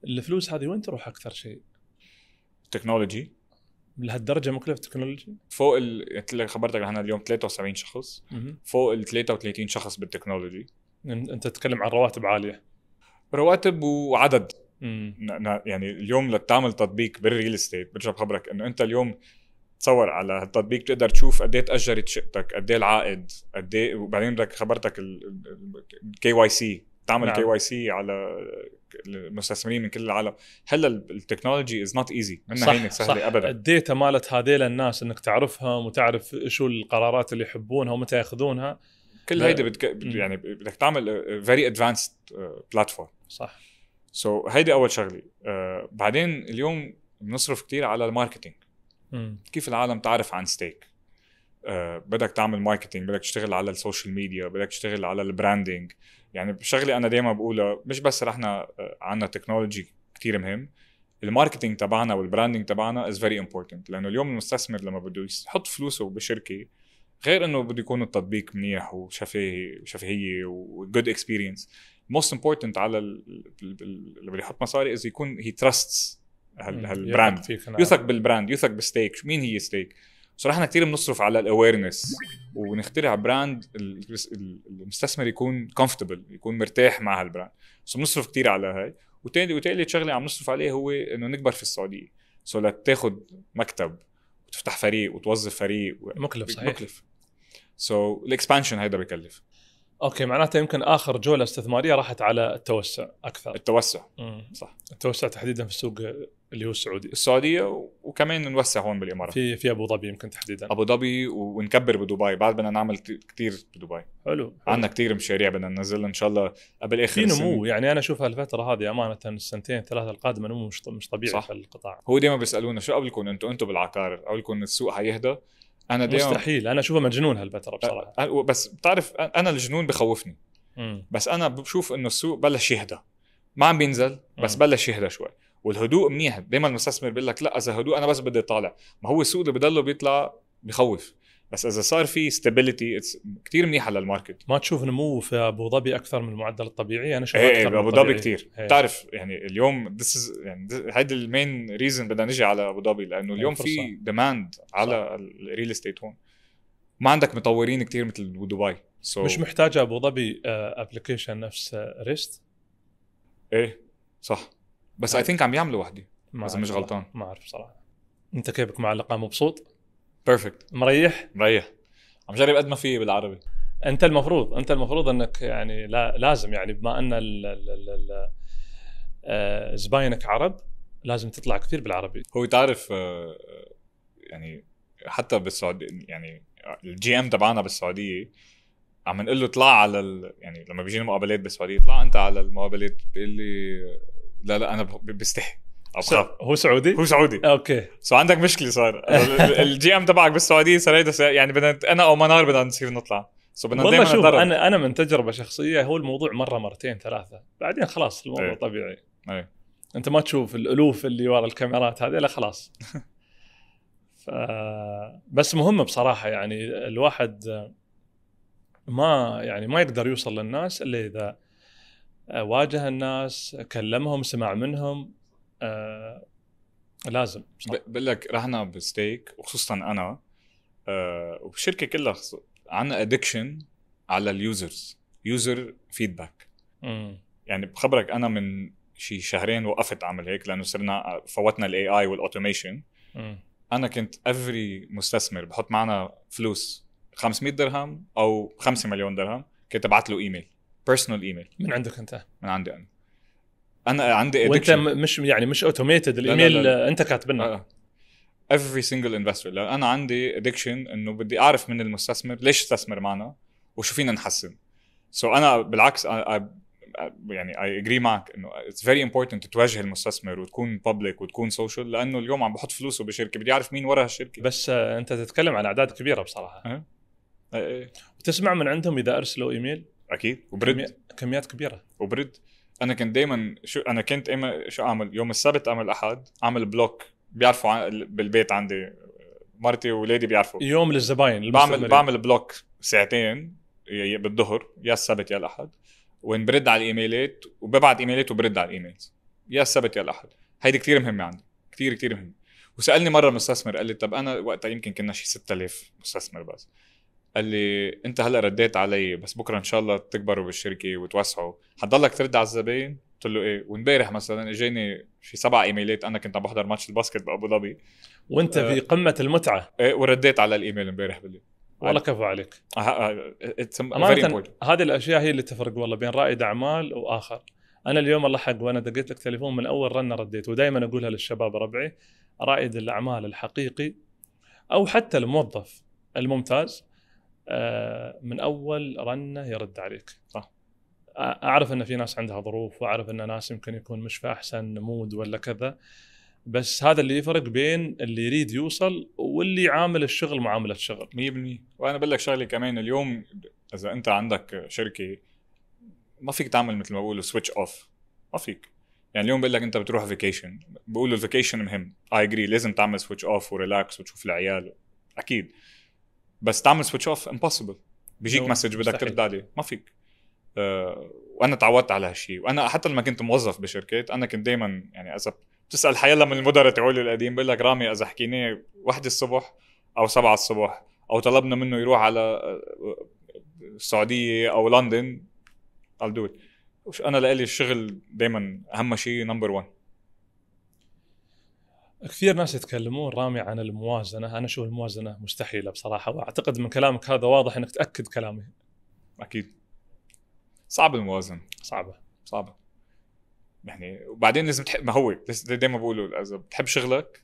الفلوس هذه وين تروح اكثر شيء؟ تكنولوجي لهالدرجه مكلف التكنولوجي؟
فوق ال يعني خبرتك احنا اليوم 73 شخص م-م. فوق ال 33 شخص بالتكنولوجي انت تتكلم عن رواتب عاليه رواتب وعدد م- يعني اليوم لتعمل تطبيق بالريل استيت برجع بخبرك انه انت اليوم تصور على التطبيق بتقدر تشوف قد ايه تاجرت شقتك قد ايه العائد قد ايه وبعدين بدك خبرتك الكي واي سي تعمل كي واي سي على المستثمرين من كل العالم هلا التكنولوجي از نوت ايزي منا هينه سهله صح. ابدا
الديتا مالت هذيل الناس انك تعرفهم وتعرف شو القرارات اللي يحبونها ومتى ياخذونها كل هيدي
بدك يعني بدك تعمل فيري ادفانسد بلاتفورم صح سو so, هيدي اول شغله uh, بعدين اليوم بنصرف كثير على الماركتينج كيف العالم تعرف عن ستيك أه بدك تعمل ماركتينج بدك تشتغل على السوشيال ميديا بدك تشتغل على البراندينج يعني شغله انا دائما بقولها مش بس رحنا عندنا تكنولوجي كثير مهم الماركتينج تبعنا والبراندينج تبعنا از فيري امبورتنت لانه اليوم المستثمر لما بده يحط فلوسه بشركه غير انه بده يكون التطبيق منيح وشفاهي وشفهيه وجود اكسبيرينس موست امبورتنت على اللي بده يحط مصاري از يكون هي تراستس هالبراند يثق بالبراند يثق بستيك مين هي ستيك صراحه كثير بنصرف على الاويرنس ونخترع براند المستثمر يكون كومفورتبل يكون مرتاح مع هالبراند سو بنصرف كثير على هاي وتاني وثالث شغله عم نصرف عليه هو انه نكبر في السعوديه سو لتاخذ مكتب وتفتح فريق وتوظف فريق مكلف صحيح مكلف سو so, الاكسبانشن هيدا بكلف
اوكي معناته يمكن اخر جوله استثماريه راحت على التوسع اكثر التوسع مم. صح التوسع تحديدا في السوق اللي هو السعودي
السعوديه وكمان نوسع هون بالامارات
في في ابو ظبي يمكن تحديدا ابو
ظبي ونكبر بدبي بعد بدنا نعمل كثير بدبي حلو, عندنا كثير مشاريع بدنا ننزلها ان شاء الله قبل اخر في نمو يعني
انا اشوف هالفتره هذه امانه السنتين ثلاثه القادمه نمو
مش مش طبيعي صح. في القطاع هو دائما بيسالونا شو قبلكم انتم انتم بالعقار قبلكم السوق حيهدى انا دائما مستحيل
انا اشوفه مجنون هالفتره بصراحه
بس بتعرف انا الجنون بخوفني م. بس انا بشوف انه السوق بلش يهدى ما عم بينزل بس م. بلش يهدى شوي والهدوء منيح دائما المستثمر بيقول لك لا اذا هدوء انا بس بدي طالع ما هو السوق اللي بضله بيطلع بخوف بس اذا صار في ستابيليتي كثير منيحه للماركت
ما تشوف نمو في ابو ظبي اكثر من المعدل الطبيعي انا شايف ايه ابو ظبي كثير إيه. بتعرف
يعني اليوم ذس يعني هيدا المين ريزن بدنا نجي على ابو ظبي لانه إيه، اليوم في ديماند
على الريل استيت هون
ما عندك مطورين كثير مثل دبي so مش
محتاجه ابو ظبي ابلكيشن آه، نفس آه، ريست ايه صح بس اي ثينك عم يعمل لوحدي اذا مش غلطان ما اعرف صراحه انت كيفك مع اللقاء مبسوط؟ بيرفكت مريح؟ مريح عم جرب قد ما في بالعربي انت المفروض انت المفروض انك يعني لا لازم يعني بما ان آه، زباينك عرب لازم تطلع كثير بالعربي هو تعرف آه، يعني
حتى بالسعوديه يعني الجي ام تبعنا بالسعوديه عم نقول له اطلع على ال... يعني لما بيجينا مقابلات بالسعوديه اطلع انت على المقابلات بيقول لي لا لا انا بستحي اخاف
هو سعودي؟ هو سعودي
اوكي سو عندك مشكله صار الجي ام تبعك بالسعوديه صار يعني بدنا انا او منار بدنا نصير نطلع سو بدنا والله شوف انا
انا من تجربه شخصيه هو الموضوع مره مرتين ثلاثه بعدين خلاص الموضوع أي. طبيعي أي. انت ما تشوف الالوف اللي ورا الكاميرات هذه لا خلاص ف... بس مهمه بصراحه يعني الواحد ما يعني ما يقدر يوصل للناس الا اذا آه، واجه الناس كلمهم سمع منهم آه لازم بقول لك رحنا بستيك وخصوصا
انا آه وبالشركه كلها عنا ادكشن على اليوزرز يوزر فيدباك يعني بخبرك انا من شي شهرين وقفت اعمل هيك لانه صرنا آه، فوتنا الاي اي والاوتوميشن انا كنت افري مستثمر بحط معنا فلوس 500 درهم او 5 مليون درهم كنت ابعت له ايميل بيرسونال ايميل من عندك انت من عندي انا انا عندي ادكشن وانت
مش يعني مش اوتوميتد الايميل لا لا لا.
انت كاتبنا آه. افري سنجل انفستور لان انا عندي ادكشن انه بدي اعرف من المستثمر ليش استثمر معنا وشو فينا نحسن سو so انا بالعكس يعني I, I, يعني اي اجري معك انه اتس فيري امبورتنت تواجه المستثمر وتكون بابليك وتكون سوشيال لانه اليوم عم بحط فلوسه بشركه بدي اعرف مين ورا هالشركه بس
آه، انت تتكلم عن اعداد كبيره بصراحه أه. أه. وتسمع أه. من عندهم اذا ارسلوا ايميل اكيد وبرد كميات كبيره وبرد انا كنت دائما شو انا كنت اما
شو اعمل يوم السبت اعمل احد اعمل بلوك بيعرفوا بالبيت عندي مرتي واولادي بيعرفوا يوم للزباين بعمل بعمل بلوك ساعتين بالظهر يا السبت يا الاحد وين برد على الايميلات وببعت ايميلات وبرد على الايميلز يا السبت يا الاحد هيدي كثير مهمه عندي كثير كثير مهمه وسالني مره مستثمر قال لي طب انا وقتها يمكن كنا شي 6000 مستثمر بس قال لي انت هلا رديت علي بس بكره ان شاء الله تكبروا بالشركه وتوسعوا حتضلك ترد على الزباين قلت له ايه وامبارح مثلا اجاني شي سبع ايميلات انا كنت عم بحضر ماتش الباسكت بابو ظبي وانت آه في قمه المتعه ايه ورديت على الايميل امبارح بالليل والله كفو
عليك آه، آه، امانه هذه الاشياء هي اللي تفرق والله بين رائد اعمال واخر انا اليوم الله حق وانا دقيت لك تليفون من اول رنه رديت ودائما اقولها للشباب ربعي رائد الاعمال الحقيقي او حتى الموظف الممتاز آه، من اول رنه يرد عليك صح اعرف ان في ناس عندها ظروف واعرف ان ناس يمكن يكون مش في احسن مود ولا كذا بس هذا اللي يفرق بين اللي يريد يوصل واللي يعامل الشغل معامله شغل 100% وانا بقول لك شغله كمان اليوم اذا انت عندك
شركه ما فيك تعمل مثل ما بقولوا سويتش اوف ما فيك يعني اليوم بقول لك انت بتروح فيكيشن بقولوا الفيكيشن مهم اي اجري لازم تعمل سويتش اوف وريلاكس وتشوف العيال اكيد بس تعمل سويتش اوف امبوسيبل بيجيك مسج بدك ترد عليه ما فيك أه وانا تعودت على هالشيء وانا حتى لما كنت موظف بشركات انا كنت دائما يعني اذا بتسال حيلا من المدراء تاعولي القديم بقول لك رامي اذا حكيناه وحدة الصبح او سبعة الصبح او طلبنا منه يروح على آه، السعوديه او لندن قال دول انا لالي الشغل دائما اهم شيء نمبر 1
كثير ناس يتكلمون رامي عن الموازنه، انا اشوف الموازنه مستحيله بصراحه واعتقد من كلامك هذا واضح انك تاكد كلامي. اكيد.
صعب الموازنه. صعبه. صعبه. يعني وبعدين لازم تحب ما هو دائما بقولوا اذا بتحب شغلك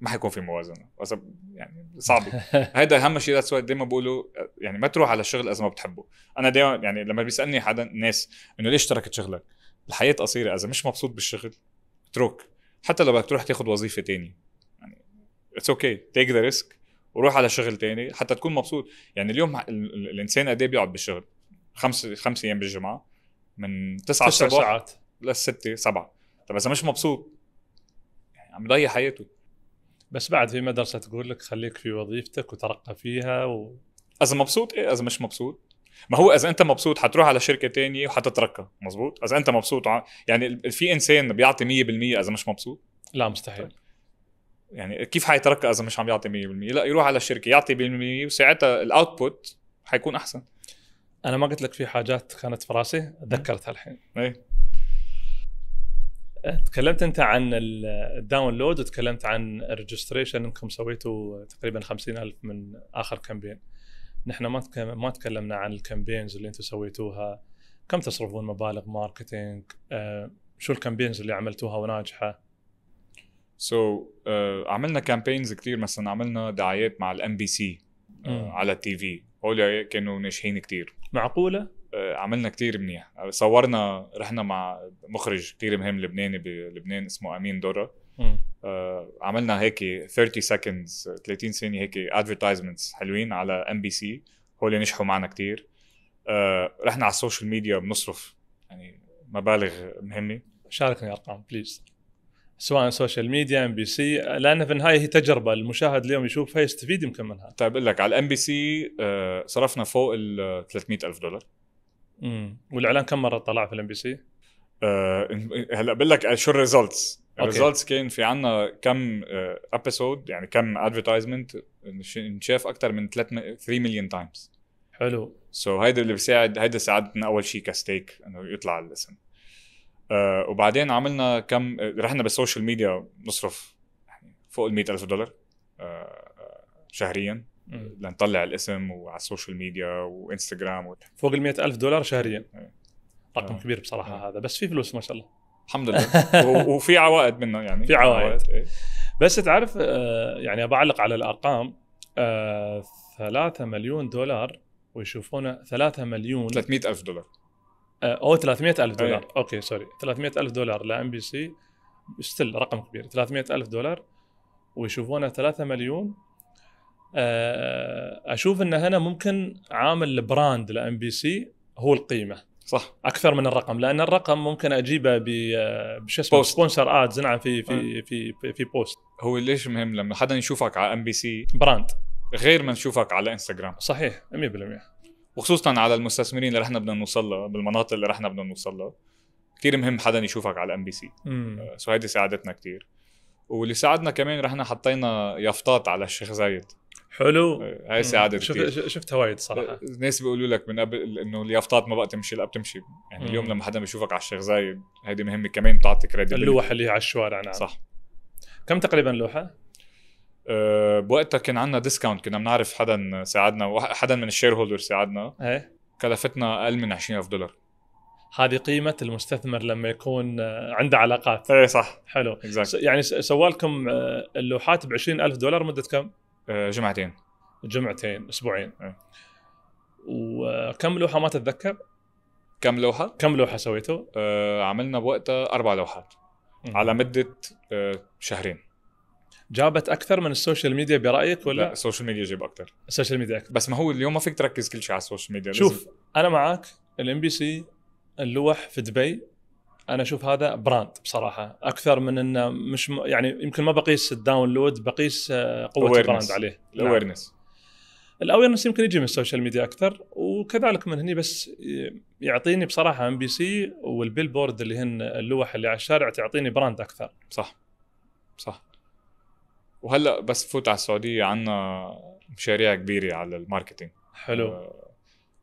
ما حيكون في موازنه اذا يعني صعب هذا اهم شيء دائما بقولوا يعني ما تروح على الشغل اذا ما بتحبه انا دائما يعني لما بيسالني حدا ناس انه ليش تركت شغلك الحياه قصيره اذا مش مبسوط بالشغل اترك حتى لو بدك تروح تاخد وظيفه تانية يعني اتس اوكي تيك ذا ريسك وروح على شغل تاني حتى تكون مبسوط يعني اليوم الانسان قد ايه بيقعد بالشغل خمس خمس ايام بالجمعه
من تسعة الصبح ساعات
للستة سبعة طب اذا مش مبسوط
يعني عم يضيع حياته بس بعد في مدرسه تقول لك خليك في وظيفتك وترقى فيها و...
اذا مبسوط ايه اذا مش مبسوط ما هو اذا انت مبسوط حتروح على شركه تانية وحتتركى مزبوط اذا انت مبسوط يعني في انسان بيعطي 100% اذا مش مبسوط لا مستحيل يعني كيف حيتركى اذا مش عم يعطي 100% لا يروح على الشركه يعطي بالمية وساعتها الاوتبوت حيكون احسن
انا ما قلت لك في حاجات كانت في راسي تذكرتها الحين ايه أه، تكلمت انت عن الداونلود وتكلمت عن الريجستريشن انكم سويتوا تقريبا 50000 من اخر كامبين نحن ما ما تكلمنا عن الكامبينز اللي انتم سويتوها كم تصرفون مبالغ ماركتينج آه، شو الكامبينز اللي عملتوها وناجحه
سو so, آه، عملنا كامبينز كثير مثلا عملنا دعايات مع الام آه، بي سي على التي في هول كانوا ناجحين كثير معقوله عملنا كتير منيح صورنا رحنا مع مخرج كتير مهم لبناني بلبنان اسمه امين دورة آه، عملنا هيك 30 سكندز 30 ثانيه هيك ادفرتايزمنتس حلوين على ام بي سي هول نجحوا معنا كثير
آه، رحنا على السوشيال ميديا بنصرف يعني مبالغ مهمه شاركني ارقام بليز سواء سوشيال ميديا ام بي سي لان في النهايه هي تجربه المشاهد اليوم يشوفها يستفيد يمكن منها طيب اقول لك على الام بي سي صرفنا فوق ال 300 الف دولار امم
والاعلان كم مره طلع في الام بي سي؟ هلا بقول لك شو الريزلتس الريزلتس كان في عنا كم ابيسود آه، يعني كم ادفرتايزمنت انشاف اكثر من 3 مليون تايمز حلو سو so, هيدا اللي بيساعد هيدا ساعدنا اول شيء كستيك انه يطلع الاسم uh, وبعدين عملنا كم آه، رحنا بالسوشيال ميديا نصرف يعني فوق ال ألف دولار uh, شهريا لنطلع الاسم وعلى السوشيال ميديا وانستغرام و... فوق
ال ألف دولار شهريا إيه. رقم كبير بصراحه هذا بس في فلوس ما شاء الله الحمد لله وفي عوائد منه يعني في عوائد, عوائد. إيه. بس تعرف آه، يعني بعلق على الارقام 3 آه، مليون دولار ويشوفونه 3 مليون 300 الف دولار آه، او 300 إيه. الف دولار أيه. اوكي سوري 300 الف دولار لام بي سي ستيل رقم كبير 300 الف دولار ويشوفونه 3 مليون اشوف ان هنا ممكن عامل البراند لام بي سي هو القيمه صح اكثر من الرقم لان الرقم ممكن اجيبه ب بش آه، اسمه سبونسر ادز نعم في في, آه. في في في بوست هو ليش مهم لما حدا يشوفك على ام بي سي
براند غير ما نشوفك على انستغرام صحيح 100% وخصوصا على المستثمرين اللي رحنا بدنا نوصل لها بالمناطق اللي رحنا بدنا نوصل لها كثير مهم حدا يشوفك على ام بي سي سو هيدي ساعدتنا كثير واللي ساعدنا كمان رحنا حطينا يافطات على الشيخ زايد حلو إيه، هاي ساعدت كثير شفتها وايد صراحه إيه، الناس بيقولوا لك من قبل انه اليافطات ما بقى تمشي لا بتمشي يعني مم. اليوم لما حدا بيشوفك على الشيخ زايد هيدي مهمه كمان بتعطي كريدي اللوحه اللي على الشوارع نعم صح
كم تقريبا لوحه؟
أه بوقتها كان عندنا ديسكاونت كنا بنعرف حدا ساعدنا حدا من الشير هولدر ساعدنا ايه كلفتنا
اقل من 20000 دولار هذه قيمة المستثمر لما يكون آه، عنده علاقات. ايه صح. حلو. Exactly. يعني سوالكم آه، اللوحات ب 20000 دولار مدة كم؟ آه، جمعتين جمعتين اسبوعين إيه. وكم لوحه ما تتذكر؟ كم لوحه؟ كم لوحه سويته؟ آه، سويته عملنا بوقتها اربع لوحات على مده آه، شهرين جابت اكثر من السوشيال ميديا برايك
ولا؟ لا السوشيال ميديا جاب اكثر السوشيال ميديا اكثر بس ما هو اليوم ما فيك تركز كل شيء على السوشيال ميديا شوف لازم.
انا معك الام بي سي اللوح في دبي انا اشوف هذا براند بصراحه اكثر من انه مش م... يعني يمكن ما بقيس الداونلود بقيس آه، قوه Awareness. البراند عليه الاويرنس نعم. الاويرنس يمكن يجي من السوشيال ميديا اكثر وكذلك من هني بس يعطيني بصراحه ام بي سي والبيل بورد اللي هن اللوح اللي على الشارع تعطيني براند اكثر صح صح
وهلا بس فوت على السعوديه عندنا مشاريع كبيره على الماركتينج حلو آه،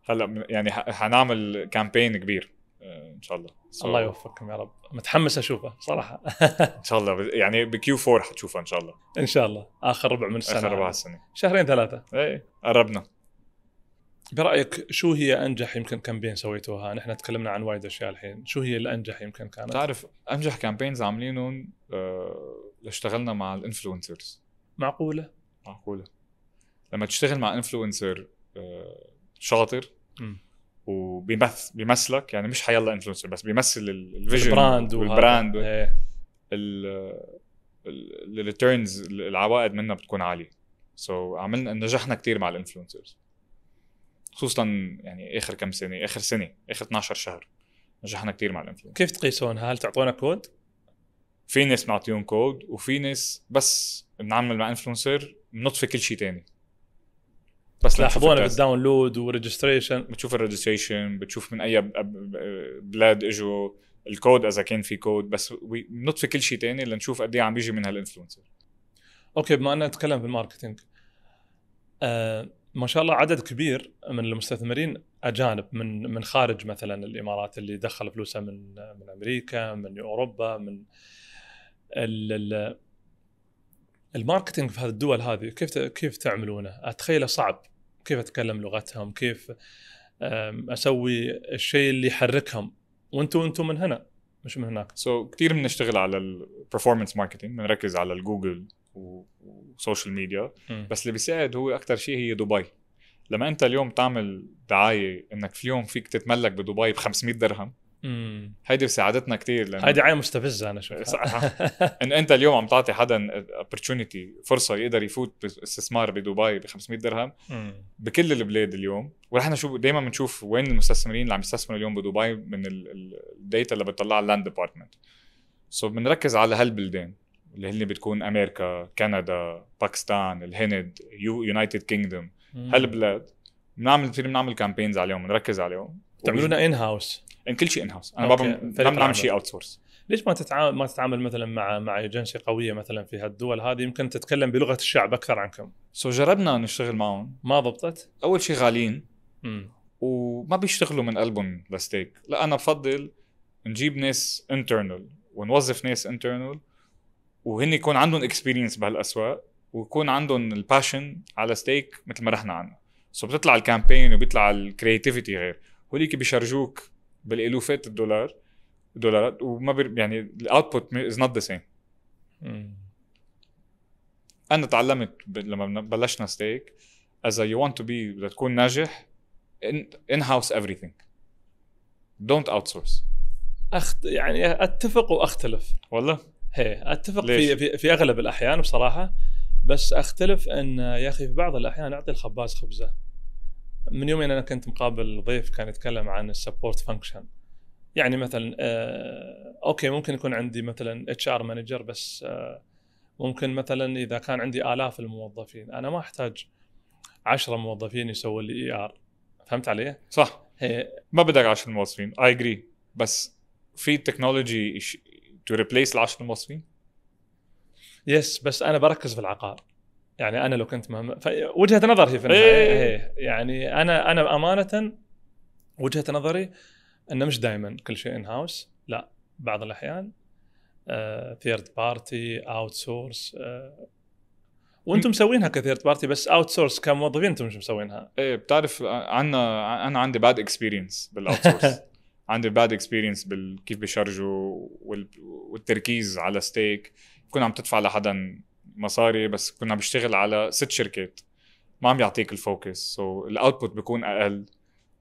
هلا يعني حنعمل كامبين كبير إيه، ان شاء الله so الله يوفقكم يا
رب متحمس اشوفه صراحه
ان شاء الله يعني بكيو 4 حتشوفه ان شاء الله ان شاء الله اخر ربع من السنه اخر ربع السنه
شهرين ثلاثه اي قربنا برايك شو هي انجح يمكن كامبين سويتوها؟ نحن تكلمنا عن وايد اشياء الحين، شو هي الانجح يمكن كانت؟ تعرف انجح كامبينز
عاملينهم آه، اشتغلنا مع الانفلونسرز معقوله؟ معقوله لما تشتغل مع انفلونسر آه، شاطر م. وبيمثل بيمثلك يعني مش حيلا انفلونسر بس بيمثل الفيجن البراند والبراند الريتيرنز إيه. العوائد منها بتكون عاليه سو so عملنا نجحنا كثير مع الانفلونسرز خصوصا يعني اخر كم سنه اخر سنه اخر 12 شهر نجحنا كثير مع الانفلونسرز
كيف تقيسون هل تعطونا كود
في ناس بنعطيهم كود وفي ناس بس بنعمل مع انفلونسر بنطفي كل شيء ثاني بس لاحظونا بالداونلود وريجستريشن بتشوف الريجستريشن بتشوف من اي بلاد اجوا الكود اذا كان في كود بس
بنطفي كل شيء ثاني لنشوف قد ايه عم بيجي من هالانفلونسر اوكي بما اننا نتكلم بالماركتينج آه ما شاء الله عدد كبير من المستثمرين اجانب من من خارج مثلا الامارات اللي دخل فلوسها من من امريكا من اوروبا من الماركتينج في هذه الدول هذه كيف كيف تعملونه؟ اتخيله صعب كيف اتكلم لغتهم كيف اسوي الشيء اللي يحركهم وانتم انتم من هنا مش من هناك سو so, كثير بنشتغل
على البرفورمانس ماركتينج بنركز على الجوجل وسوشيال ميديا بس اللي بيساعد هو اكثر شيء هي دبي لما انت اليوم تعمل دعايه انك في يوم فيك تتملك بدبي ب 500 درهم هيدي ساعدتنا كثير لأنه... هيدي
عين مستفزه انا شوي صح
ان انت اليوم عم تعطي حدا اوبورتونيتي فرصه يقدر يفوت باستثمار بدبي ب 500 درهم بكل البلاد اليوم ونحن شو دائما بنشوف وين المستثمرين اللي عم يستثمروا اليوم بدبي من الداتا اللي بتطلع اللاند ديبارتمنت سو بنركز على هالبلدان اللي هن بتكون امريكا، كندا، باكستان، الهند، يونايتد كينجدوم هالبلاد بنعمل كثير بنعمل كامبينز عليهم بنركز عليهم بتعملونا ان هاوس لان كل شيء ان هاوس انا ما بعمل شيء اوت سورس
ليش ما تتعامل ما تتعامل مثلا مع مع ايجنسي قويه مثلا في هالدول هذه يمكن تتكلم بلغه الشعب اكثر عنكم
سو so جربنا نشتغل معهم ما ضبطت اول شيء غاليين وما بيشتغلوا من قلبهم لستيك لا انا بفضل نجيب ناس انترنال ونوظف ناس انترنال وهن يكون عندهم اكسبيرينس بهالاسواق ويكون عندهم الباشن على ستيك مثل ما رحنا عنه سو so بتطلع الكامبين وبيطلع الكرياتيفيتي غير هوليك بيشرجوك بالالوفات الدولار دولارات وما بر... يعني الاوتبوت از نوت ذا سيم انا تعلمت ب... لما بلشنا ستيك اذا يو ونت تو بي بدك تكون ناجح ان هاوس everything دونت outsource
أخت... يعني اتفق واختلف والله هي اتفق ليش؟ في, في في اغلب الاحيان بصراحه بس اختلف ان يا اخي في بعض الاحيان اعطي الخباز خبزه من يومين انا كنت مقابل ضيف كان يتكلم عن السبورت فانكشن يعني مثلا آه اوكي ممكن يكون عندي مثلا اتش ار مانجر بس آه ممكن مثلا اذا كان عندي الاف الموظفين انا ما احتاج عشرة موظفين يسووا لي اي e ار فهمت علي؟ صح هي.
ما بدك 10 موظفين اي اجري بس في تكنولوجي تو ريبليس ال
10 موظفين؟ يس بس انا بركز في العقار يعني انا لو كنت مهم وجهه نظر هي في النهايه إيه. يعني انا انا امانه وجهه نظري انه مش دائما كل شيء ان هاوس لا بعض الاحيان ثيرد بارتي اوت سورس وانتم مسوينها كثيرد بارتي بس اوت سورس كموظفين انتم مش مسوينها ايه بتعرف عنا انا عندي باد اكسبيرينس
بالاوت سورس عندي باد اكسبيرينس بالكيف بيشرجوا والتركيز على ستيك بكون عم تدفع لحدا مصاري بس كنا عم بشتغل على ست شركات ما عم يعطيك الفوكس سو so, الاوتبوت بيكون اقل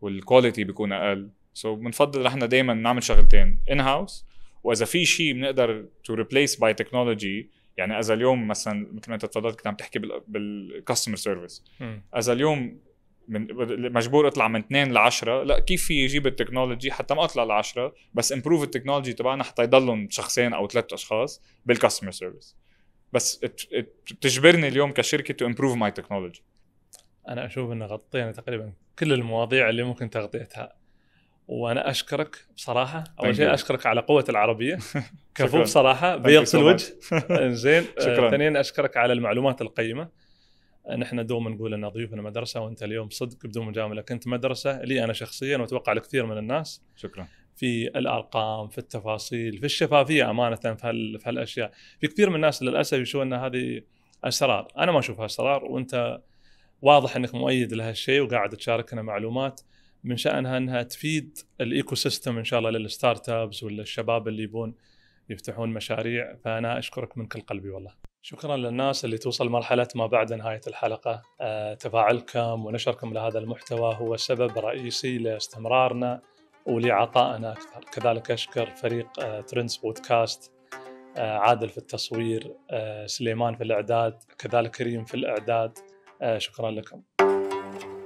والكواليتي بيكون اقل سو so, بنفضل نحن دائما نعمل شغلتين ان هاوس واذا في شيء بنقدر تو ريبليس باي تكنولوجي يعني اذا اليوم مثلا مثل ما انت تفضلت كنت عم تحكي بالكاستمر سيرفيس اذا اليوم من مجبور اطلع من 2 ل 10 لا كيف في يجيب التكنولوجي حتى ما اطلع ل 10 بس امبروف التكنولوجي تبعنا حتى يضلهم شخصين او ثلاث اشخاص بالكاستمر سيرفيس بس بتجبرني اليوم كشركه تو امبروف ماي
تكنولوجي انا اشوف ان غطينا يعني تقريبا كل المواضيع اللي ممكن تغطيتها وانا اشكرك بصراحه اول شيء اشكرك على قوه العربيه كفو بصراحه بيض الوجه زين آه، ثانيا اشكرك على المعلومات القيمه نحن دوما نقول ان ضيوفنا مدرسه وانت اليوم صدق بدون مجامله كنت مدرسه لي انا شخصيا واتوقع لكثير من الناس شكرا في الارقام في التفاصيل في الشفافيه امانه في هال في هالاشياء في كثير من الناس للاسف يشوفون ان هذه اسرار انا ما اشوفها اسرار وانت واضح انك مؤيد لهالشيء وقاعد تشاركنا معلومات من شانها انها تفيد الايكو سيستم ان شاء الله للستارت ابس ولا الشباب اللي يبون يفتحون مشاريع فانا اشكرك من كل قلبي والله شكرا للناس اللي توصل مرحلة ما بعد نهاية الحلقة آه، تفاعلكم ونشركم لهذا المحتوى هو سبب رئيسي لاستمرارنا ولعطائنا أكثر كذلك أشكر فريق ترندز آه، بودكاست آه، عادل في التصوير آه، سليمان في الإعداد كذلك كريم في الإعداد شكرا لكم